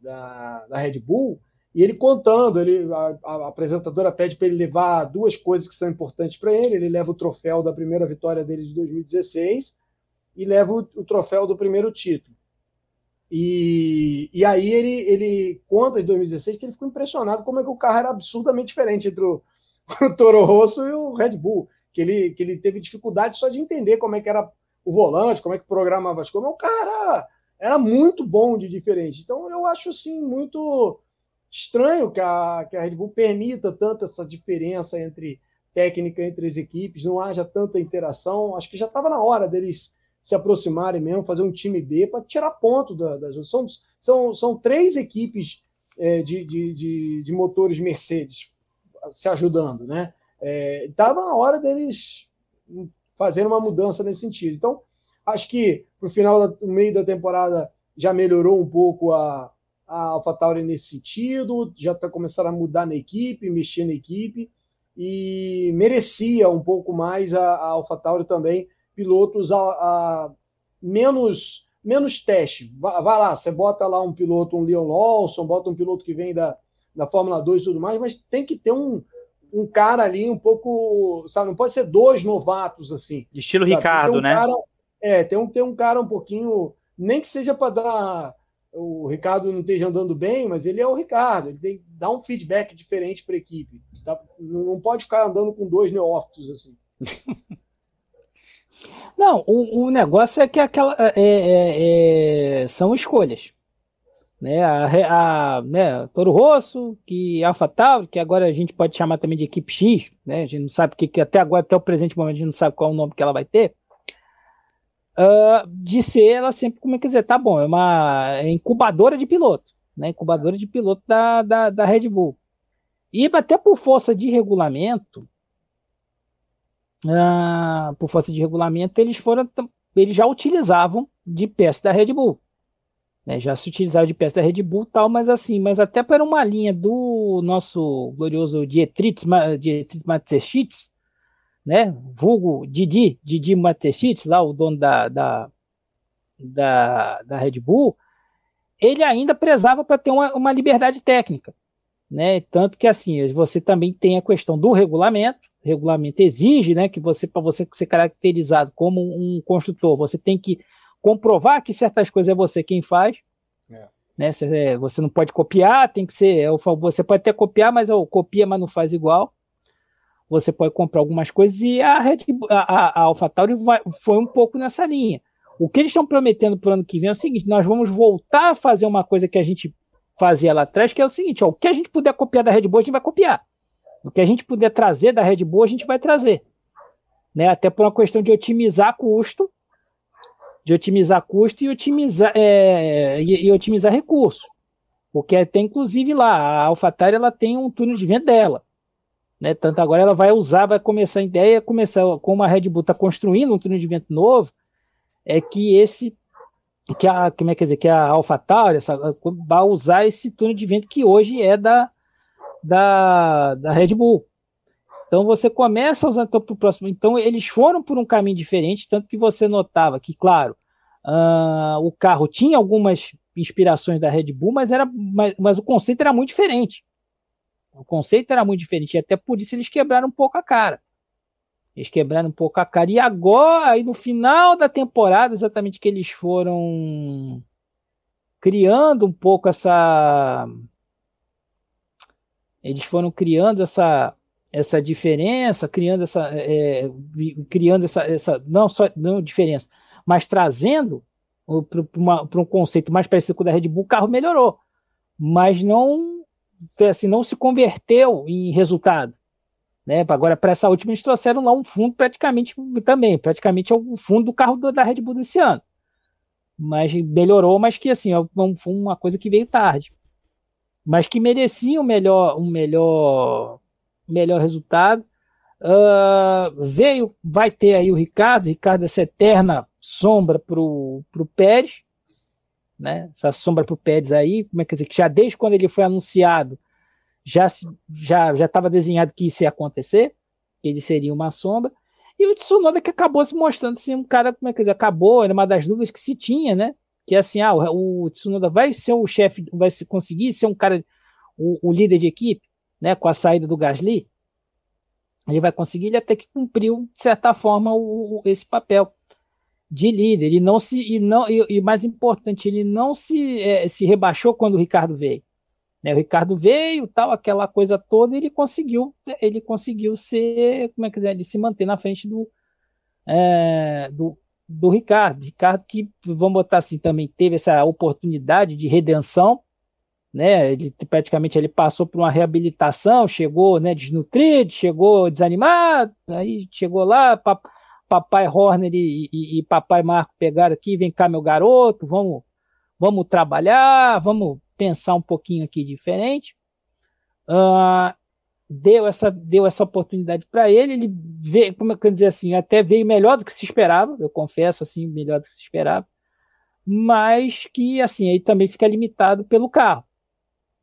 da, da Red Bull, e ele contando, ele, a, a apresentadora pede para ele levar duas coisas que são importantes para ele. Ele leva o troféu da primeira vitória dele de 2016 e leva o, o troféu do primeiro título. E, e aí ele, ele conta em 2016 que ele ficou impressionado como é que o carro era absurdamente diferente entre o, o Toro Rosso e o Red Bull que ele, que ele teve dificuldade só de entender como é que era o volante, como é que programava as coisas. o cara era muito bom de diferente. Então eu acho assim muito estranho que a, que a Red Bull permita tanta essa diferença entre técnica entre as equipes, não haja tanta interação. Acho que já estava na hora deles se aproximarem mesmo, fazer um time B para tirar ponto das da, São, são, são três equipes eh, de, de, de, de motores Mercedes se ajudando, né? Estava é, na hora deles fazer uma mudança nesse sentido. Então, acho que no final, do meio da temporada, já melhorou um pouco a, a AlphaTauri nesse sentido, já está começando a mudar na equipe, mexer na equipe, e merecia um pouco mais a, a AlphaTauri também, pilotos a, a menos menos teste. Vai lá, você bota lá um piloto, um Leon Lawson, bota um piloto que vem da, da Fórmula 2 e tudo mais, mas tem que ter um, um cara ali um pouco, sabe, não pode ser dois novatos assim. Estilo sabe? Ricardo, um né? Cara, é, tem um, tem um cara um pouquinho, nem que seja para dar o Ricardo não esteja andando bem, mas ele é o Ricardo, ele tem que dar um feedback diferente para a equipe. Tá? Não pode ficar andando com dois neófitos assim. Não, o, o, negócio é que aquela, é, é, é, são escolhas né? A, a né? Toro Rosso, que Alpha Tauri, que agora a gente pode chamar também de equipe X, né? A gente não sabe que, que até agora, até o presente momento, a gente não sabe qual é o nome que ela vai ter. Uh, de ser ela sempre, como é que dizer, tá bom, é uma incubadora de piloto, né? Incubadora de piloto da, da, da Red Bull. E até por força de regulamento, uh, por força de regulamento, eles foram, eles já utilizavam de peça da Red Bull né, já se utilizava de peças da Red Bull tal, mas assim, mas até para uma linha do nosso glorioso Dietrich, Dietrich Mateschitz, né, vulgo Didi, Didi Mateschitz, lá o dono da, da, da, da Red Bull, ele ainda prezava para ter uma, uma liberdade técnica, né, tanto que assim, você também tem a questão do regulamento, o regulamento exige, né, que você, para você ser caracterizado como um construtor, você tem que comprovar que certas coisas é você quem faz. É. Né? Você, é, você não pode copiar, tem que ser. É você pode até copiar, mas oh, copia, mas não faz igual. Você pode comprar algumas coisas e a, Red, a, a, AlphaTauri vai, foi um pouco nessa linha. O que eles estão prometendo para o ano que vem é o seguinte: nós vamos voltar a fazer uma coisa que a gente fazia lá atrás, que é o seguinte: ó, o que a gente puder copiar da Red Bull, a gente vai copiar. O que a gente puder trazer da Red Bull, a gente vai trazer. Né? Até por uma questão de otimizar custo de otimizar custo e otimizar, é, e, e, otimizar recurso. Porque até inclusive lá, a AlphaTauri ela tem um túnel de venda dela. Né? Tanto agora ela vai usar, vai começar a ideia, é começar como a Red Bull está construindo um túnel de vento novo, é que esse que a como é que dizer que a AlphaTauri essa, vai usar esse túnel de vento que hoje é da da, da Red Bull então você começa usando então, para o próximo. Então eles foram por um caminho diferente, tanto que você notava que, claro, uh, o carro tinha algumas inspirações da Red Bull, mas era, mas, mas o conceito era muito diferente. O conceito era muito diferente, e até por isso eles quebraram um pouco a cara. Eles quebraram um pouco a cara. E agora, aí no final da temporada, exatamente que eles foram criando um pouco essa. Eles foram criando essa essa diferença, criando essa, é, é criando essa, essa não só não diferença, mas trazendo para um conceito mais parecido com o da Red Bull, o carro melhorou, mas não assim, não se converteu em resultado. Né? Agora, para essa última, eles trouxeram lá um fundo praticamente também, praticamente é o fundo do carro do, da Red Bull desse ano. Mas melhorou, mas que assim, é foi uma coisa que veio tarde. Mas que merecia um melhor, um melhor melhor resultado. Uh, veio, vai ter aí o Ricardo, Ricardo essa eterna sombra pro, pro Pérez, né? Essa sombra pro Pérez aí, como é que dizer, que já desde quando ele foi anunciado, já se, já já estava desenhado que isso ia acontecer, que ele seria uma sombra. E o Tsunoda que acabou se mostrando assim, um cara, como é que dizer, acabou, era uma das dúvidas que se tinha, né? Que assim, ah, o, o Tsunoda vai ser o chefe, vai se, conseguir ser um cara, o, o líder de equipe? né, com a saída do Gasly, ele vai conseguir, ele até que cumpriu, de certa forma, o, o, esse papel de líder. Ele não se, e, não, e, e mais importante, ele não se, é, se rebaixou quando o Ricardo veio. Né, o Ricardo veio, tal, aquela coisa toda, e ele conseguiu, ele conseguiu ser, como é que dizer, ele se manter na frente do, é, do, do Ricardo. Ricardo que, vamos botar assim, também teve essa oportunidade de redenção, né? Ele praticamente ele passou por uma reabilitação, chegou, né, desnutrido, chegou desanimado, aí chegou lá, pap papai Horner e, e, e, papai Marco pegaram aqui, vem cá meu garoto, vamos vamos trabalhar, vamos pensar um pouquinho aqui diferente. Uh, deu essa deu essa oportunidade para ele, ele veio, como é eu quero dizer assim, até veio melhor do que se esperava, eu confesso assim, melhor do que se esperava. Mas que assim, aí também fica limitado pelo carro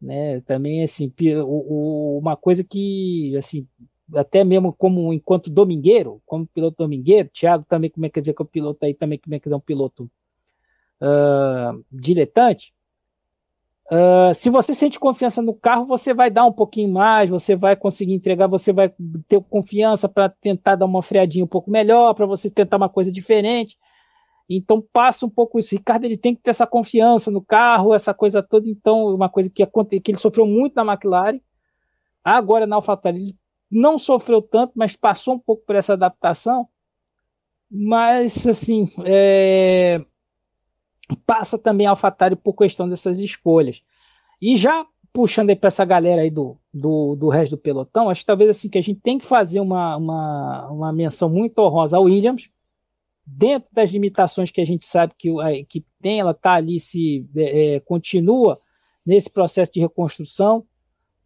né? Também assim, o, uma coisa que assim, até mesmo como enquanto domingueiro, como piloto domingueiro, Thiago também como é que dizer que é um piloto aí também como é que é um piloto uh, diletante. Uh, se você sente confiança no carro, você vai dar um pouquinho mais, você vai conseguir entregar, você vai ter confiança para tentar dar uma freadinha um pouco melhor, para você tentar uma coisa diferente. Então passa um pouco isso. Ricardo ele tem que ter essa confiança no carro, essa coisa toda. Então é uma coisa que que ele sofreu muito na McLaren, agora na AlphaTauri ele não sofreu tanto, mas passou um pouco por essa adaptação. Mas assim é... passa também a AlphaTauri por questão dessas escolhas. E já puxando aí para essa galera aí do, do, do, resto do pelotão, acho que talvez assim que a gente tem que fazer uma, uma, uma menção muito honrosa ao Williams dentro das limitações que a gente sabe que a equipe tem, ela está ali, se é, é, continua nesse processo de reconstrução,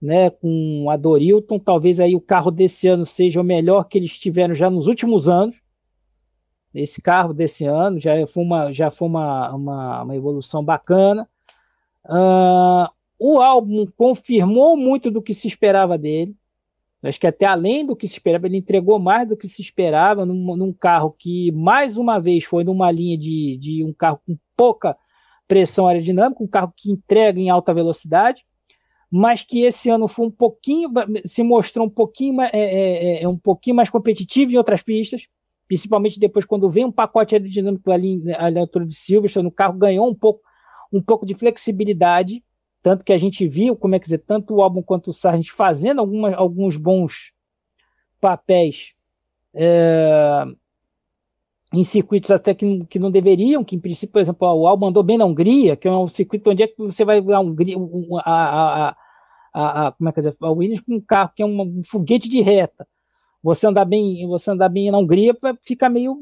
né, com a Dorilton, talvez aí o carro desse ano seja o melhor que eles tiveram já nos últimos anos, esse carro desse ano, já é, foi uma, já foi uma, uma, uma evolução bacana, uh, o álbum confirmou muito do que se esperava dele, Acho que até além do que se esperava, ele entregou mais do que se esperava num, num carro que, mais uma vez, foi numa linha de, de um carro com pouca pressão aerodinâmica, um carro que entrega em alta velocidade, mas que esse ano foi um pouquinho, se mostrou um pouquinho, é, é, é, é um pouquinho mais competitivo em outras pistas, principalmente depois quando vem um pacote aerodinâmico ali, na altura de Silverstone, o carro ganhou um pouco, um pouco de flexibilidade tanto que a gente viu, como é que dizer, tanto o álbum quanto o Sargent fazendo algumas, alguns bons papéis é, em circuitos até que, que não deveriam, que em princípio, por exemplo, o álbum andou bem na Hungria, que é um circuito onde é que você vai a Hungria, a, a, a, a como é que dizer, a Williams com um carro que é um, um foguete de reta. Você andar bem, você andar bem na Hungria fica meio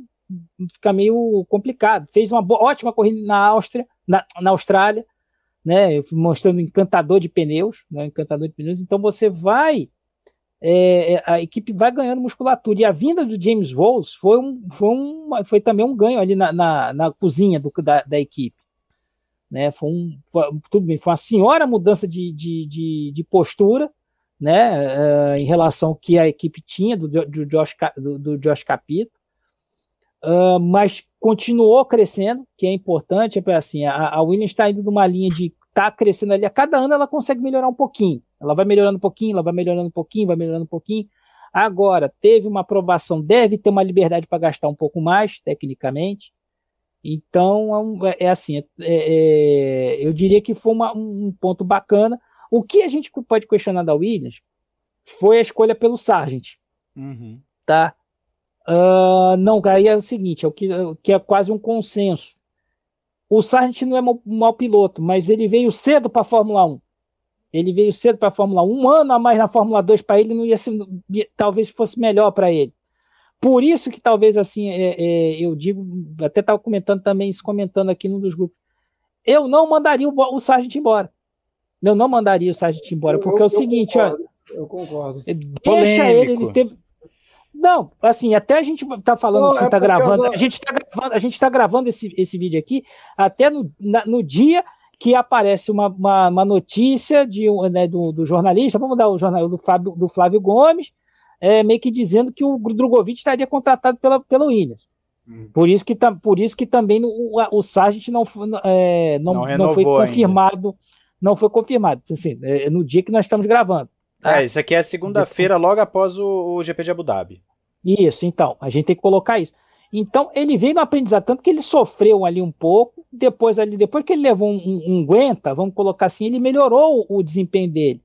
fica meio complicado. Fez uma boa, ótima corrida na Áustria, na, na Austrália, né? Eu fui mostrando encantador de pneus, né? Encantador de pneus. Então você vai, é, é, a equipe vai ganhando musculatura. E a vinda do James Walls foi, um, foi, um, foi também um ganho ali na, na, na cozinha do, da, da equipe. Né, foi, um, foi, tudo bem, foi uma senhora mudança de, de, de, de postura, né? Uh, em relação ao que a equipe tinha do, do, Josh, do, do Josh Capito, uh, mas continuou crescendo, que é importante. É assim, a, a Williams está indo numa linha de tá crescendo ali. A cada ano ela consegue melhorar um pouquinho. Ela vai melhorando um pouquinho, ela vai melhorando um pouquinho, vai melhorando um pouquinho. Agora, teve uma aprovação, deve ter uma liberdade para gastar um pouco mais, tecnicamente. Então, é, é, é assim, é, é, é, eu diria que foi uma, um ponto bacana. O que a gente pode questionar da Williams foi a escolha pelo Sargent. Uhum. Tá? Uh, não, aí é o seguinte, é o que, é que é quase um consenso. O Sargent não é mau, mau piloto, mas ele veio cedo para a Fórmula 1. Ele veio cedo para a Fórmula 1, um ano a mais na Fórmula 2 para ele não ia ser, talvez fosse melhor para ele. Por isso que talvez assim é, é, eu digo, até estava comentando também isso comentando aqui num dos grupos. Eu não mandaria o, o Sargent embora. Eu não mandaria o Sargent embora, porque eu, eu, é o seguinte, concordo, ó, eu concordo. Deixa Polêmico. ele, ele teve, não, assim, até a gente tá falando, Pô, assim, é tá gravando, eu... a gente tá gravando, a gente tá gravando esse, esse vídeo aqui até no, na, no dia que aparece uma, uma, uma notícia de, né, do, do, jornalista, vamos dar o jornal do, Fábio, do Flávio Gomes, é, meio que dizendo que o Drogovic estaria contratado pela, pelo Williams. Hum. Por isso que, por isso que também o, o Sargent não, é, não, não, não, foi confirmado. Ainda. Não foi confirmado, assim, é, no dia que nós estamos gravando. Tá? É, isso aqui é segunda-feira, logo após o, o GP de Abu Dhabi. Isso, então, a gente tem que colocar isso. Então, ele veio no aprendizado, tanto que ele sofreu ali um pouco, depois ali, depois que ele levou um, um, um guenta, vamos colocar assim, ele melhorou o, o desempenho dele,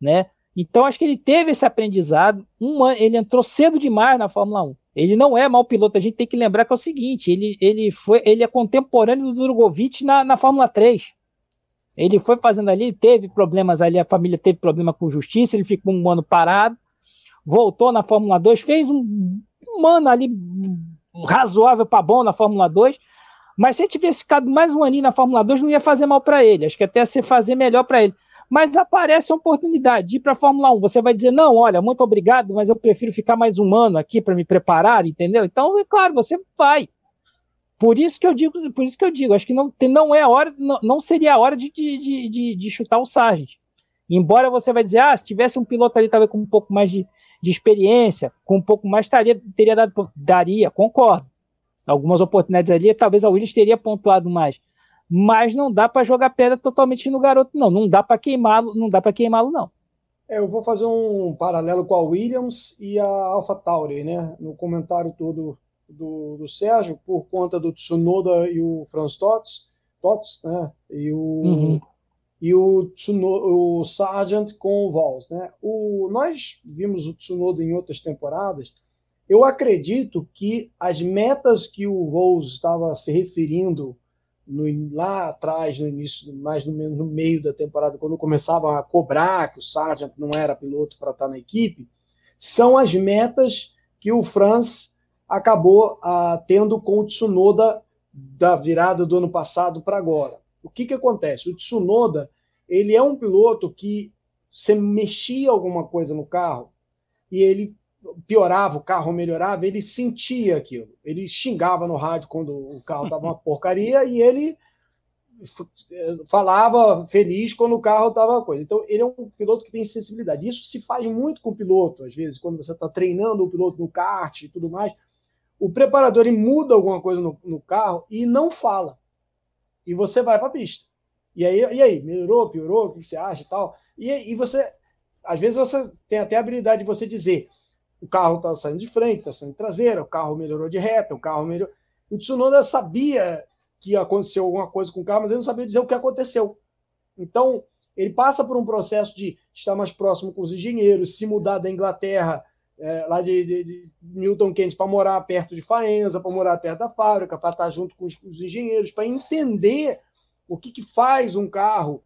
né? Então, acho que ele teve esse aprendizado, ano ele entrou cedo demais na Fórmula 1. Ele não é mau piloto, a gente tem que lembrar que é o seguinte, ele, ele, foi, ele é contemporâneo do Drogovic na, na Fórmula 3. Ele foi fazendo ali, teve problemas ali, a família teve problema com justiça, ele ficou um ano parado, voltou na Fórmula 2, fez um, um ano ali razoável para bom na Fórmula 2, mas se ele tivesse ficado mais um ano na Fórmula 2, não ia fazer mal para ele, acho que até ia ser fazer melhor para ele. Mas aparece a oportunidade de ir para a Fórmula 1. Você vai dizer, não, olha, muito obrigado, mas eu prefiro ficar mais um ano aqui para me preparar, entendeu? Então, é claro, você vai. Por isso que eu digo, por isso que eu digo, acho que não, não é hora, não, não seria a hora de, de, de, de chutar o Sargent. Embora você vai dizer, ah, se tivesse um piloto ali talvez com um pouco mais de, de experiência, com um pouco mais, taria, teria dado, daria, concordo. Algumas oportunidades ali, talvez a Williams teria pontuado mais. Mas não dá para jogar pedra totalmente no garoto, não. Não dá para queimá-lo, não dá para queimá-lo, não. É, eu vou fazer um paralelo com a Williams e a AlphaTauri, né? No comentário todo do, do, Sérgio, por conta do Tsunoda e o Franz Tots, Tots né? E o uhum e o, Tsuno, o Sargent com o Valls. Né? O, nós vimos o Tsunoda em outras temporadas. Eu acredito que as metas que o Valls estava se referindo no, lá atrás, no início, mais no, no meio da temporada, quando começavam a cobrar que o Sargent não era piloto para estar na equipe, são as metas que o Franz acabou ah, tendo com o Tsunoda da virada do ano passado para agora. O que, que acontece? O Tsunoda, ele é um piloto que você mexia alguma coisa no carro e ele piorava, o carro melhorava, ele sentia aquilo. Ele xingava no rádio quando o carro estava uma porcaria e ele eh, falava feliz quando o carro estava uma coisa. Então, ele é um piloto que tem sensibilidade. Isso se faz muito com o piloto, às vezes, quando você está treinando o piloto no kart e tudo mais. O preparador ele muda alguma coisa no, no carro e não fala e você vai para a pista. E aí, e aí, melhorou, piorou, o que você acha e tal. E, e você, às vezes, você tem até a habilidade de você dizer: o carro está saindo de frente, está saindo de traseira, o carro melhorou de reta, o carro melhorou. O Tsunoda sabia que aconteceu alguma coisa com o carro, mas ele não sabia dizer o que aconteceu. Então, ele passa por um processo de estar mais próximo com os engenheiros, se mudar da Inglaterra é, lá de, de, de, Milton Keynes para morar perto de Faenza, para morar perto da fábrica, para estar tá junto com os, os engenheiros, para entender o que, que faz um carro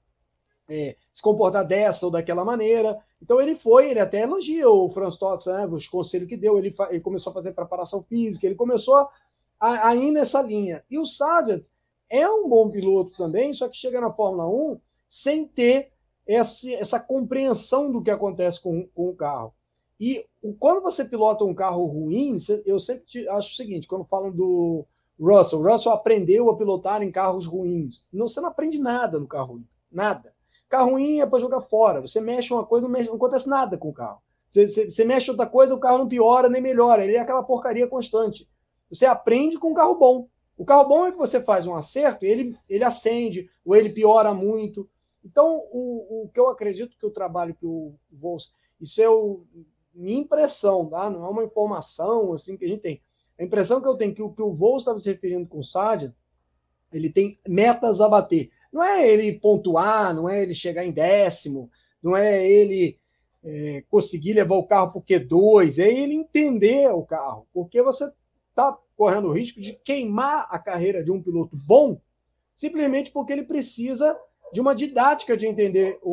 é, se comportar dessa ou daquela maneira. Então ele foi, ele até elogia o Franz Tots, né, os conselhos que deu, ele, ele, começou a fazer preparação física, ele começou a, a, ir nessa linha. E o Sargent é um bom piloto também, só que chega na Fórmula 1 sem ter essa, essa compreensão do que acontece com, com o carro. E quando você pilota um carro ruim, eu sempre acho o seguinte, quando falam do Russell, Russell aprendeu a pilotar em carros ruins. Não, você não aprende nada no carro ruim, nada. Carro ruim é para jogar fora. Você mexe uma coisa, não, mexe, não acontece nada com o carro. Você, você, você, mexe outra coisa, o carro não piora nem melhora. Ele é aquela porcaria constante. Você aprende com um carro bom. O carro bom é que você faz um acerto, ele, ele acende, ou ele piora muito. Então, o, o que eu acredito que o trabalho que o Volkswagen isso eu é minha impressão, tá? Não é uma informação assim que a gente tem. A impressão que eu tenho é que o que o Voo estava se referindo com o Sargent, ele tem metas a bater. Não é ele pontuar, não é ele chegar em décimo, não é ele é, conseguir levar o carro para o Q2, é ele entender o carro, porque você está correndo o risco de queimar a carreira de um piloto bom simplesmente porque ele precisa de uma didática de entender o,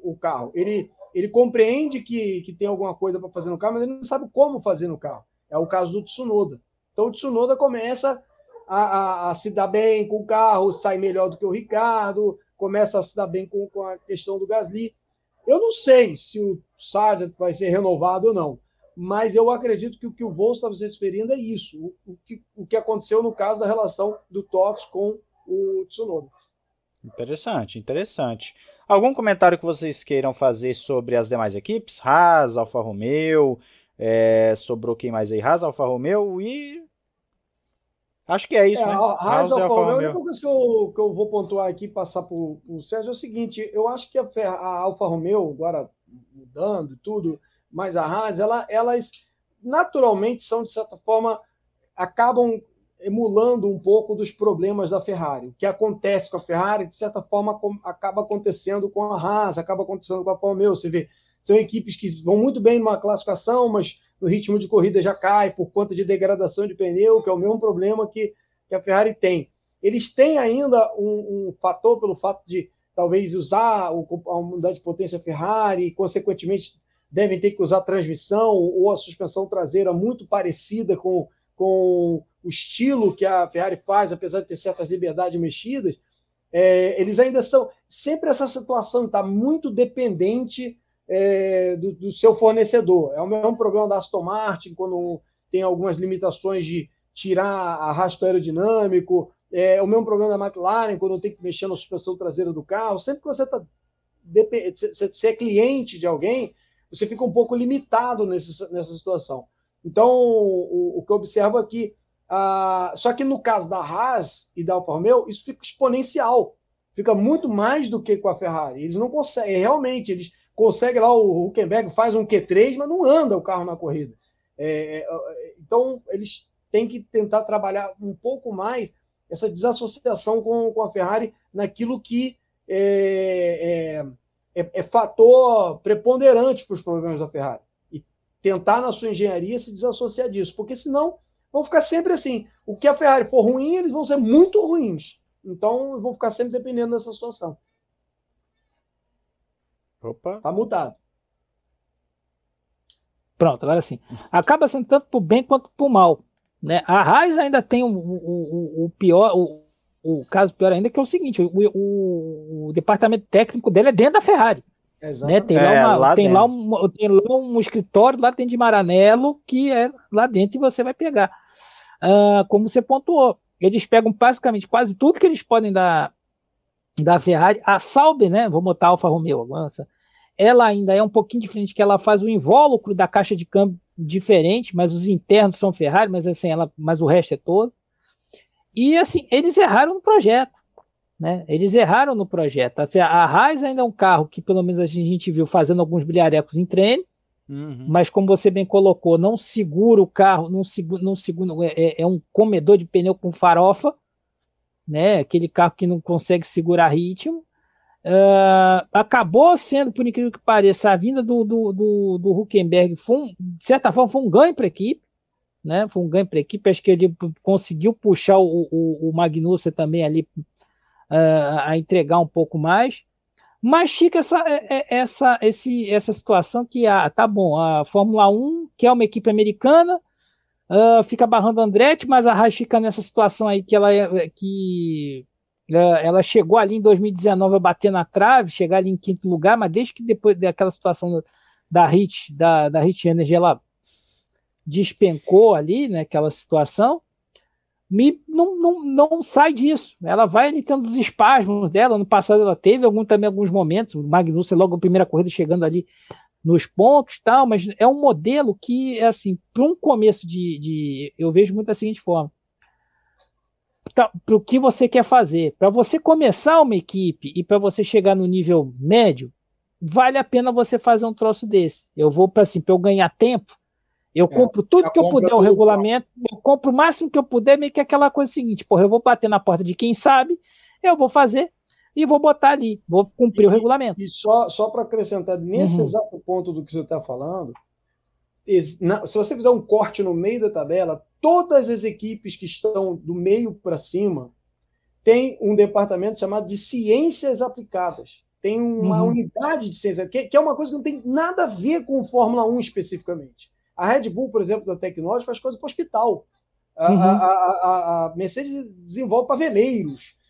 o, o carro. Ele ele compreende que, que tem alguma coisa para fazer no carro, mas ele não sabe como fazer no carro. É o caso do Tsunoda. Então o Tsunoda começa a, a, a se dar bem com o carro, sai melhor do que o Ricardo, começa a se dar bem com, com a questão do Gasly. Eu não sei se o Sargent vai ser renovado ou não, mas eu acredito que o que o Wolf estava se referindo é isso, o, o, que, o que aconteceu no caso da relação do Tox com o Tsunoda. Interessante, interessante. Algum comentário que vocês queiram fazer sobre as demais equipes? Haas, Alfa Romeo, é, sobrou quem mais aí? Haas, Alfa Romeo e. Acho que é isso, é, né? Haas, Alfa, Alfa Romeo. A única coisa que eu, que eu vou pontuar aqui passar para o Sérgio é o seguinte: eu acho que a, a Alfa Romeo, agora mudando tudo, mas a Haas, ela, elas naturalmente são, de certa forma, acabam emulando um pouco dos problemas da Ferrari. O que acontece com a Ferrari, de certa forma, acaba acontecendo com a Haas, acaba acontecendo com a Palmeiras. Você vê, são equipes que vão muito bem numa classificação, mas no ritmo de corrida já cai por conta de degradação de pneu, que é o mesmo problema que, que a Ferrari tem. Eles têm ainda um, um fator pelo fato de talvez usar a unidade de potência Ferrari, e, consequentemente, devem ter que usar a transmissão ou a suspensão traseira muito parecida com com o estilo que a Ferrari faz, apesar de ter certas liberdades mexidas, é, eles ainda são. Sempre essa situação está muito dependente é, do, do, seu fornecedor. É o mesmo problema da Aston Martin, quando tem algumas limitações de tirar arrasto aerodinâmico, é, é o mesmo problema da McLaren, quando tem que mexer na suspensão traseira do carro. Sempre que você, está você é cliente de alguém, você fica um pouco limitado nesse, nessa situação. Então, o, o que eu observo aqui. Ah, só que no caso da Haas e da Alfa Romeo, isso fica exponencial. Fica muito mais do que com a Ferrari. Eles não conseguem, é, realmente, eles conseguem lá, o Huckenberg faz um Q3, mas não anda o carro na corrida. É, é, é, então, eles têm que tentar trabalhar um pouco mais essa desassociação com, com a Ferrari naquilo que é, é, é fator preponderante para os problemas da Ferrari tentar na sua engenharia se desassociar disso, porque senão vão ficar sempre assim. O que a Ferrari for ruim, eles vão ser muito ruins. Então vão ficar sempre dependendo dessa situação. Opa. Tá mudado. Pronto, agora sim. Acaba sendo tanto pro bem quanto pro mal. Né? A Raiz ainda tem o, o, o pior, o, o, caso pior ainda, que é o seguinte: o, o departamento técnico dele é dentro da Ferrari. Né? Tem, lá é, lá tem, lá um, tem lá um escritório, lá tem de Maranello, que é lá dentro e você vai pegar. Uh, como você pontuou, eles pegam basicamente quase tudo que eles podem da, da Ferrari. A Sauber, né? Vou botar a Alfa Romeo agora. Ela ainda é um pouquinho diferente, que ela faz o invólucro da caixa de câmbio diferente, mas os internos são Ferrari, mas assim, ela, mas o resto é todo. E assim, eles erraram no projeto. Né? Eles erraram no projeto. A Raiz ainda é um carro que, pelo menos, a gente viu fazendo alguns bilharecos em treino, uhum. mas como você bem colocou, não segura o carro, não segura, não segura é, é, é, um comedor de pneu com farofa, né? aquele carro que não consegue segurar ritmo. Uh, acabou sendo, por incrível que pareça, a vinda do, do, do, do Huckenberg foi um, de certa forma foi um ganho para a equipe, né? Foi um ganho para a equipe. Acho que ele conseguiu puxar o, o, o Magnussen também ali uh, a entregar um pouco mais. Mas fica essa, é, é, essa, esse, essa situação que, ah, tá bom, a Fórmula 1, que é uma equipe americana, uh, fica barrando a Andretti, mas a Haas fica nessa situação aí que ela, é, que, uh, ela chegou ali em 2019 a bater na trave, chegar ali em quinto lugar, mas desde que depois daquela situação da Hit, da, da Hit Energy, ela despencou ali, né, aquela situação, me, não, não, não sai disso. Ela vai tendo os espasmos dela. No passado ela teve algum, também alguns momentos. O Magnussen logo a primeira corrida chegando ali nos pontos tal, mas é um modelo que é assim, para um começo de, de. Eu vejo muito da seguinte forma. Tá, para o que você quer fazer. Para você começar uma equipe e para você chegar no nível médio, vale a pena você fazer um troço desse. Eu vou para assim, para eu ganhar tempo, eu é, compro tudo que eu puder, o regulamento, eu compro o máximo que eu puder, meio que aquela coisa seguinte, porra, eu vou bater na porta de quem sabe, eu vou fazer e vou botar ali, vou cumprir e, o regulamento. E só, só para acrescentar, nesse uhum. exato ponto do que você está falando, se você fizer um corte no meio da tabela, todas as equipes que estão do meio para cima têm um departamento chamado de ciências aplicadas. Tem uma uhum. unidade de ciência, que, que é uma coisa que não tem nada a ver com Fórmula 1 especificamente. A Red Bull, por exemplo, da Tecnológica, faz coisa para o hospital. A, uhum. a, a, a, Mercedes desenvolve para veleiros.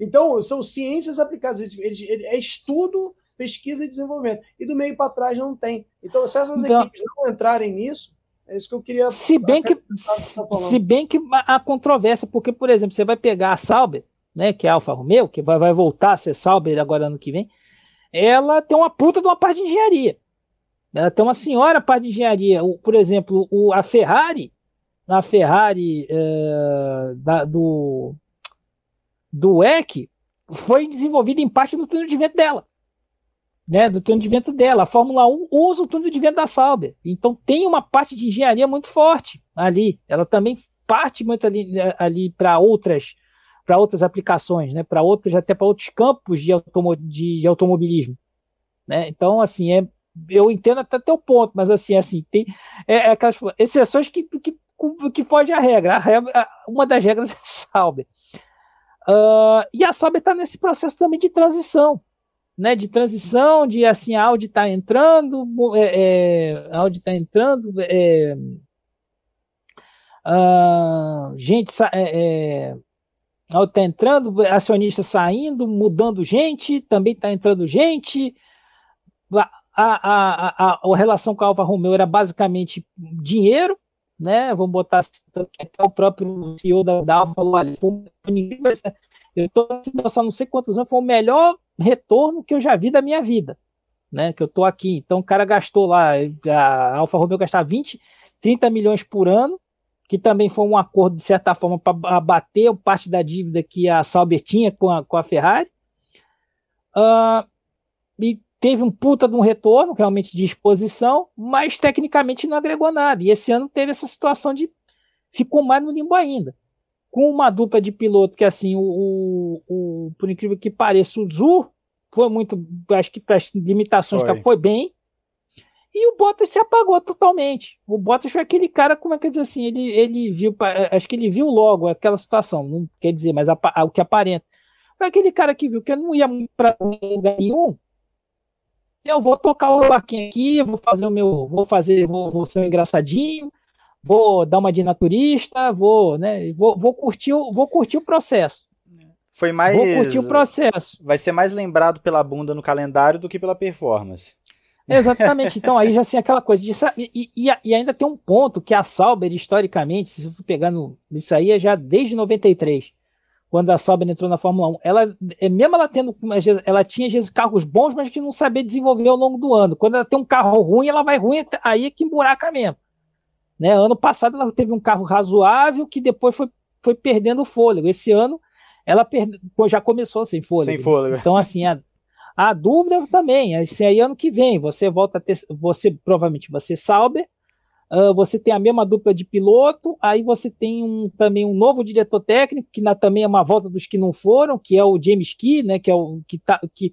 Então, são ciências aplicadas. Eles, eles, é estudo, pesquisa e desenvolvimento. E do meio para trás não tem. Então, se essas então, equipes não entrarem nisso, é isso que eu queria. Se bem que, se, tá se bem que há controvérsia, porque, por exemplo, você vai pegar a Sauber, né, que é a Alfa Romeo, que vai, vai voltar a ser Sauber agora ano que vem, ela tem uma puta de uma parte de engenharia. Né? Ela então, tem uma senhora parte de engenharia. O, por exemplo, o, a Ferrari, na Ferrari é, da, do, do EC, foi desenvolvida em parte no túnel de vento dela. Né, do túnel de vento dela. A Fórmula 1 usa o túnel de vento da Sauber. Então tem uma parte de engenharia muito forte ali. Ela também parte muito ali, né, ali para outras para outras aplicações, né, para outros até para outros campos de, automo de, de automobilismo. Né? Então assim é eu entendo até teu ponto, mas assim, assim, tem é, é aquelas exceções que, que, que foge à regra. A regra uma das regras é Sauber. Uh, e a Sauber está nesse processo também de transição, né? De transição, de assim, a Audi está entrando, é, é, a Audi está entrando, é, uh, gente, é, é, a Audi está entrando, acionista saindo, mudando gente, também está entrando gente, a, a, a, a relação com a Alfa Romeo era basicamente dinheiro, né? Vamos botar assim, até o próprio CEO da, da Alfa falou: olha, né? eu estou só não sei quantos anos, foi o melhor retorno que eu já vi da minha vida, né? Que eu estou aqui. Então o cara gastou lá, a Alfa Romeo gastar 20, 30 milhões por ano, que também foi um acordo, de certa forma, para abater parte da dívida que a Sauber tinha com a, com a Ferrari. Uh, e teve um puta de um retorno realmente de exposição, mas tecnicamente não agregou nada. E esse ano teve essa situação de ficou mais no limbo ainda. Com uma dupla de piloto que, assim, o, o por incrível que pareça, o Zu foi muito, acho que para as limitações foi. Tá, foi bem. E o Bottas se apagou totalmente. O Bottas foi aquele cara, como é que diz assim, ele, ele viu, eh, acho que ele viu logo aquela situação, não quer dizer, mas a, a, o que aparenta. Foi aquele cara que viu que não ia para lugar nenhum, eu vou tocar o barquinho aqui, vou fazer o meu, vou fazer, vou, vou ser um engraçadinho, vou dar uma de naturista, vou, né, vou, vou curtir, o, vou curtir o processo. Foi mais. Vou curtir o processo. Vai ser mais lembrado pela bunda no calendário do que pela performance. Exatamente. Então aí já assim aquela coisa de e, e, e ainda tem um ponto que a Sauber historicamente, se eu for pegando isso aí é já desde 93, quando a Sauber entrou na Fórmula 1. Ela, é, mesmo ela tendo, ela tinha às vezes carros bons, mas que não sabia desenvolver ao longo do ano. Quando ela tem um carro ruim, ela vai ruim, aí é que emburaca mesmo. Né? Ano passado ela teve um carro razoável que depois foi, foi perdendo fôlego. Esse ano ela perde, já começou sem fôlego. Sem fôlego. Então, assim, a, a dúvida também, assim, aí ano que vem, você volta a ter, você provavelmente vai ser Sauber, Uh, você tem a mesma dupla de piloto, aí você tem um, também um novo diretor técnico, que na, também é uma volta dos que não foram, que é o James Key, né, que, é o, que, tá, que,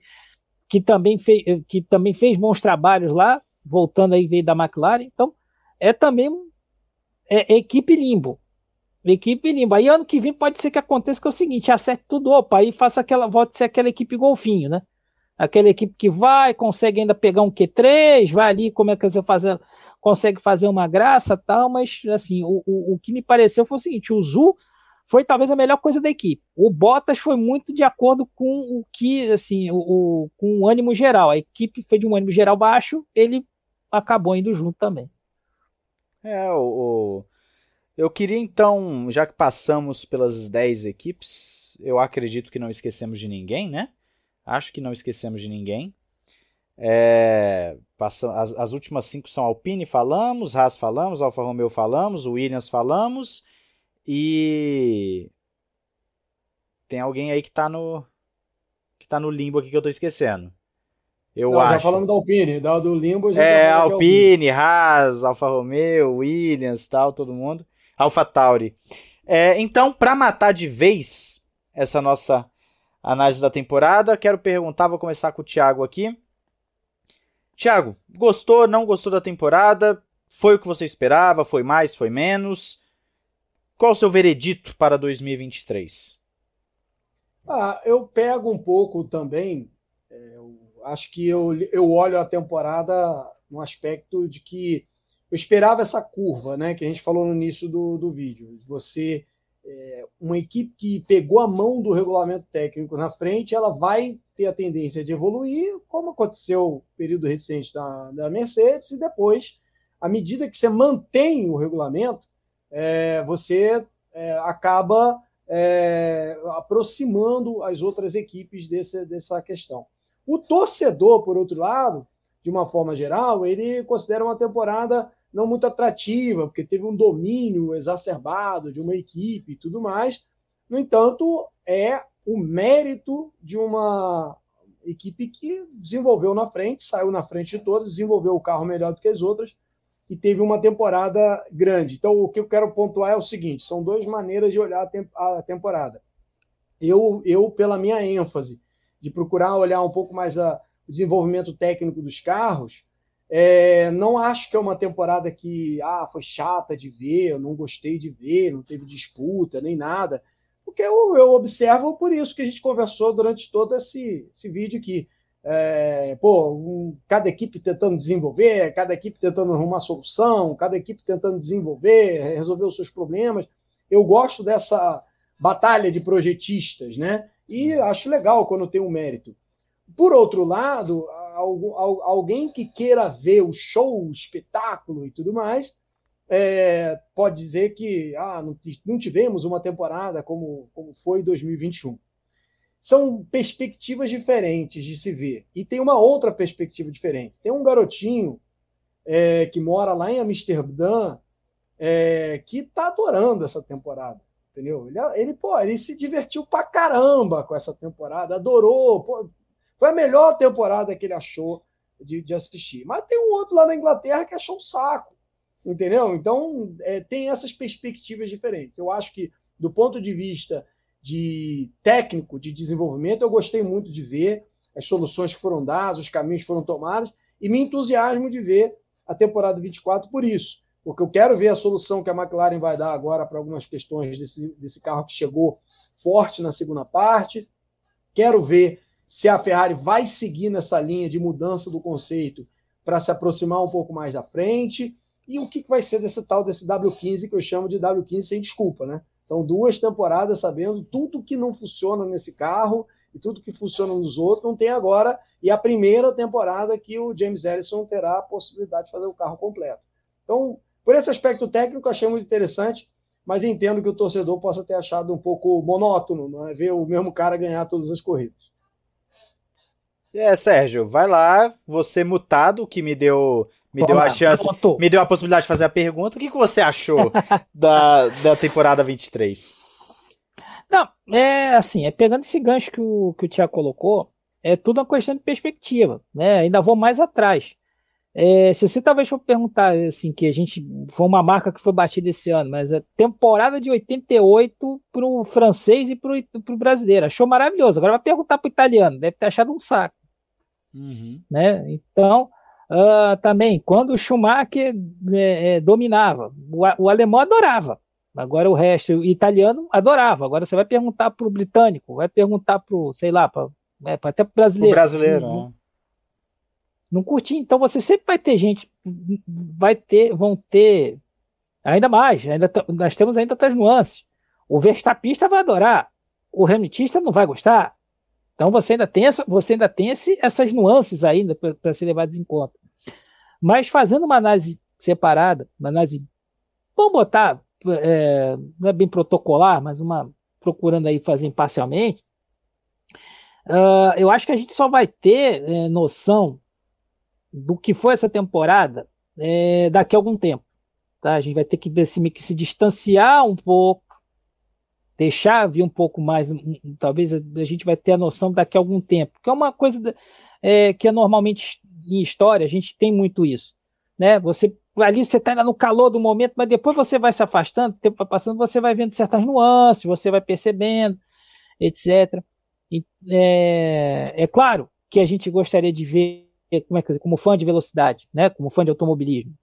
que, também fez, que também fez bons trabalhos lá, voltando aí veio da McLaren, então é também é, é equipe limbo. Equipe limbo. Aí ano que vem pode ser que aconteça que é o seguinte, acerte tudo, opa, aí faça aquela, volta ser aquela equipe golfinho, né? Aquela equipe que vai, consegue ainda pegar um Q3, vai ali, como é que você fazendo consegue fazer uma graça tal, mas assim, o, o, o que me pareceu foi o seguinte: o Zul foi talvez a melhor coisa da equipe. O Bottas foi muito de acordo com o que, assim, o, o com o ânimo geral. A equipe foi de um ânimo geral baixo, ele acabou indo junto também. É, o, eu queria então, já que passamos pelas 10 equipes, eu acredito que não esquecemos de ninguém, né? Acho que não esquecemos de ninguém. É, passam, as, as, últimas cinco são Alpine, falamos, Haas, falamos, Alfa Romeo, falamos, Williams, falamos. E tem alguém aí que tá no que tá no limbo aqui que eu tô esquecendo. Eu Não, acho. Já falamos da Alpine, da, do limbo já É, já Alpine, Alpine, Haas, Alfa Romeo, Williams, tal, todo mundo. Alfa Tauri. É, então, para matar de vez essa nossa análise da temporada, quero perguntar, vou começar com o Thiago aqui. Tiago, gostou, não gostou da temporada? Foi o que você esperava? Foi mais, foi menos? Qual o seu veredito para 2023? Ah, eu pego um pouco também. É, eu acho que eu, eu olho a temporada no aspecto de que eu esperava essa curva, né? Que a gente falou no início do, do vídeo. Você, é, uma equipe que pegou a mão do regulamento técnico na frente, ela vai ter a tendência de evoluir, como aconteceu no período recente da, da Mercedes, e depois, à medida que você mantém o regulamento, é, você é, acaba é, aproximando as outras equipes desse, dessa questão. O torcedor, por outro lado, de uma forma geral, ele considera uma temporada não muito atrativa, porque teve um domínio exacerbado de uma equipe e tudo mais. No entanto, é o mérito de uma equipe que desenvolveu na frente, saiu na frente de todos, desenvolveu o carro melhor do que as outras e teve uma temporada grande. Então, o que eu quero pontuar é o seguinte: são duas maneiras de olhar a temporada. Eu, eu pela minha ênfase de procurar olhar um pouco mais o desenvolvimento técnico dos carros, é, não acho que é uma temporada que ah, foi chata de ver, eu não gostei de ver, não teve disputa nem nada que eu, eu observo por isso que a gente conversou durante todo esse, esse vídeo aqui. É, pô, um, cada equipe tentando desenvolver, cada equipe tentando arrumar solução, cada equipe tentando desenvolver, resolver os seus problemas. Eu gosto dessa batalha de projetistas, né? E hum. acho legal quando tem um mérito. Por outro lado, alguém que queira ver o show, o espetáculo e tudo mais, é, pode dizer que ah, não, não tivemos uma temporada como, como foi 2021. São perspectivas diferentes de se ver. E tem uma outra perspectiva diferente. Tem um garotinho é, que mora lá em Amsterdã é, que está adorando essa temporada. Entendeu? Ele, ele, pô, ele se divertiu pra caramba com essa temporada, adorou. Pô, foi a melhor temporada que ele achou de, de assistir. Mas tem um outro lá na Inglaterra que achou um saco Entendeu? Então, é, tem essas perspectivas diferentes. Eu acho que, do ponto de vista de técnico, de desenvolvimento, eu gostei muito de ver as soluções que foram dadas, os caminhos que foram tomados, e me entusiasmo de ver a temporada 24 por isso. Porque eu quero ver a solução que a McLaren vai dar agora para algumas questões desse, desse carro que chegou forte na segunda parte. Quero ver se a Ferrari vai seguir nessa linha de mudança do conceito para se aproximar um pouco mais da frente. E o que vai ser desse tal desse W15 que eu chamo de W15 sem desculpa, né? São duas temporadas sabendo tudo que não funciona nesse carro e tudo que funciona nos outros não tem agora. E a primeira temporada que o James Ellison terá a possibilidade de fazer o carro completo. Então, por esse aspecto técnico, achei muito interessante, mas entendo que o torcedor possa ter achado um pouco monótono, é? ver o mesmo cara ganhar todas as corridas. É, Sérgio, vai lá, você mutado, que me deu me deu a chance, me deu a possibilidade de fazer a pergunta. O que, que você achou da, da temporada 23? Não, é assim, é pegando esse gancho que o, que o Tiago colocou, é tudo uma questão de perspectiva, né? Ainda vou mais atrás. É, se você talvez for perguntar, assim, que a gente foi uma marca que foi batida esse ano, mas a temporada de 88 para o francês e para o brasileiro, achou maravilhoso. Agora vai perguntar para o italiano, deve ter achado um saco, uhum. né? Então, Uh, também, quando o Schumacher é, é, dominava, o, o, alemão adorava. Agora o resto, o italiano adorava. Agora você vai perguntar para o britânico, vai perguntar para o, sei lá, pra, é, até para o brasileiro. O brasileiro, não, né? não, Então você sempre vai ter gente, vai ter, vão ter, ainda mais, ainda nós temos ainda outras nuances. O verstapista vai adorar, o remitista não vai gostar, então você ainda tem, essa, você ainda tem esse, essas nuances ainda né, para ser levadas em conta. Mas fazendo uma análise separada, uma análise, vamos botar, é, não é bem protocolar, mas uma procurando aí fazer parcialmente, uh, ah, eu acho que a gente só vai ter é, noção do que foi essa temporada é, daqui a algum tempo. Tá? A gente vai ter que ver se, que se distanciar um pouco deixar vir um pouco mais, talvez a gente vai ter a noção daqui a algum tempo, que é uma coisa é, que é normalmente em história, a gente tem muito isso, né? Você ali você está ainda no calor do momento, mas depois você vai se afastando, o tempo vai passando, você vai vendo certas nuances, você vai percebendo, etc. E, é, é, claro que a gente gostaria de ver, como, é, como fã de velocidade, né? como fã de automobilismo,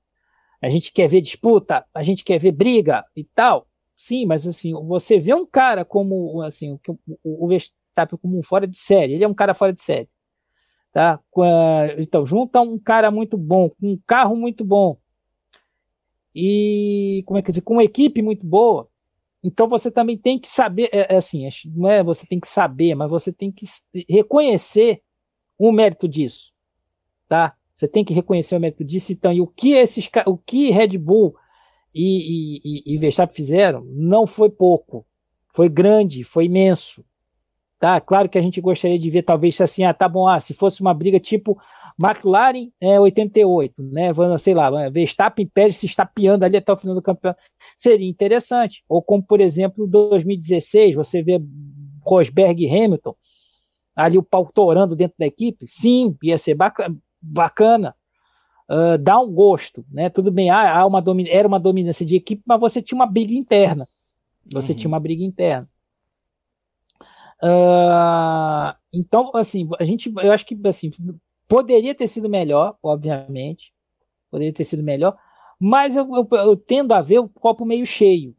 a gente quer ver disputa, a gente quer ver briga e tal, Sim, mas assim, você vê um cara como assim, o Verstappen como um fora de série, ele é um cara fora de série. Tá? Então, junta um cara muito bom, com um carro muito bom. E como é que dizer, com uma equipe muito boa. Então você também tem que saber, é, é assim, é, não é você tem que saber, mas você tem que reconhecer o mérito disso, tá? Você tem que reconhecer o mérito disso, então, e o que esses o que Red Bull e, e, e Verstappen fizeram não foi pouco, foi grande, foi imenso. Tá, claro que a gente gostaria de ver, talvez assim, ah, tá bom, ah, se fosse uma briga tipo McLaren é, 88, né? Sei lá, Verstappen Pérez se estapeando ali até o final do campeonato. Seria interessante. Ou como, por exemplo, 2016, você vê Rosberg e Hamilton, ali o pau torando dentro da equipe. Sim, ia ser bacana, bacana uh, dá um gosto, né? Tudo bem, ah, há uma era uma dominância de equipe, mas você tinha uma briga interna. Você uhum. tinha uma briga interna. Uh, então, assim, a gente, eu acho que assim poderia ter sido melhor, obviamente, poderia ter sido melhor, mas eu, eu, eu tendo a ver o copo meio cheio,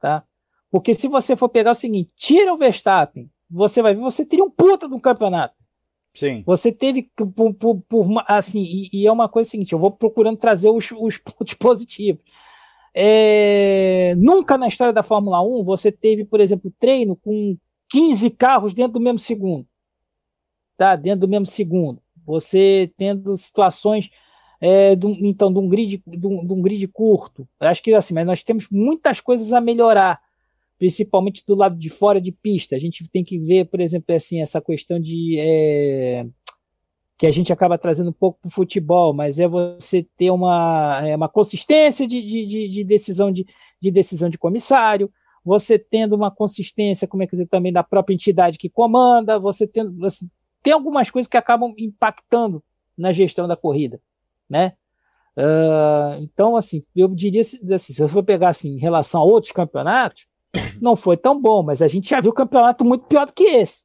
tá? Porque se você for pegar o seguinte, tira o Verstappen, você vai ver, você teria um puta do campeonato. Sim. Você teve por, por, por assim, e, e, é uma coisa seguinte, eu vou procurando trazer os, os pontos positivos. É, nunca na história da Fórmula 1 você teve, por exemplo, treino com 15 carros dentro do mesmo segundo. Tá? Dentro do mesmo segundo. Você tendo situações é, de um, então de um grid de um, de um grid curto. acho que assim, mas nós temos muitas coisas a melhorar principalmente do lado de fora de pista. A gente tem que ver, por exemplo, é assim, essa questão de é, que a gente acaba trazendo um pouco para o futebol, mas é você ter uma, é, uma consistência de, de, de, decisão de, de decisão de comissário, você tendo uma consistência, como é que dizer, também da própria entidade que comanda, você tendo. tem algumas coisas que acabam impactando na gestão da corrida, né? Uh, então, assim, eu diria assim, se eu for pegar assim, em relação a outros campeonatos, não foi tão bom, mas a gente já viu campeonato muito pior do que esse.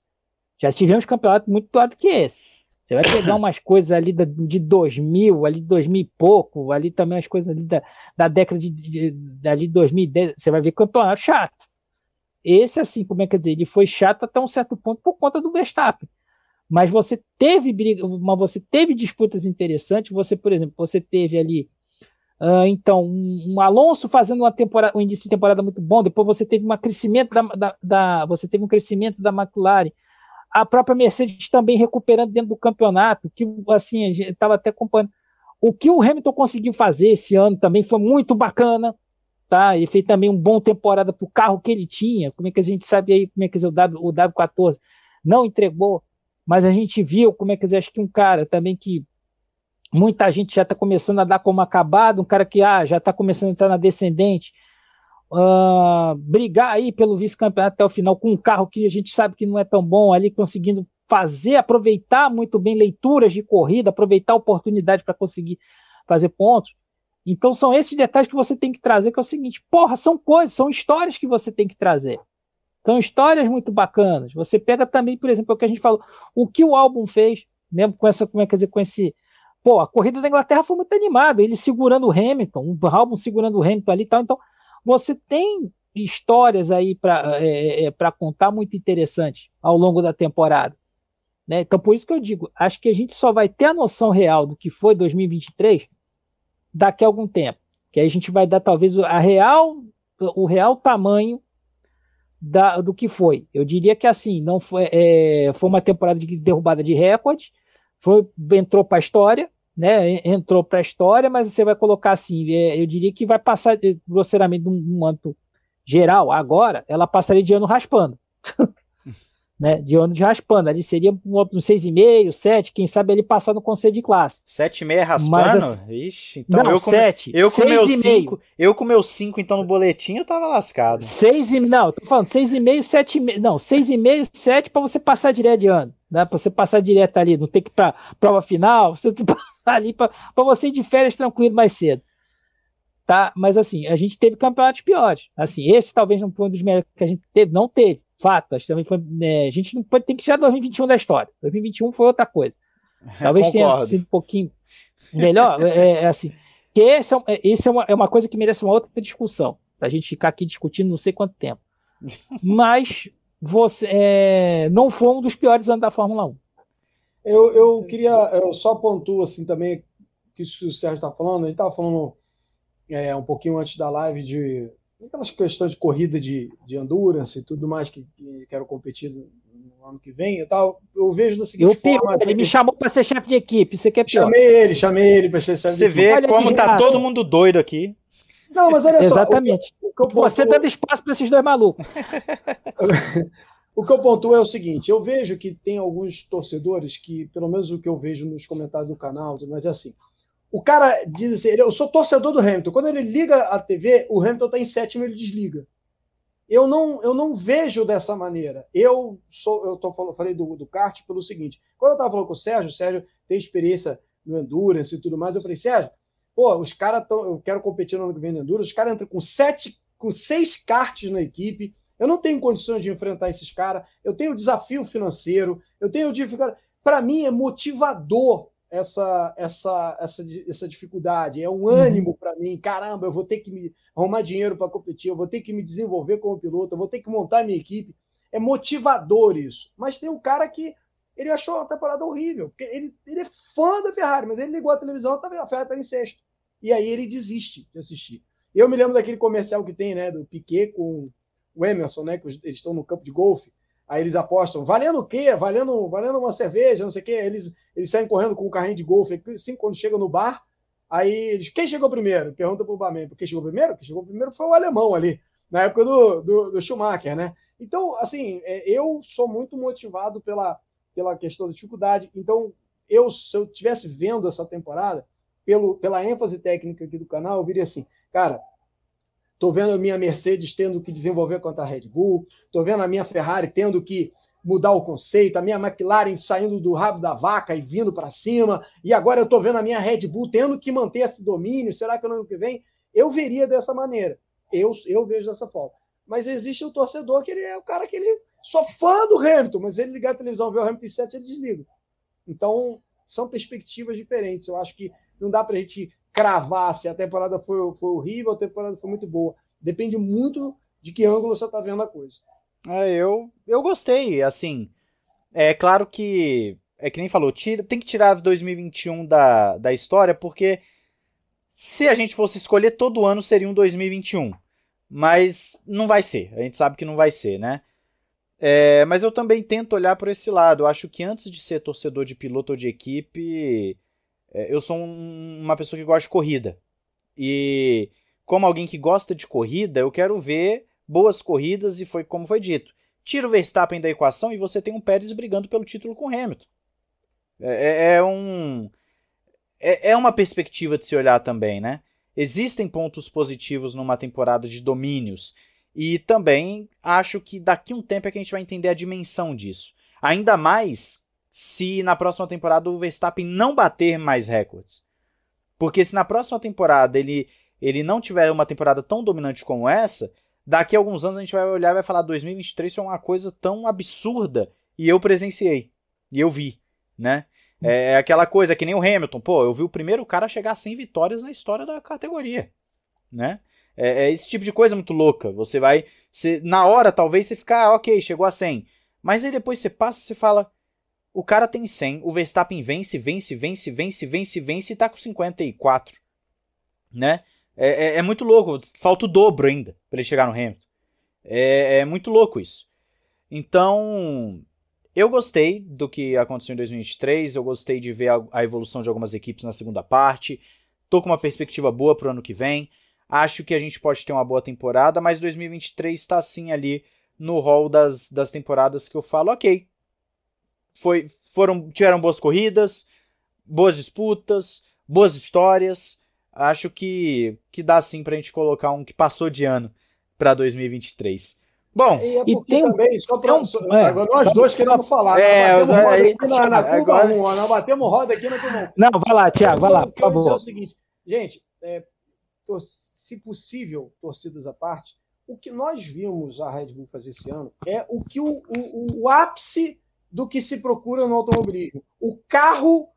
Já tivemos campeonato muito pior do que esse. Você vai pegar umas coisas ali da, de 2000, ali 2000 e pouco, ali também as coisas ali da, da década de, de 2010, você vai ver campeonato chato. Esse, assim, como é que dizer, ele foi chato até um certo ponto por conta do Verstappen. Mas você teve briga, mas você teve disputas interessantes. Você, por exemplo, você teve ali ah, então, um, um, Alonso fazendo uma temporada, um início de temporada muito bom, depois você teve um crescimento da, da, da, você teve um crescimento da McLaren, a própria Mercedes também recuperando dentro do campeonato, que assim, a gente estava até acompanhando. O que o Hamilton conseguiu fazer esse ano também foi muito bacana, tá? Ele fez também uma boa temporada para o carro que ele tinha, como é que a gente sabe aí, como é que é o, w, o W14 não entregou, mas a gente viu como é que é, acho que um cara também que Muita gente já está começando a dar como acabado, um cara que ah, já está começando a entrar na descendente. Uh, brigar aí pelo vice-campeonato até o final com um carro que a gente sabe que não é tão bom, ali conseguindo fazer, aproveitar muito bem leituras de corrida, aproveitar a oportunidade para conseguir fazer pontos. Então são esses detalhes que você tem que trazer, que é o seguinte, porra, são coisas, são histórias que você tem que trazer. São histórias muito bacanas. Você pega também, por exemplo, é o que a gente falou, o que o álbum fez, mesmo com essa, como é que dizer, com esse pô, a corrida da Inglaterra foi muito animada, ele segurando o Hamilton, o Albon segurando o Hamilton ali e tal. Então, você tem histórias aí para é, é contar muito interessantes ao longo da temporada. Né? Então, por isso que eu digo, acho que a gente só vai ter a noção real do que foi 2023 daqui a algum tempo. Que aí a gente vai dar talvez a real, o real tamanho da, do que foi. Eu diria que assim, não foi, é, foi uma temporada de derrubada de recordes, foi, entrou para a história, né? Entrou para a história, mas você vai colocar assim, é, eu diria que vai passar eh, grosseiramente um manto geral agora, ela passaria de ano raspando. né, de ônibus raspando. Ali seria um, um 6,5, 7, quem sabe ele passar no conselho de classe. 7,5 raspando? Mas, assim, Ixi, então não, eu com, 7, eu com meu 5, eu com meu 5 então no boletim eu tava lascado. 6 não, tô falando 6,5, 7, não, 6,5, 7 para você passar direto de ano, né? Para você passar direto ali, não tem que ir para prova final, você tem que passar ali para você ir de férias tranquilo mais cedo. Tá? Mas assim, a gente teve campeonatos piores. Assim, esse talvez não foi um dos melhores que a gente teve, não teve Fatas também foi. Né, a gente não pode, tem que tirar 2021 da história. 2021 foi outra coisa. Talvez tenha sido um pouquinho melhor. É, é, é assim. Que esse, é, é, esse é, uma, é uma coisa que merece uma outra discussão. a gente ficar aqui discutindo não sei quanto tempo. Mas você é, não foi um dos piores anos da Fórmula 1. Eu, eu queria, eu só pontuo assim também que o Sérgio está falando. Ele estava falando é, um pouquinho antes da live de aquelas questões de corrida de, de endurance e tudo mais que, que quero competir no ano que vem e tal, eu vejo da seguinte eu forma... ele assim me chamou para ser chefe de equipe, você quer é pior. Chamei ele, chamei ele para ser chefe Você vê Olha como tá todo mundo doido aqui. Não, mas olha Exatamente. só. Exatamente. Você dando espaço para esses dois malucos. o que eu pontuo é o seguinte: eu vejo que tem alguns torcedores que, pelo menos o que eu vejo nos comentários do canal, mas é assim, o cara diz assim: eu sou torcedor do Hamilton. Quando ele liga a TV, o Hamilton está em sétimo, e ele desliga. Eu não, eu não vejo dessa maneira. Eu sou, eu tô, falei do, do kart pelo seguinte: quando eu estava falando com o Sérgio, o Sérgio tem experiência no Endurance e tudo mais, eu falei, Sérgio, pô, os caras estão. Eu quero competir no ano que vem no Endurance, os caras entram com sete, com seis karts na equipe. Eu não tenho condições de enfrentar esses caras. Eu tenho desafio financeiro, eu tenho dificuldade. Para mim é motivador essa, essa, essa, essa dificuldade, é um uhum. ânimo para mim. Caramba, eu vou ter que me arrumar dinheiro para competir, eu vou ter que me desenvolver como piloto, eu vou ter que montar minha equipe. É motivador isso. Mas tem um cara que ele achou a temporada horrível, porque ele, ele é fã da Ferrari, mas ele ligou a televisão, a Ferrari está em sexto. E aí ele desiste de assistir. Eu me lembro daquele comercial que tem, né, do Piquet com o Emerson, né, que eles estão no campo de golfe, Aí eles apostam, valendo o quê? Valendo, valendo uma cerveja, não sei o quê. Eles, eles saem correndo com o um carrinho de golfe, assim, quando chegam no bar, aí eles, quem chegou primeiro? Pergunta para o quem chegou primeiro? Quem chegou primeiro foi o alemão ali, na época do, do, do Schumacher, né? Então, assim, é, eu sou muito motivado pela, pela questão da dificuldade. Então, eu, se eu estivesse vendo essa temporada, pelo, pela ênfase técnica aqui do canal, eu viria assim, cara, Estou vendo a minha Mercedes tendo que desenvolver contra a Red Bull. Estou vendo a minha Ferrari tendo que mudar o conceito. A minha McLaren saindo do rabo da vaca e vindo para cima. E agora eu estou vendo a minha Red Bull tendo que manter esse domínio. Será que no ano que vem? Eu veria dessa maneira. Eu, eu vejo dessa forma. Mas existe o torcedor que ele é o cara que ele só fã do Hamilton, mas ele ligar a televisão, ver o Hamilton 7, ele desliga. Então, são perspectivas diferentes. Eu acho que não dá para a gente cravar se a temporada foi, foi horrível, a temporada foi muito boa. Depende muito de que ângulo você está vendo a coisa. É, eu, eu gostei, assim. É claro que, é que nem falou, tira, tem que tirar 2021 da, da história, porque se a gente fosse escolher, todo ano seria um 2021. Mas não vai ser, a gente sabe que não vai ser, né? É, mas eu também tento olhar por esse lado. Eu acho que antes de ser torcedor de piloto ou de equipe, é, eu sou um, uma pessoa que gosta de corrida. E como alguém que gosta de corrida, eu quero ver boas corridas e foi como foi dito. Tira o Verstappen da equação e você tem um Pérez brigando pelo título com o Hamilton. É, é, é um. É, é uma perspectiva de se olhar também, né? Existem pontos positivos numa temporada de domínios. E também acho que daqui um tempo é que a gente vai entender a dimensão disso. Ainda mais se na próxima temporada o Verstappen não bater mais recordes. Porque se na próxima temporada ele, ele não tiver uma temporada tão dominante como essa, daqui a alguns anos a gente vai olhar e vai falar 2023 foi uma coisa tão absurda e eu presenciei, e eu vi, né? Hum. É, é aquela coisa que nem o Hamilton, pô, eu vi o primeiro cara chegar a 100 vitórias na história da categoria, né? É, é esse tipo de coisa muito louca. Você vai, você, na hora talvez você ficar, ah, ok, chegou a 100, mas aí depois você passa e você fala, o cara tem 100, o Verstappen vence, vence, vence, vence, vence, vence e tá com 54. Né? É, é, é muito louco. Falta o dobro ainda pra ele chegar no Hamilton. É, é muito louco isso. Então, eu gostei do que aconteceu em 2023. Eu gostei de ver a, a evolução de algumas equipes na segunda parte. Tô com uma perspectiva boa pro ano que vem. Acho que a gente pode ter uma boa temporada, mas 2023 tá assim ali no hall das, das temporadas que eu falo, ok, foi, foram, tiveram boas corridas, boas disputas, boas histórias. Acho que, que dá sim pra gente colocar um que passou de ano para 2023. Bom, e, é e tem também, só pra, tem um, é, agora nós dois queremos falar. É, né? nós batemos roda aqui na, na agora... 1, nós batemos roda aqui na Cuba Não, vai lá, Tiago, vai lá, por favor. É o seguinte, gente, é, se possível, torcidas à parte, o que nós vimos a Red Bull fazer esse ano é o que o, o, o ápice do que se procura no automobilismo. O carro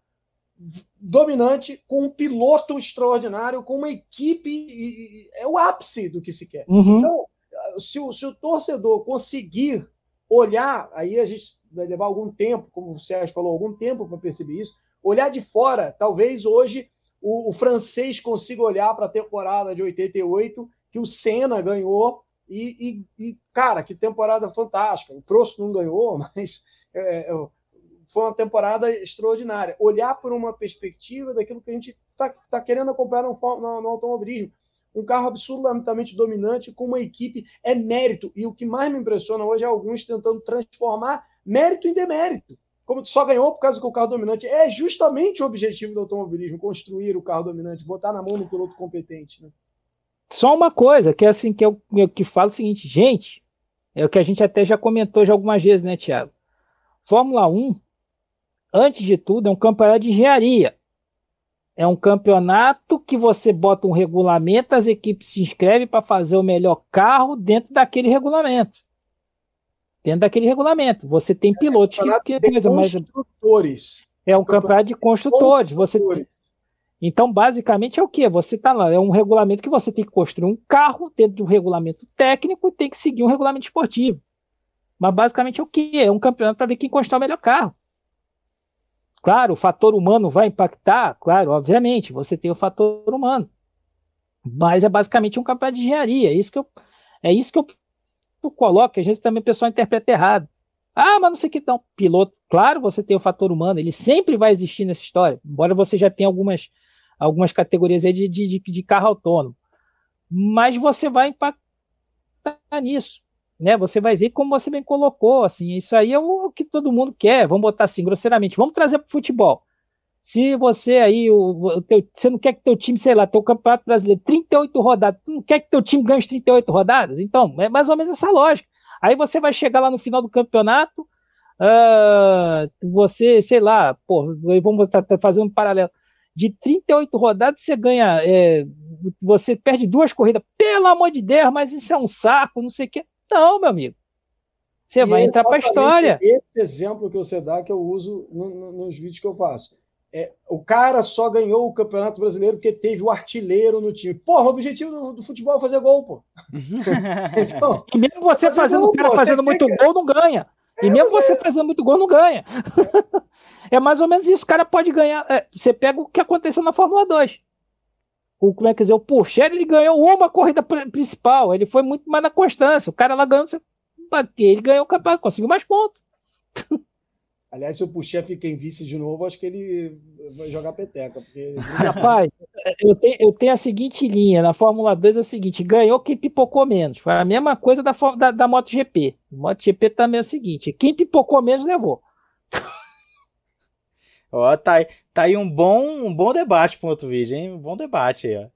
dominante com um piloto extraordinário, com uma equipe, é o ápice do que se quer. Uhum. Então, ah, se o, se o torcedor conseguir olhar, aí a gente vai levar algum tempo, como o Sérgio falou, algum tempo para perceber isso, olhar de fora, talvez hoje o, o francês consiga olhar para a temporada de 88 que o Senna ganhou e, e, e, cara, que temporada fantástica. O Prost não ganhou, mas é, é, foi uma temporada extraordinária. Olhar por uma perspectiva daquilo que a gente está tá querendo acompanhar no, no, no automobilismo. Um carro absolutamente dominante com uma equipe é mérito. E o que mais me impressiona hoje é alguns tentando transformar mérito em demérito como só ganhou por causa que o carro dominante é justamente o objetivo do automobilismo, construir o carro dominante, botar na mão do piloto competente. Né? Só uma coisa, que é assim, que eu, que falo o seguinte, gente, é o que a gente até já comentou já algumas vezes, né, Tiago? Fórmula 1, antes de tudo, é um campeonato de engenharia. É um campeonato que você bota um regulamento, as equipes se inscrevem para fazer o melhor carro dentro daquele regulamento. Dentro daquele regulamento. Você tem pilotos é um que, que coisa, mas. É um campeonato de construtores. Você Então, basicamente, é o que? Você está lá, é um regulamento que você tem que construir um carro dentro do regulamento técnico e tem que seguir um regulamento esportivo. Mas basicamente é o que? É um campeonato para ver quem constrói o melhor carro. Claro, o fator humano vai impactar, claro, obviamente, você tem o fator humano. Mas é basicamente um campeonato de engenharia. É isso que eu, é isso que eu coloco, às vezes também o pessoal interpreta errado. Ah, mas não sei o que então. Piloto, claro, você tem o fator humano, ele sempre vai existir nessa história, embora você já tenha algumas, algumas categorias de, de, de, de carro autônomo. Mas você vai impactar nisso né? Você vai ver como você bem colocou, assim, isso aí é o que todo mundo quer. Vamos botar assim, grosseiramente, vamos trazer para o futebol. Se você aí, o, o teu, você não quer que teu time, sei lá, teu campeonato brasileiro, 38 rodadas, não quer que teu time ganhe as 38 rodadas? Então, é mais ou menos essa lógica. Aí você vai chegar lá no final do campeonato, uh, você, sei lá, pô, vamos tá, tá fazer um paralelo. De 38 rodadas, você ganha, é, você perde duas corridas. Pelo amor de Deus, mas isso é um saco, não sei o quê. Não, meu amigo. Você e vai é entrar para a história. Esse exemplo que você dá, que eu uso no, no, nos vídeos que eu faço. É, o cara só ganhou o Campeonato Brasileiro porque teve o artilheiro no time. Porra, o objetivo do, do futebol é fazer gol, pô. então, e mesmo você fazendo, gol, o cara pô, fazendo muito gol, não ganha. e é, mesmo você é. fazendo muito gol, não ganha. É. mais ou menos isso. O cara pode ganhar. você pega o que aconteceu na Fórmula 2 o como é né? que dizer, o Purcheiro, ele ganhou uma corrida principal, ele foi muito mais na constância. O cara lá ganhou, ele ganhou o campeonato, conseguiu mais pontos. Aliás, se o Puxer fica em vice de novo, acho que ele vai jogar peteca. Porque... Rapaz, eu tenho, eu tenho, a seguinte linha: na Fórmula 2 é o seguinte, ganhou quem pipocou menos. Foi a mesma coisa da, da, da MotoGP. MotoGP também é o seguinte: quem pipocou menos levou. Ó, tá, tá aí um bom, um bom debate para o outro vídeo, hein? Um bom debate aí, ó.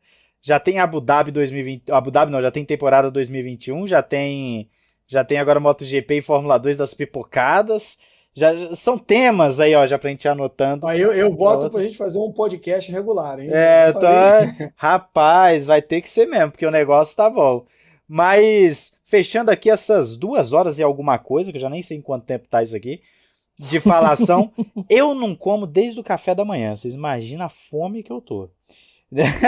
Já tem Abu Dhabi 2020, Abu Dhabi não, já tem temporada 2021, já tem já tem agora MotoGP e Fórmula 2 das pipocadas. Já, já são temas aí, ó, já pra gente ir anotando. aí eu, eu voto outra. pra gente fazer um podcast regular, hein? É, tá rapaz, vai ter que ser mesmo, porque o negócio tá bom. Mas, fechando aqui essas duas horas e alguma coisa, que eu já nem sei em quanto tempo tá isso aqui de falação. eu não como desde o café da manhã. Vocês imaginam a fome que eu tô.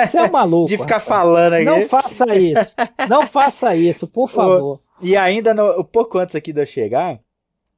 Você é um maluco. De ficar rapaz. falando aqui. Não faça isso. Não faça isso, por favor. O, e ainda, no, pouco antes aqui de eu chegar,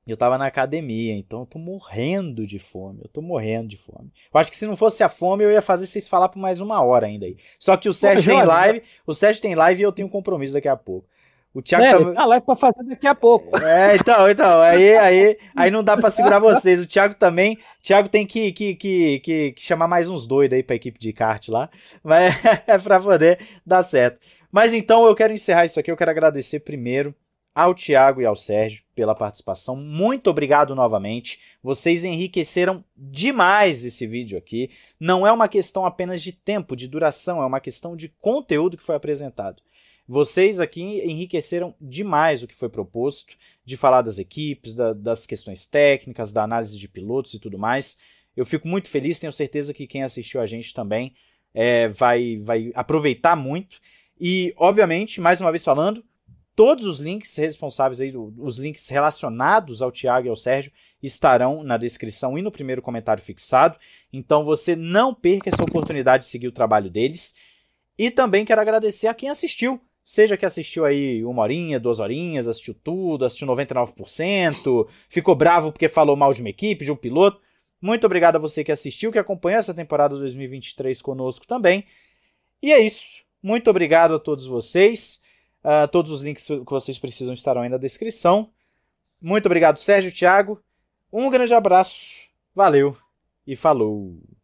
eu tava na academia, então eu tô morrendo de fome. Eu tô morrendo de fome. Eu acho que se não fosse a fome, eu ia fazer vocês falar por mais uma hora ainda aí. Só que o Sérgio tem live, o Sérgio tem live e eu tenho um compromisso daqui a pouco. O Thiago Velho, tá... a live para fazer daqui a pouco. É, então, então, aí, aí, aí não dá para segurar vocês. O Thiago também, o Thiago tem que, que, que, que, chamar mais uns doidos aí para equipe de kart lá, mas é para poder dar certo. Mas então, eu quero encerrar isso aqui, eu quero agradecer primeiro ao Thiago e ao Sérgio pela participação. Muito obrigado novamente. Vocês enriqueceram demais esse vídeo aqui. Não é uma questão apenas de tempo, de duração, é uma questão de conteúdo que foi apresentado. Vocês aqui enriqueceram demais o que foi proposto, de falar das equipes, da, das questões técnicas, da análise de pilotos e tudo mais. Eu fico muito feliz, tenho certeza que quem assistiu a gente também é, vai, vai aproveitar muito. E, obviamente, mais uma vez falando, todos os links responsáveis aí, os links relacionados ao Tiago e ao Sérgio, estarão na descrição e no primeiro comentário fixado. Então você não perca essa oportunidade de seguir o trabalho deles. E também quero agradecer a quem assistiu. Seja que assistiu aí uma horinha, duas horinhas, assistiu tudo, assistiu 99%, ficou bravo porque falou mal de uma equipe, de um piloto. Muito obrigado a você que assistiu, que acompanhou essa temporada 2023 conosco também. E é isso. Muito obrigado a todos vocês. Uh, todos os links que vocês precisam estarão aí na descrição. Muito obrigado, Sérgio, Thiago. Um grande abraço. Valeu e falou!